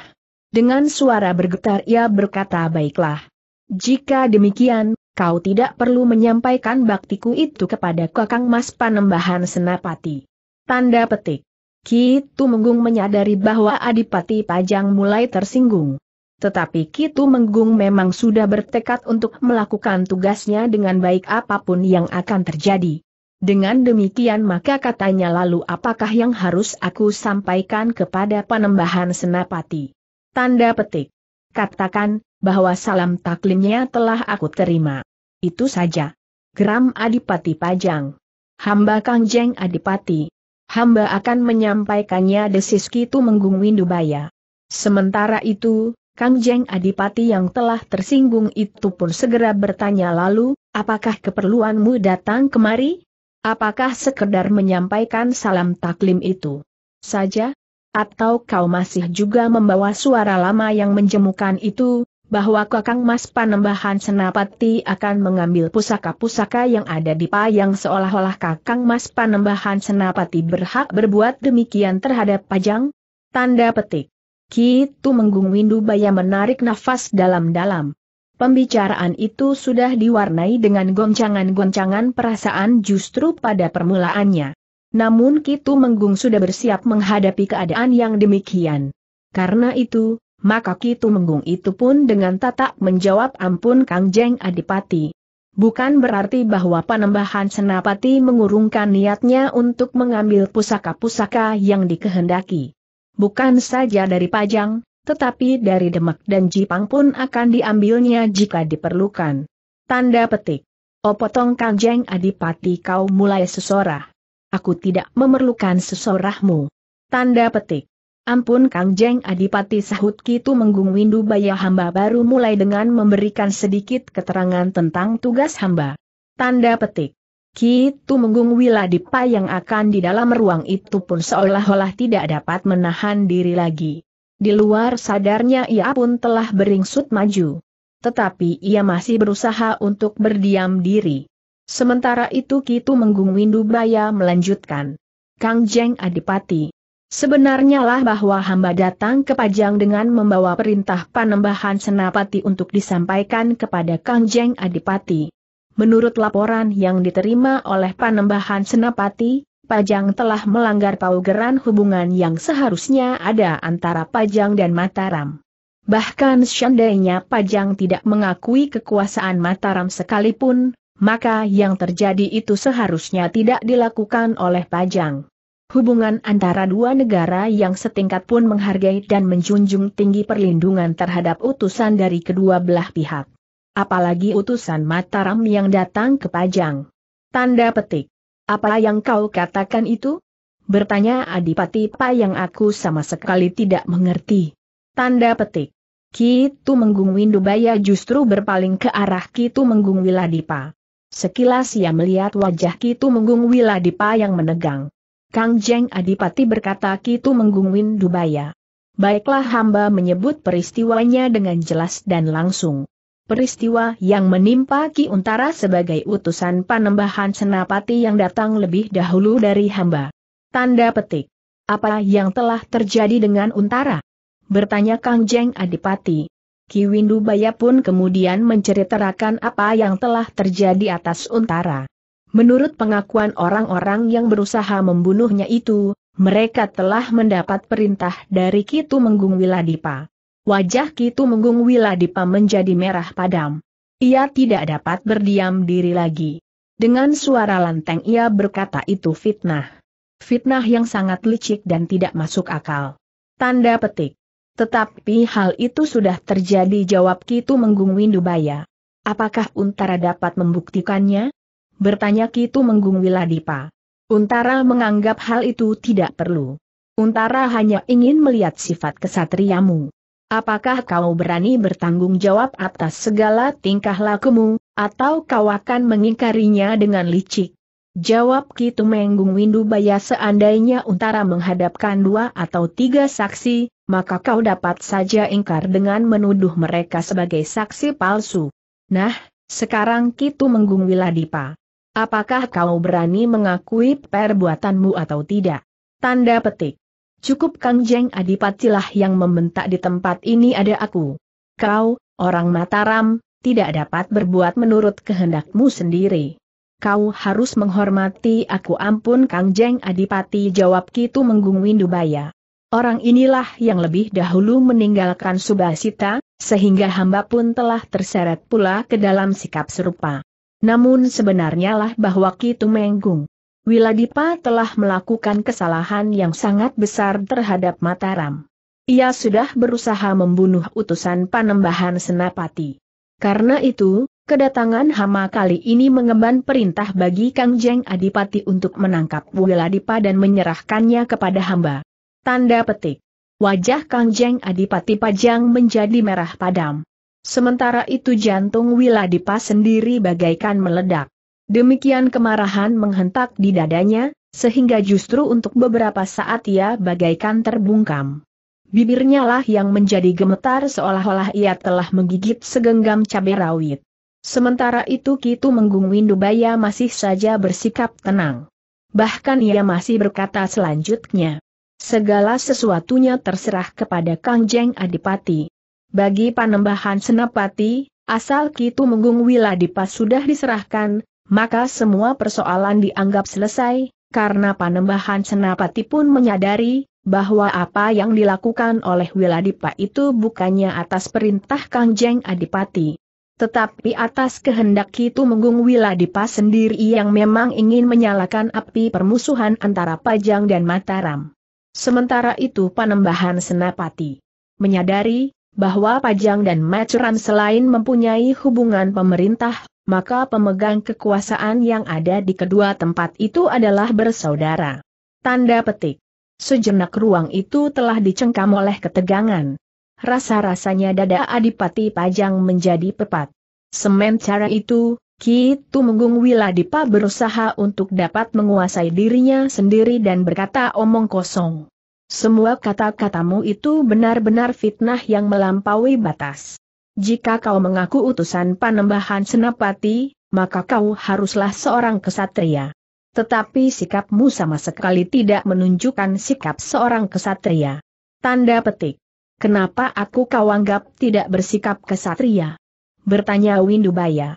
Dengan suara bergetar ia berkata baiklah. Jika demikian, kau tidak perlu menyampaikan baktiku itu kepada Kakang Mas Panembahan Senapati. Tanda petik. Kitu Menggung menyadari bahwa Adipati Pajang mulai tersinggung. Tetapi Kitu Menggung memang sudah bertekad untuk melakukan tugasnya dengan baik apapun yang akan terjadi. Dengan demikian maka katanya lalu apakah yang harus aku sampaikan kepada panembahan senapati. Tanda petik. Katakan, bahwa salam taklimnya telah aku terima. Itu saja. Geram Adipati Pajang. Hamba Kangjeng Adipati. Hamba akan menyampaikannya desis Kitu Menggung Windubaya. Sementara itu, Kangjeng Adipati yang telah tersinggung itu pun segera bertanya lalu, apakah keperluanmu datang kemari? Apakah sekedar menyampaikan salam taklim itu saja? Atau kau masih juga membawa suara lama yang menjemukan itu, bahwa Kakang Mas Panembahan Senapati akan mengambil pusaka-pusaka yang ada di payang seolah-olah Kakang Mas Panembahan Senapati berhak berbuat demikian terhadap pajang? Tanda petik. Kitu Menggung windu bayam menarik nafas dalam-dalam. Pembicaraan itu sudah diwarnai dengan goncangan-goncangan perasaan justru pada permulaannya. Namun Kitu Menggung sudah bersiap menghadapi keadaan yang demikian. Karena itu, maka kitu menggung itu pun dengan tatak menjawab ampun Kang Jeng Adipati. Bukan berarti bahwa Panembahan Senapati mengurungkan niatnya untuk mengambil pusaka-pusaka yang dikehendaki. Bukan saja dari Pajang, tetapi dari Demak dan Jipang pun akan diambilnya jika diperlukan. Tanda petik. Opotong oh, Jeng Adipati kau mulai sesorah. Aku tidak memerlukan sesorahmu. Tanda petik. Ampun Kang Jeng Adipati sahut Kitu Menggung Windu Baya hamba baru mulai dengan memberikan sedikit keterangan tentang tugas hamba. Tanda petik. Kitu Menggung Wiladipa yang akan di dalam ruang itu pun seolah-olah tidak dapat menahan diri lagi. Di luar sadarnya ia pun telah beringsut maju. Tetapi ia masih berusaha untuk berdiam diri. Sementara itu Kitu Menggung Windu Baya melanjutkan. Kang Jeng Adipati, Sebenarnya lah bahwa hamba datang ke Pajang dengan membawa perintah panembahan Senapati untuk disampaikan kepada Kangjeng Adipati. Menurut laporan yang diterima oleh panembahan Senapati, Pajang telah melanggar paugeran hubungan yang seharusnya ada antara Pajang dan Mataram. Bahkan seandainya Pajang tidak mengakui kekuasaan Mataram sekalipun, maka yang terjadi itu seharusnya tidak dilakukan oleh Pajang. Hubungan antara dua negara yang setingkat pun menghargai dan menjunjung tinggi perlindungan terhadap utusan dari kedua belah pihak. Apalagi utusan Mataram yang datang ke Pajang. Tanda petik. Apa yang kau katakan itu? Bertanya Adipati Pa yang aku sama sekali tidak mengerti. Tanda petik. Kitu Menggung Windubaya justru berpaling ke arah Kitu Menggung Wiladipa. Sekilas ia melihat wajah Kitu Menggung Wiladipa yang menegang. Kang Jeng Adipati berkata Kitu menggungwin Dubaya. Baiklah hamba menyebut peristiwanya dengan jelas dan langsung. Peristiwa yang menimpa Ki Untara sebagai utusan panembahan Senapati yang datang lebih dahulu dari hamba. Tanda petik. Apa yang telah terjadi dengan Untara? Bertanya Kang Jeng Adipati. Ki Windu Baya pun kemudian menceritakan apa yang telah terjadi atas Untara. Menurut pengakuan orang-orang yang berusaha membunuhnya itu, mereka telah mendapat perintah dari Kitu Menggung Wiladipa. Wajah Kitu Menggung Wiladipa menjadi merah padam. Ia tidak dapat berdiam diri lagi. Dengan suara lanteng ia berkata itu fitnah. Fitnah yang sangat licik dan tidak masuk akal. Tanda petik. Tetapi hal itu sudah terjadi jawab Kitu Menggung Windubaya. Apakah Untara dapat membuktikannya? bertanya Kitu Menggung Wiladipa. Untara menganggap hal itu tidak perlu. Untara hanya ingin melihat sifat kesatriamu. Apakah kau berani bertanggung jawab atas segala tingkah lakumu, atau kau akan mengingkarinya dengan licik? Jawab Kitu Menggung Windubaya seandainya Untara menghadapkan dua atau tiga saksi, maka kau dapat saja ingkar dengan menuduh mereka sebagai saksi palsu. Nah, sekarang Kitu Menggung Wiladipa. Apakah kau berani mengakui perbuatanmu atau tidak? Tanda petik. Cukup Kang Jeng Adipatilah yang membentak di tempat ini ada aku. Kau, orang Mataram, tidak dapat berbuat menurut kehendakmu sendiri. Kau harus menghormati aku ampun Kang Jeng Adipati jawab Kitu Menggung Windubaya. Orang inilah yang lebih dahulu meninggalkan Subasita, sehingga hamba pun telah terseret pula ke dalam sikap serupa. Namun sebenarnya lah bahwa Kitu Menggung. Wiladipa telah melakukan kesalahan yang sangat besar terhadap Mataram. Ia sudah berusaha membunuh utusan panembahan Senapati. Karena itu, kedatangan Hama kali ini mengemban perintah bagi Kang Jeng Adipati untuk menangkap Wiladipa dan menyerahkannya kepada hamba. Tanda petik. Wajah Kang Jeng Adipati Pajang menjadi merah padam. Sementara itu jantung Wiladipa sendiri bagaikan meledak. Demikian kemarahan menghentak di dadanya, sehingga justru untuk beberapa saat ia bagaikan terbungkam. Bibirnya lah yang menjadi gemetar seolah-olah ia telah menggigit segenggam cabai rawit. Sementara itu Kitu Menggung Windubaya masih saja bersikap tenang. Bahkan ia masih berkata selanjutnya. Segala sesuatunya terserah kepada Kangjeng Adipati. Bagi panembahan senapati, asal Kitu Menggung Wiladipa sudah diserahkan, maka semua persoalan dianggap selesai, karena panembahan senapati pun menyadari, bahwa apa yang dilakukan oleh Wiladipa itu bukannya atas perintah Kangjeng Adipati. Tetapi atas kehendak Kitu Menggung Wiladipa sendiri yang memang ingin menyalakan api permusuhan antara Pajang dan Mataram. Sementara itu Panembahan Senapati menyadari bahwa Pajang dan Macuran selain mempunyai hubungan pemerintah, maka pemegang kekuasaan yang ada di kedua tempat itu adalah bersaudara. Tanda petik. Sejenak ruang itu telah dicengkam oleh ketegangan. Rasa-rasanya dada Adipati Pajang menjadi pepat. Sementara itu, Ki Tumenggung Wiladipa berusaha untuk dapat menguasai dirinya sendiri dan berkata omong kosong. Semua kata-katamu itu benar-benar fitnah yang melampaui batas. Jika kau mengaku utusan panembahan senapati, maka kau haruslah seorang kesatria. Tetapi sikapmu sama sekali tidak menunjukkan sikap seorang kesatria. Tanda petik. Kenapa aku kau anggap tidak bersikap kesatria? Bertanya Windubaya.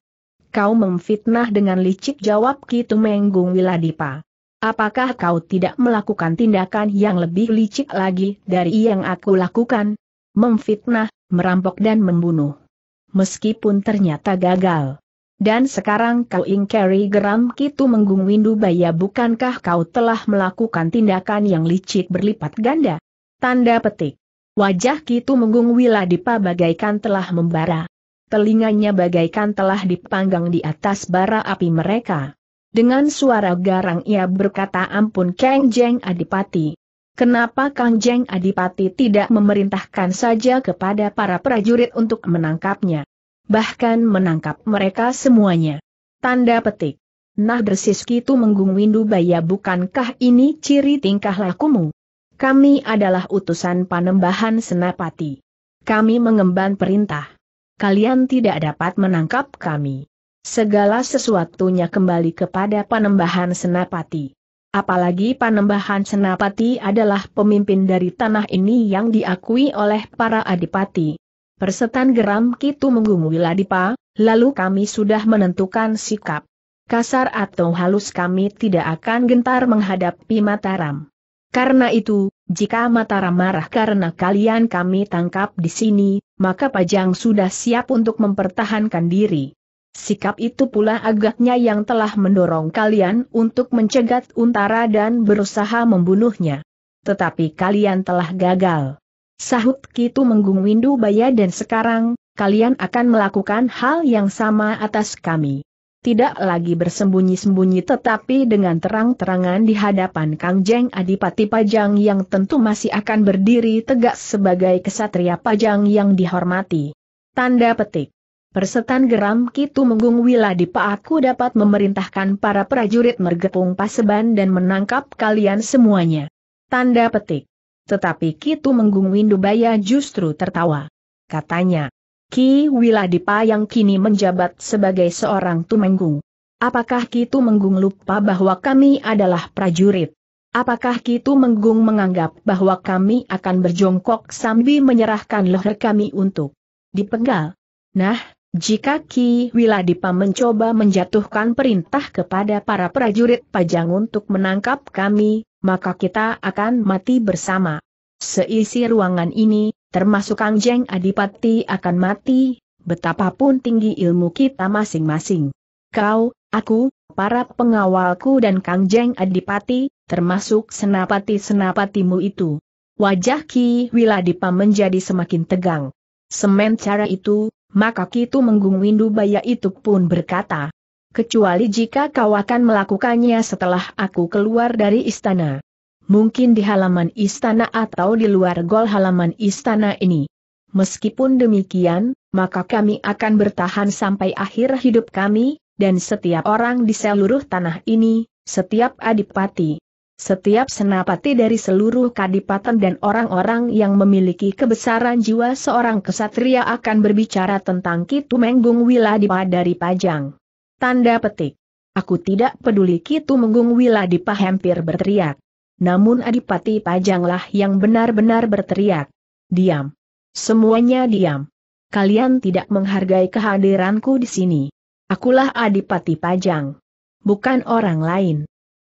Kau memfitnah dengan licik jawab Kitumenggung Wiladipa. Apakah kau tidak melakukan tindakan yang lebih licik lagi dari yang aku lakukan? Memfitnah, merampok dan membunuh. Meskipun ternyata gagal. Dan sekarang kau ingkari geram kitu menggung windu baya bukankah kau telah melakukan tindakan yang licik berlipat ganda? Tanda petik. Wajah kitu menggung wiladipa bagaikan telah membara. Telinganya bagaikan telah dipanggang di atas bara api mereka. Dengan suara garang ia berkata ampun Kang Jeng Adipati. Kenapa Kang Jeng Adipati tidak memerintahkan saja kepada para prajurit untuk menangkapnya? Bahkan menangkap mereka semuanya. Tanda petik. Nah bersis itu menggung windu baya bukankah ini ciri tingkah lakumu? Kami adalah utusan panembahan senapati. Kami mengemban perintah. Kalian tidak dapat menangkap kami. Segala sesuatunya kembali kepada Panembahan Senapati. Apalagi Panembahan Senapati adalah pemimpin dari tanah ini yang diakui oleh para adipati. Persetan geram Kitu menggumuli Ladipa, lalu kami sudah menentukan sikap. Kasar atau halus kami tidak akan gentar menghadapi Mataram. Karena itu, jika Mataram marah karena kalian kami tangkap di sini, maka Pajang sudah siap untuk mempertahankan diri. Sikap itu pula agaknya yang telah mendorong kalian untuk mencegat Untara dan berusaha membunuhnya. Tetapi kalian telah gagal. Sahut Kitu Menggung Windu Baya dan sekarang, kalian akan melakukan hal yang sama atas kami. Tidak lagi bersembunyi-sembunyi tetapi dengan terang-terangan di hadapan Kang Jeng Adipati Pajang yang tentu masih akan berdiri tegak sebagai kesatria Pajang yang dihormati. Tanda petik. Persetan geram Kitu Menggung Wiladipa aku dapat memerintahkan para prajurit mergepung paseban dan menangkap kalian semuanya. Tanda petik. Tetapi Kitu Menggung Windubaya justru tertawa. Katanya, Ki Wiladipa yang kini menjabat sebagai seorang Tumenggung. Apakah Kitu Menggung lupa bahwa kami adalah prajurit? Apakah Kitu Menggung menganggap bahwa kami akan berjongkok sambil menyerahkan leher kami untuk dipenggal? Nah, jika Ki Wiladipa mencoba menjatuhkan perintah kepada para prajurit pajang untuk menangkap kami, maka kita akan mati bersama. Seisi ruangan ini, termasuk Kang Adipati akan mati, betapapun tinggi ilmu kita masing-masing. Kau, aku, para pengawalku dan Kang Adipati, termasuk senapati-senapatimu itu. Wajah Ki Wiladipa menjadi semakin tegang. Semen cara itu, maka Kitu Menggung Windu Baya itu pun berkata, kecuali jika kau akan melakukannya setelah aku keluar dari istana. Mungkin di halaman istana atau di luar gol halaman istana ini. Meskipun demikian, maka kami akan bertahan sampai akhir hidup kami, dan setiap orang di seluruh tanah ini, setiap adipati, setiap senapati dari seluruh kadipaten dan orang-orang yang memiliki kebesaran jiwa seorang kesatria akan berbicara tentang Kitu Menggung Wiladipa dari Pajang. Tanda petik. Aku tidak peduli Kitu Menggung Wiladipa hampir berteriak. Namun Adipati Pajanglah yang benar-benar berteriak. Diam. Semuanya diam. Kalian tidak menghargai kehadiranku di sini. Akulah Adipati Pajang. Bukan orang lain.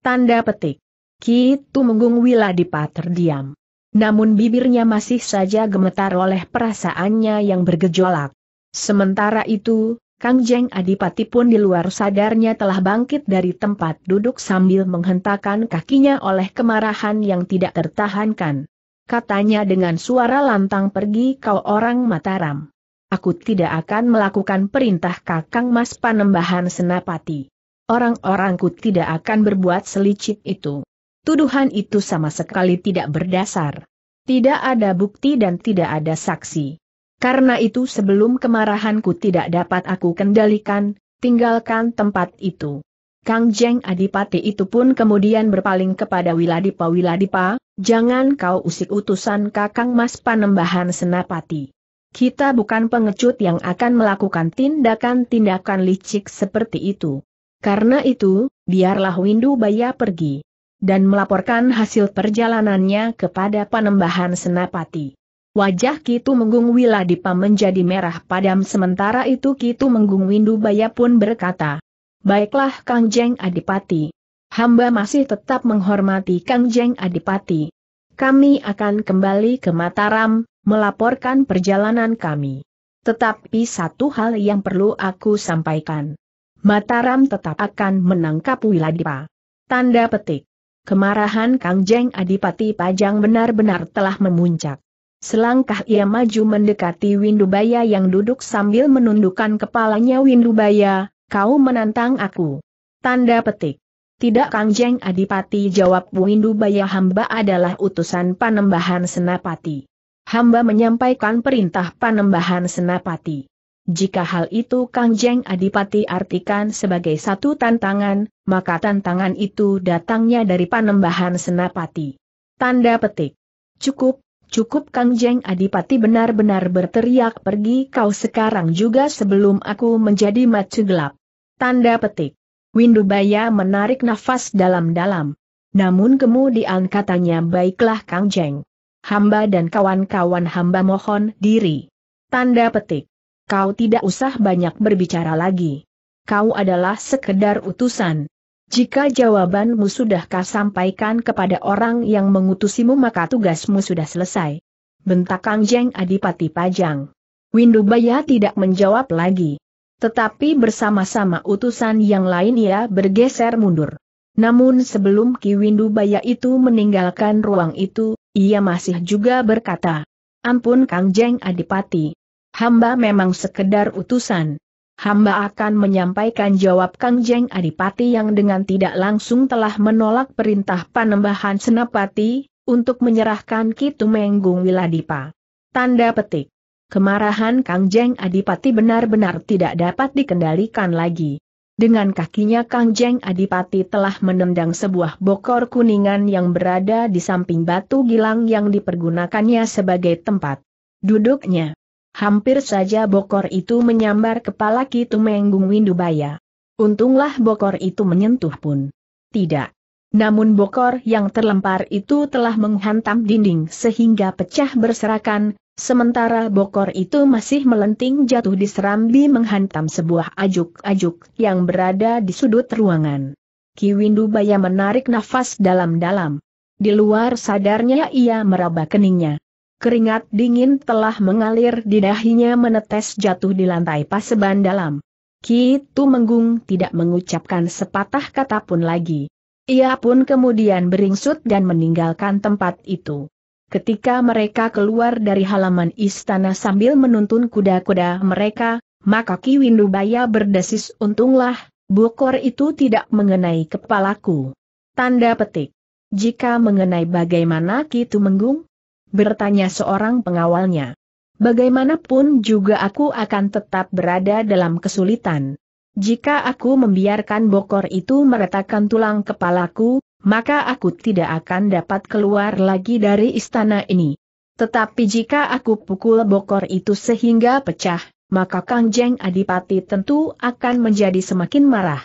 Tanda petik. Ki Tumenggung Wiladipa terdiam. Namun bibirnya masih saja gemetar oleh perasaannya yang bergejolak. Sementara itu, Kang Jeng Adipati pun di luar sadarnya telah bangkit dari tempat duduk sambil menghentakkan kakinya oleh kemarahan yang tidak tertahankan. Katanya dengan suara lantang pergi kau orang Mataram. Aku tidak akan melakukan perintah kakang mas panembahan senapati. Orang-orangku tidak akan berbuat selicik itu. Tuduhan itu sama sekali tidak berdasar. Tidak ada bukti dan tidak ada saksi. Karena itu sebelum kemarahanku tidak dapat aku kendalikan, tinggalkan tempat itu. Kang Jeng Adipati itu pun kemudian berpaling kepada Wiladipa Wiladipa, jangan kau usik utusan kakang mas panembahan senapati. Kita bukan pengecut yang akan melakukan tindakan-tindakan licik seperti itu. Karena itu, biarlah Windu Baya pergi dan melaporkan hasil perjalanannya kepada Panembahan Senapati. Wajah Kitu Menggung Wiladipa menjadi merah padam sementara itu Kitu Menggung Windubaya pun berkata, Baiklah Kang Jeng Adipati. Hamba masih tetap menghormati Kang Jeng Adipati. Kami akan kembali ke Mataram, melaporkan perjalanan kami. Tetapi satu hal yang perlu aku sampaikan. Mataram tetap akan menangkap Wiladipa. Tanda petik. Kemarahan Kang Jeng Adipati Pajang benar-benar telah memuncak. Selangkah ia maju mendekati Windubaya yang duduk sambil menundukkan kepalanya Windubaya, kau menantang aku. Tanda petik. Tidak Kang Jeng Adipati jawab Windubaya hamba adalah utusan panembahan senapati. Hamba menyampaikan perintah panembahan senapati. Jika hal itu Kang Jeng Adipati artikan sebagai satu tantangan, maka tantangan itu datangnya dari panembahan senapati. Tanda petik. Cukup, cukup Kang Jeng Adipati benar-benar berteriak pergi kau sekarang juga sebelum aku menjadi macu gelap. Tanda petik. Windubaya menarik nafas dalam-dalam. Namun kemudian katanya baiklah Kang Jeng. Hamba dan kawan-kawan hamba mohon diri. Tanda petik kau tidak usah banyak berbicara lagi. Kau adalah sekedar utusan. Jika jawabanmu sudah kau sampaikan kepada orang yang mengutusimu maka tugasmu sudah selesai. Bentak Kang Jeng Adipati Pajang. Windu Baya tidak menjawab lagi. Tetapi bersama-sama utusan yang lain ia bergeser mundur. Namun sebelum Ki Windu Baya itu meninggalkan ruang itu, ia masih juga berkata, Ampun Kang Jeng Adipati, hamba memang sekedar utusan. Hamba akan menyampaikan jawab Kang Jeng Adipati yang dengan tidak langsung telah menolak perintah panembahan Senapati, untuk menyerahkan Kitu Wiladipa. Tanda petik. Kemarahan Kang Jeng Adipati benar-benar tidak dapat dikendalikan lagi. Dengan kakinya Kang Jeng Adipati telah menendang sebuah bokor kuningan yang berada di samping batu gilang yang dipergunakannya sebagai tempat duduknya. Hampir saja bokor itu menyambar kepala Kitumenggung Windubaya. Untunglah bokor itu menyentuh pun. Tidak. Namun bokor yang terlempar itu telah menghantam dinding sehingga pecah berserakan, sementara bokor itu masih melenting jatuh di diserambi menghantam sebuah ajuk-ajuk yang berada di sudut ruangan. Ki Windubaya menarik nafas dalam-dalam. Di luar sadarnya ia meraba keningnya keringat dingin telah mengalir di dahinya menetes jatuh di lantai paseban dalam. Kitu Menggung tidak mengucapkan sepatah kata pun lagi. Ia pun kemudian beringsut dan meninggalkan tempat itu. Ketika mereka keluar dari halaman istana sambil menuntun kuda-kuda mereka, maka Ki Windubaya berdesis untunglah, bukor itu tidak mengenai kepalaku. Tanda petik. Jika mengenai bagaimana Ki Tumenggung, bertanya seorang pengawalnya. Bagaimanapun juga aku akan tetap berada dalam kesulitan. Jika aku membiarkan bokor itu meretakkan tulang kepalaku, maka aku tidak akan dapat keluar lagi dari istana ini. Tetapi jika aku pukul bokor itu sehingga pecah, maka Kang Jeng Adipati tentu akan menjadi semakin marah.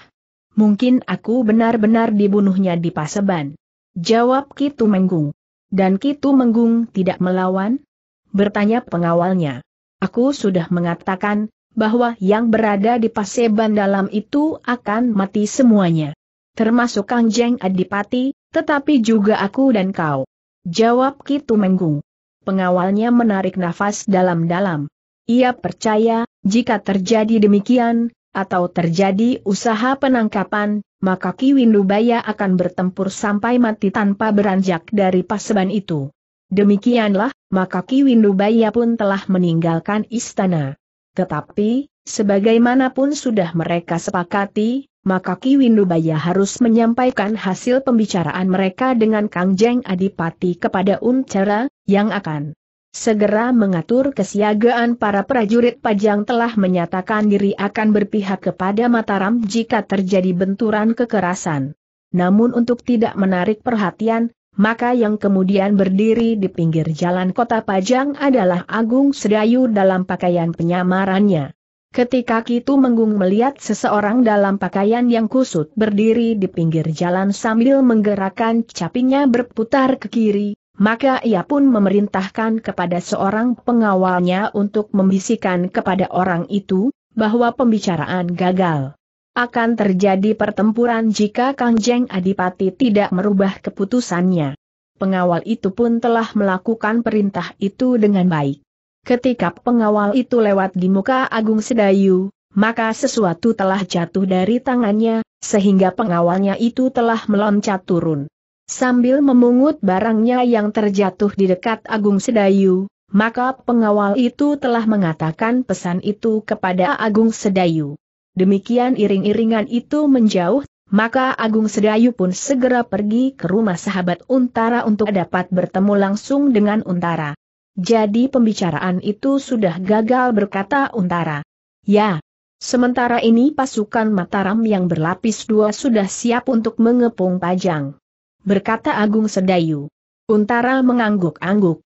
Mungkin aku benar-benar dibunuhnya di Paseban. Jawab Kitu Menggung. Dan Kitu Menggung tidak melawan? Bertanya pengawalnya. Aku sudah mengatakan, bahwa yang berada di Paseban dalam itu akan mati semuanya. Termasuk Kang Jeng Adipati, tetapi juga aku dan kau. Jawab Kitu Menggung. Pengawalnya menarik nafas dalam-dalam. Ia percaya, jika terjadi demikian, atau terjadi usaha penangkapan, maka Ki Windubaya akan bertempur sampai mati tanpa beranjak dari paseban itu. Demikianlah, maka Ki Windubaya pun telah meninggalkan istana. Tetapi, sebagaimanapun sudah mereka sepakati, maka Ki Windubaya harus menyampaikan hasil pembicaraan mereka dengan Kang Jeng Adipati kepada Untara, yang akan segera mengatur kesiagaan para prajurit Pajang telah menyatakan diri akan berpihak kepada Mataram jika terjadi benturan kekerasan. Namun untuk tidak menarik perhatian, maka yang kemudian berdiri di pinggir jalan kota Pajang adalah Agung Sedayu dalam pakaian penyamarannya. Ketika Kitu Menggung melihat seseorang dalam pakaian yang kusut berdiri di pinggir jalan sambil menggerakkan capingnya berputar ke kiri, maka ia pun memerintahkan kepada seorang pengawalnya untuk membisikkan kepada orang itu, bahwa pembicaraan gagal. Akan terjadi pertempuran jika Kangjeng Adipati tidak merubah keputusannya. Pengawal itu pun telah melakukan perintah itu dengan baik. Ketika pengawal itu lewat di muka Agung Sedayu, maka sesuatu telah jatuh dari tangannya, sehingga pengawalnya itu telah meloncat turun. Sambil memungut barangnya yang terjatuh di dekat Agung Sedayu, maka pengawal itu telah mengatakan pesan itu kepada Agung Sedayu. Demikian iring-iringan itu menjauh, maka Agung Sedayu pun segera pergi ke rumah sahabat Untara untuk dapat bertemu langsung dengan Untara. Jadi pembicaraan itu sudah gagal berkata Untara. Ya, sementara ini pasukan Mataram yang berlapis dua sudah siap untuk mengepung Pajang berkata Agung Sedayu. Untara mengangguk-angguk.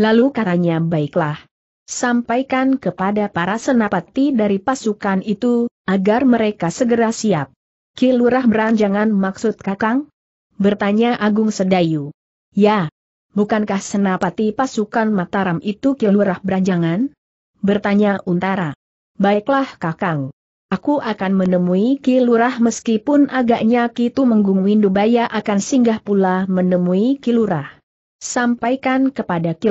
Lalu katanya baiklah. Sampaikan kepada para senapati dari pasukan itu, agar mereka segera siap. Kilurah beranjangan maksud kakang? Bertanya Agung Sedayu. Ya. Bukankah senapati pasukan Mataram itu Kilurah beranjangan? Bertanya Untara. Baiklah kakang. Aku akan menemui Ki meskipun agaknya Kitu Menggung Windubaya akan singgah pula menemui Ki Sampaikan kepada Ki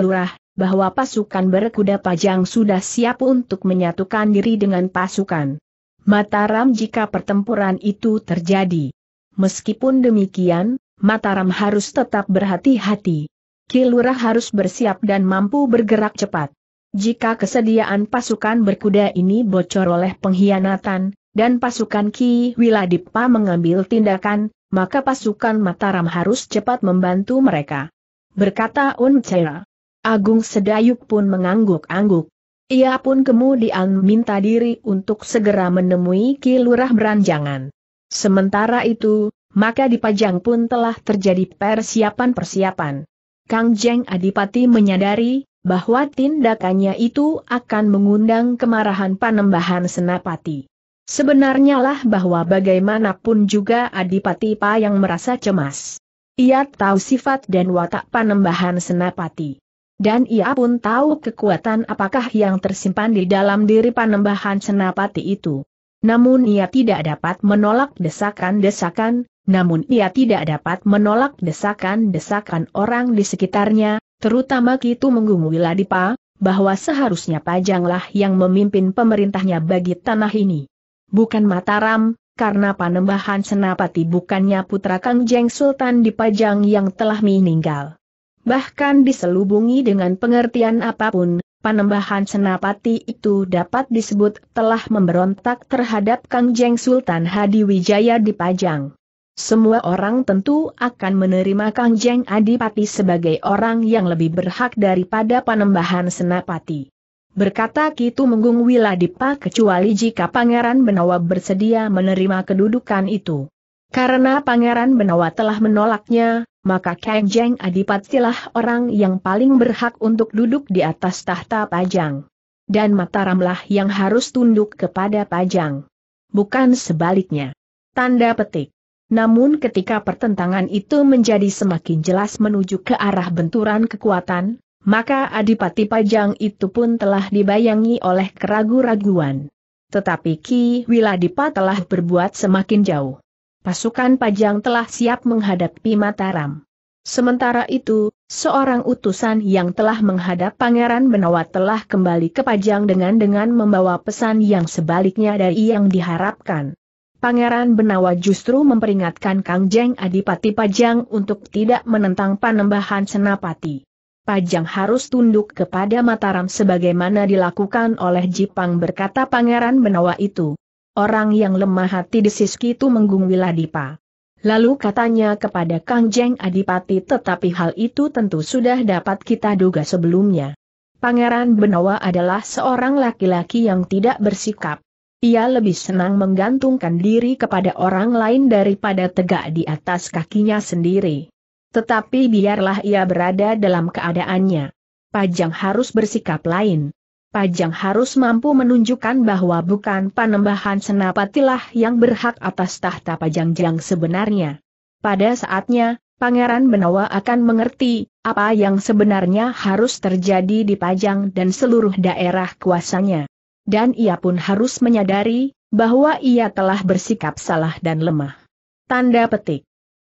bahwa pasukan berkuda pajang sudah siap untuk menyatukan diri dengan pasukan Mataram jika pertempuran itu terjadi. Meskipun demikian, Mataram harus tetap berhati-hati. Kilurah harus bersiap dan mampu bergerak cepat. Jika kesediaan pasukan berkuda ini bocor oleh pengkhianatan, dan pasukan Ki Wiladipa mengambil tindakan, maka pasukan Mataram harus cepat membantu mereka. Berkata Uncera. Agung Sedayuk pun mengangguk-angguk. Ia pun kemudian minta diri untuk segera menemui Ki Lurah Beranjangan. Sementara itu, maka di Pajang pun telah terjadi persiapan-persiapan. Kang Jeng Adipati menyadari bahwa tindakannya itu akan mengundang kemarahan panembahan Senapati. Sebenarnya lah bahwa bagaimanapun juga Adipati Pa yang merasa cemas. Ia tahu sifat dan watak panembahan Senapati. Dan ia pun tahu kekuatan apakah yang tersimpan di dalam diri panembahan Senapati itu. Namun ia tidak dapat menolak desakan-desakan, namun ia tidak dapat menolak desakan-desakan orang di sekitarnya, terutama Kitu Menggung Wiladipa, bahwa seharusnya Pajanglah yang memimpin pemerintahnya bagi tanah ini. Bukan Mataram, karena panembahan Senapati bukannya putra Kangjeng Sultan di Pajang yang telah meninggal. Bahkan diselubungi dengan pengertian apapun, panembahan Senapati itu dapat disebut telah memberontak terhadap Kangjeng Sultan Hadi Wijaya di Pajang semua orang tentu akan menerima Kang Adipati sebagai orang yang lebih berhak daripada panembahan Senapati. Berkata Kitu Menggung Wiladipa kecuali jika Pangeran Benawa bersedia menerima kedudukan itu. Karena Pangeran Benawa telah menolaknya, maka Kang Jeng Adipatilah orang yang paling berhak untuk duduk di atas tahta Pajang. Dan Mataramlah yang harus tunduk kepada Pajang. Bukan sebaliknya. Tanda petik. Namun ketika pertentangan itu menjadi semakin jelas menuju ke arah benturan kekuatan, maka Adipati Pajang itu pun telah dibayangi oleh keragu-raguan. Tetapi Ki Wiladipa telah berbuat semakin jauh. Pasukan Pajang telah siap menghadapi Mataram. Sementara itu, seorang utusan yang telah menghadap Pangeran Benawat telah kembali ke Pajang dengan dengan membawa pesan yang sebaliknya dari yang diharapkan. Pangeran Benawa justru memperingatkan Kang Jeng Adipati Pajang untuk tidak menentang panembahan Senapati. Pajang harus tunduk kepada Mataram sebagaimana dilakukan oleh Jipang berkata Pangeran Benawa itu. Orang yang lemah hati di itu Menggung Wiladipa. Lalu katanya kepada Kang Jeng Adipati tetapi hal itu tentu sudah dapat kita duga sebelumnya. Pangeran Benawa adalah seorang laki-laki yang tidak bersikap ia lebih senang menggantungkan diri kepada orang lain daripada tegak di atas kakinya sendiri. Tetapi biarlah ia berada dalam keadaannya. Pajang harus bersikap lain. Pajang harus mampu menunjukkan bahwa bukan panembahan senapatilah yang berhak atas tahta Pajang-Jang sebenarnya. Pada saatnya, Pangeran Benawa akan mengerti apa yang sebenarnya harus terjadi di Pajang dan seluruh daerah kuasanya. Dan ia pun harus menyadari bahwa ia telah bersikap salah dan lemah. Tanda petik.